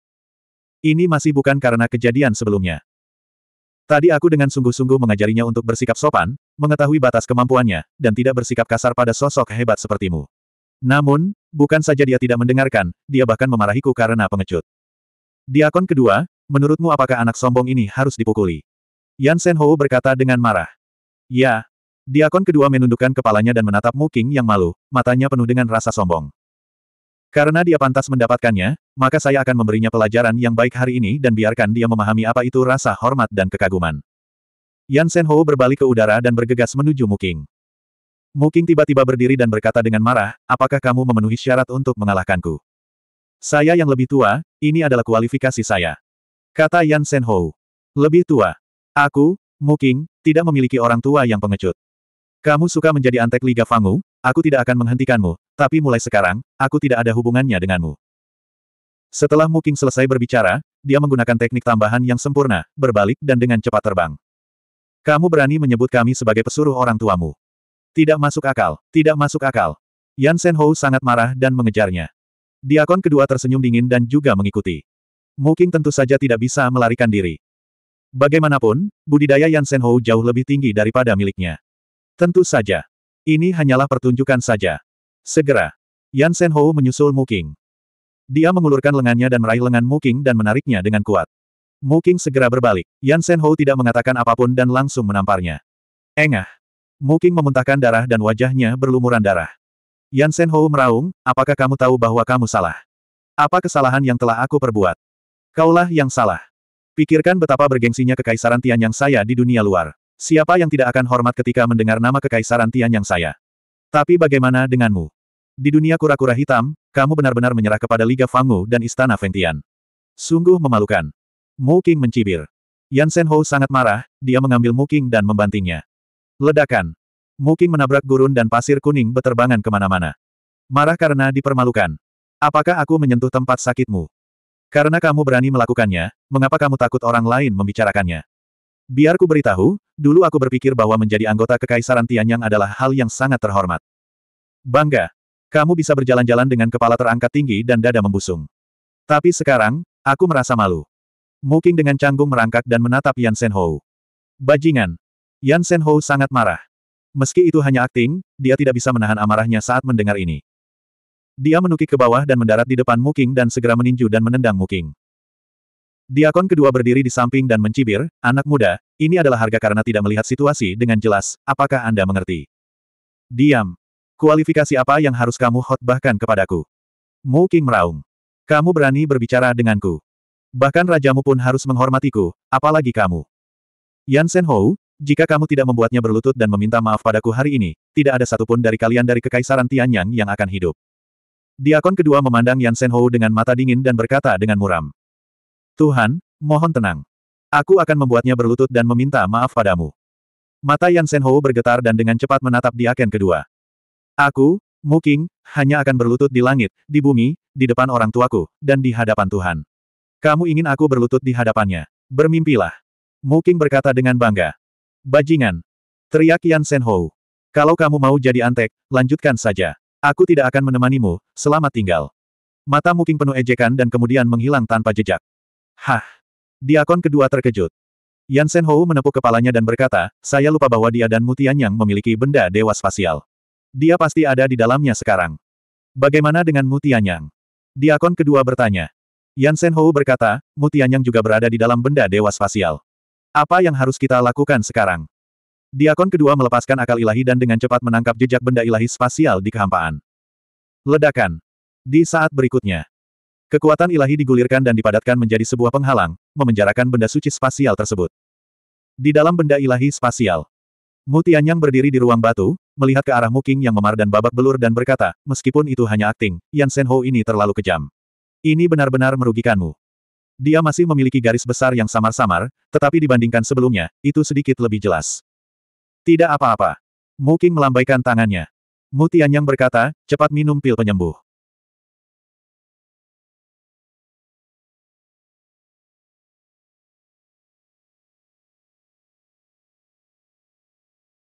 Speaker 1: Ini masih bukan karena kejadian sebelumnya. Tadi aku dengan sungguh-sungguh mengajarinya untuk bersikap sopan, mengetahui batas kemampuannya, dan tidak bersikap kasar pada sosok hebat sepertimu. Namun, bukan saja dia tidak mendengarkan, dia bahkan memarahiku karena pengecut. Diakon kedua, menurutmu apakah anak sombong ini harus dipukuli? Yan Senho berkata dengan marah. Ya. Diakon kedua menundukkan kepalanya dan menatap Mu Muking yang malu, matanya penuh dengan rasa sombong. Karena dia pantas mendapatkannya, maka saya akan memberinya pelajaran yang baik hari ini dan biarkan dia memahami apa itu rasa hormat dan kekaguman. Yan Senho berbalik ke udara dan bergegas menuju Muking. Muking tiba-tiba berdiri dan berkata dengan marah, apakah kamu memenuhi syarat untuk mengalahkanku? Saya yang lebih tua, ini adalah kualifikasi saya. Kata Yan Senho. Lebih tua. Aku, Muking, tidak memiliki orang tua yang pengecut. Kamu suka menjadi antek Liga Fangu, aku tidak akan menghentikanmu, tapi mulai sekarang, aku tidak ada hubungannya denganmu. Setelah Muking selesai berbicara, dia menggunakan teknik tambahan yang sempurna, berbalik dan dengan cepat terbang. Kamu berani menyebut kami sebagai pesuruh orang tuamu. Tidak masuk akal, tidak masuk akal. Yan Senhou sangat marah dan mengejarnya. Diakon kedua tersenyum dingin dan juga mengikuti. Muking tentu saja tidak bisa melarikan diri. Bagaimanapun, budidaya Yan Senhou jauh lebih tinggi daripada miliknya. Tentu saja. Ini hanyalah pertunjukan saja. Segera, Yan Senhou menyusul Muking. Dia mengulurkan lengannya dan meraih lengan Muking dan menariknya dengan kuat. Muking segera berbalik. Yan Senhou tidak mengatakan apapun dan langsung menamparnya. Engah. Muking memuntahkan darah dan wajahnya berlumuran darah. Yan Senhou meraung, apakah kamu tahu bahwa kamu salah? Apa kesalahan yang telah aku perbuat? Kaulah yang salah. Pikirkan betapa bergengsinya kekaisaran Tianyang saya di dunia luar. Siapa yang tidak akan hormat ketika mendengar nama kekaisaran Tianyang saya? Tapi bagaimana denganmu? Di dunia kura-kura hitam, kamu benar-benar menyerah kepada Liga Fangu dan Istana Fengtian. Sungguh memalukan. Mu King mencibir. Yan Senho sangat marah, dia mengambil Mu King dan membantingnya. Ledakan. Mu King menabrak gurun dan pasir kuning beterbangan kemana-mana. Marah karena dipermalukan. Apakah aku menyentuh tempat sakitmu? Karena kamu berani melakukannya, mengapa kamu takut orang lain membicarakannya? Biar ku beritahu, dulu aku berpikir bahwa menjadi anggota Kekaisaran Tianyang adalah hal yang sangat terhormat. Bangga. Kamu bisa berjalan-jalan dengan kepala terangkat tinggi dan dada membusung. Tapi sekarang, aku merasa malu. Muking dengan canggung merangkak dan menatap Yan Shenhou. Bajingan. Yan Shenhou sangat marah. Meski itu hanya akting, dia tidak bisa menahan amarahnya saat mendengar ini. Dia menukik ke bawah dan mendarat di depan Muking dan segera meninju dan menendang Muking. Diakon kedua berdiri di samping dan mencibir, anak muda, ini adalah harga karena tidak melihat situasi dengan jelas, apakah Anda mengerti? Diam. Kualifikasi apa yang harus kamu hotbahkan kepadaku? Mu King meraung. Kamu berani berbicara denganku. Bahkan rajamu pun harus menghormatiku, apalagi kamu. Yan Sen Hou, jika kamu tidak membuatnya berlutut dan meminta maaf padaku hari ini, tidak ada satupun dari kalian dari Kekaisaran Tianyang yang akan hidup. Diakon kedua memandang Yan Sen Hou dengan mata dingin dan berkata dengan muram. Tuhan, mohon tenang. Aku akan membuatnya berlutut dan meminta maaf padamu. Mata Yan Ho bergetar dan dengan cepat menatap di aken kedua. Aku, Muking, hanya akan berlutut di langit, di bumi, di depan orang tuaku, dan di hadapan Tuhan. Kamu ingin aku berlutut di hadapannya. Bermimpilah. Muking berkata dengan bangga. Bajingan. Teriak Yan Ho. Kalau kamu mau jadi antek, lanjutkan saja. Aku tidak akan menemanimu, selamat tinggal. Mata Muking penuh ejekan dan kemudian menghilang tanpa jejak. Hah! Diakon kedua terkejut. Yan Sen menepuk kepalanya dan berkata, saya lupa bahwa dia dan Mutian yang memiliki benda dewa spasial. Dia pasti ada di dalamnya sekarang. Bagaimana dengan Mutian yang? Diakon kedua bertanya. Yan Sen berkata, Mutian yang juga berada di dalam benda dewa spasial. Apa yang harus kita lakukan sekarang? Diakon kedua melepaskan akal ilahi dan dengan cepat menangkap jejak benda ilahi spasial di kehampaan. Ledakan. Di saat berikutnya, Kekuatan ilahi digulirkan dan dipadatkan menjadi sebuah penghalang, memenjarakan benda suci spasial tersebut. Di dalam benda ilahi spasial, Mu Tianyang berdiri di ruang batu, melihat ke arah Muking yang memar dan babak belur dan berkata, meskipun itu hanya akting, Yan Sen ini terlalu kejam. Ini benar-benar merugikanmu. Dia masih memiliki garis besar yang samar-samar, tetapi dibandingkan sebelumnya, itu sedikit lebih jelas. Tidak apa-apa. Muking melambaikan tangannya. Mu Tianyang berkata, cepat minum pil penyembuh.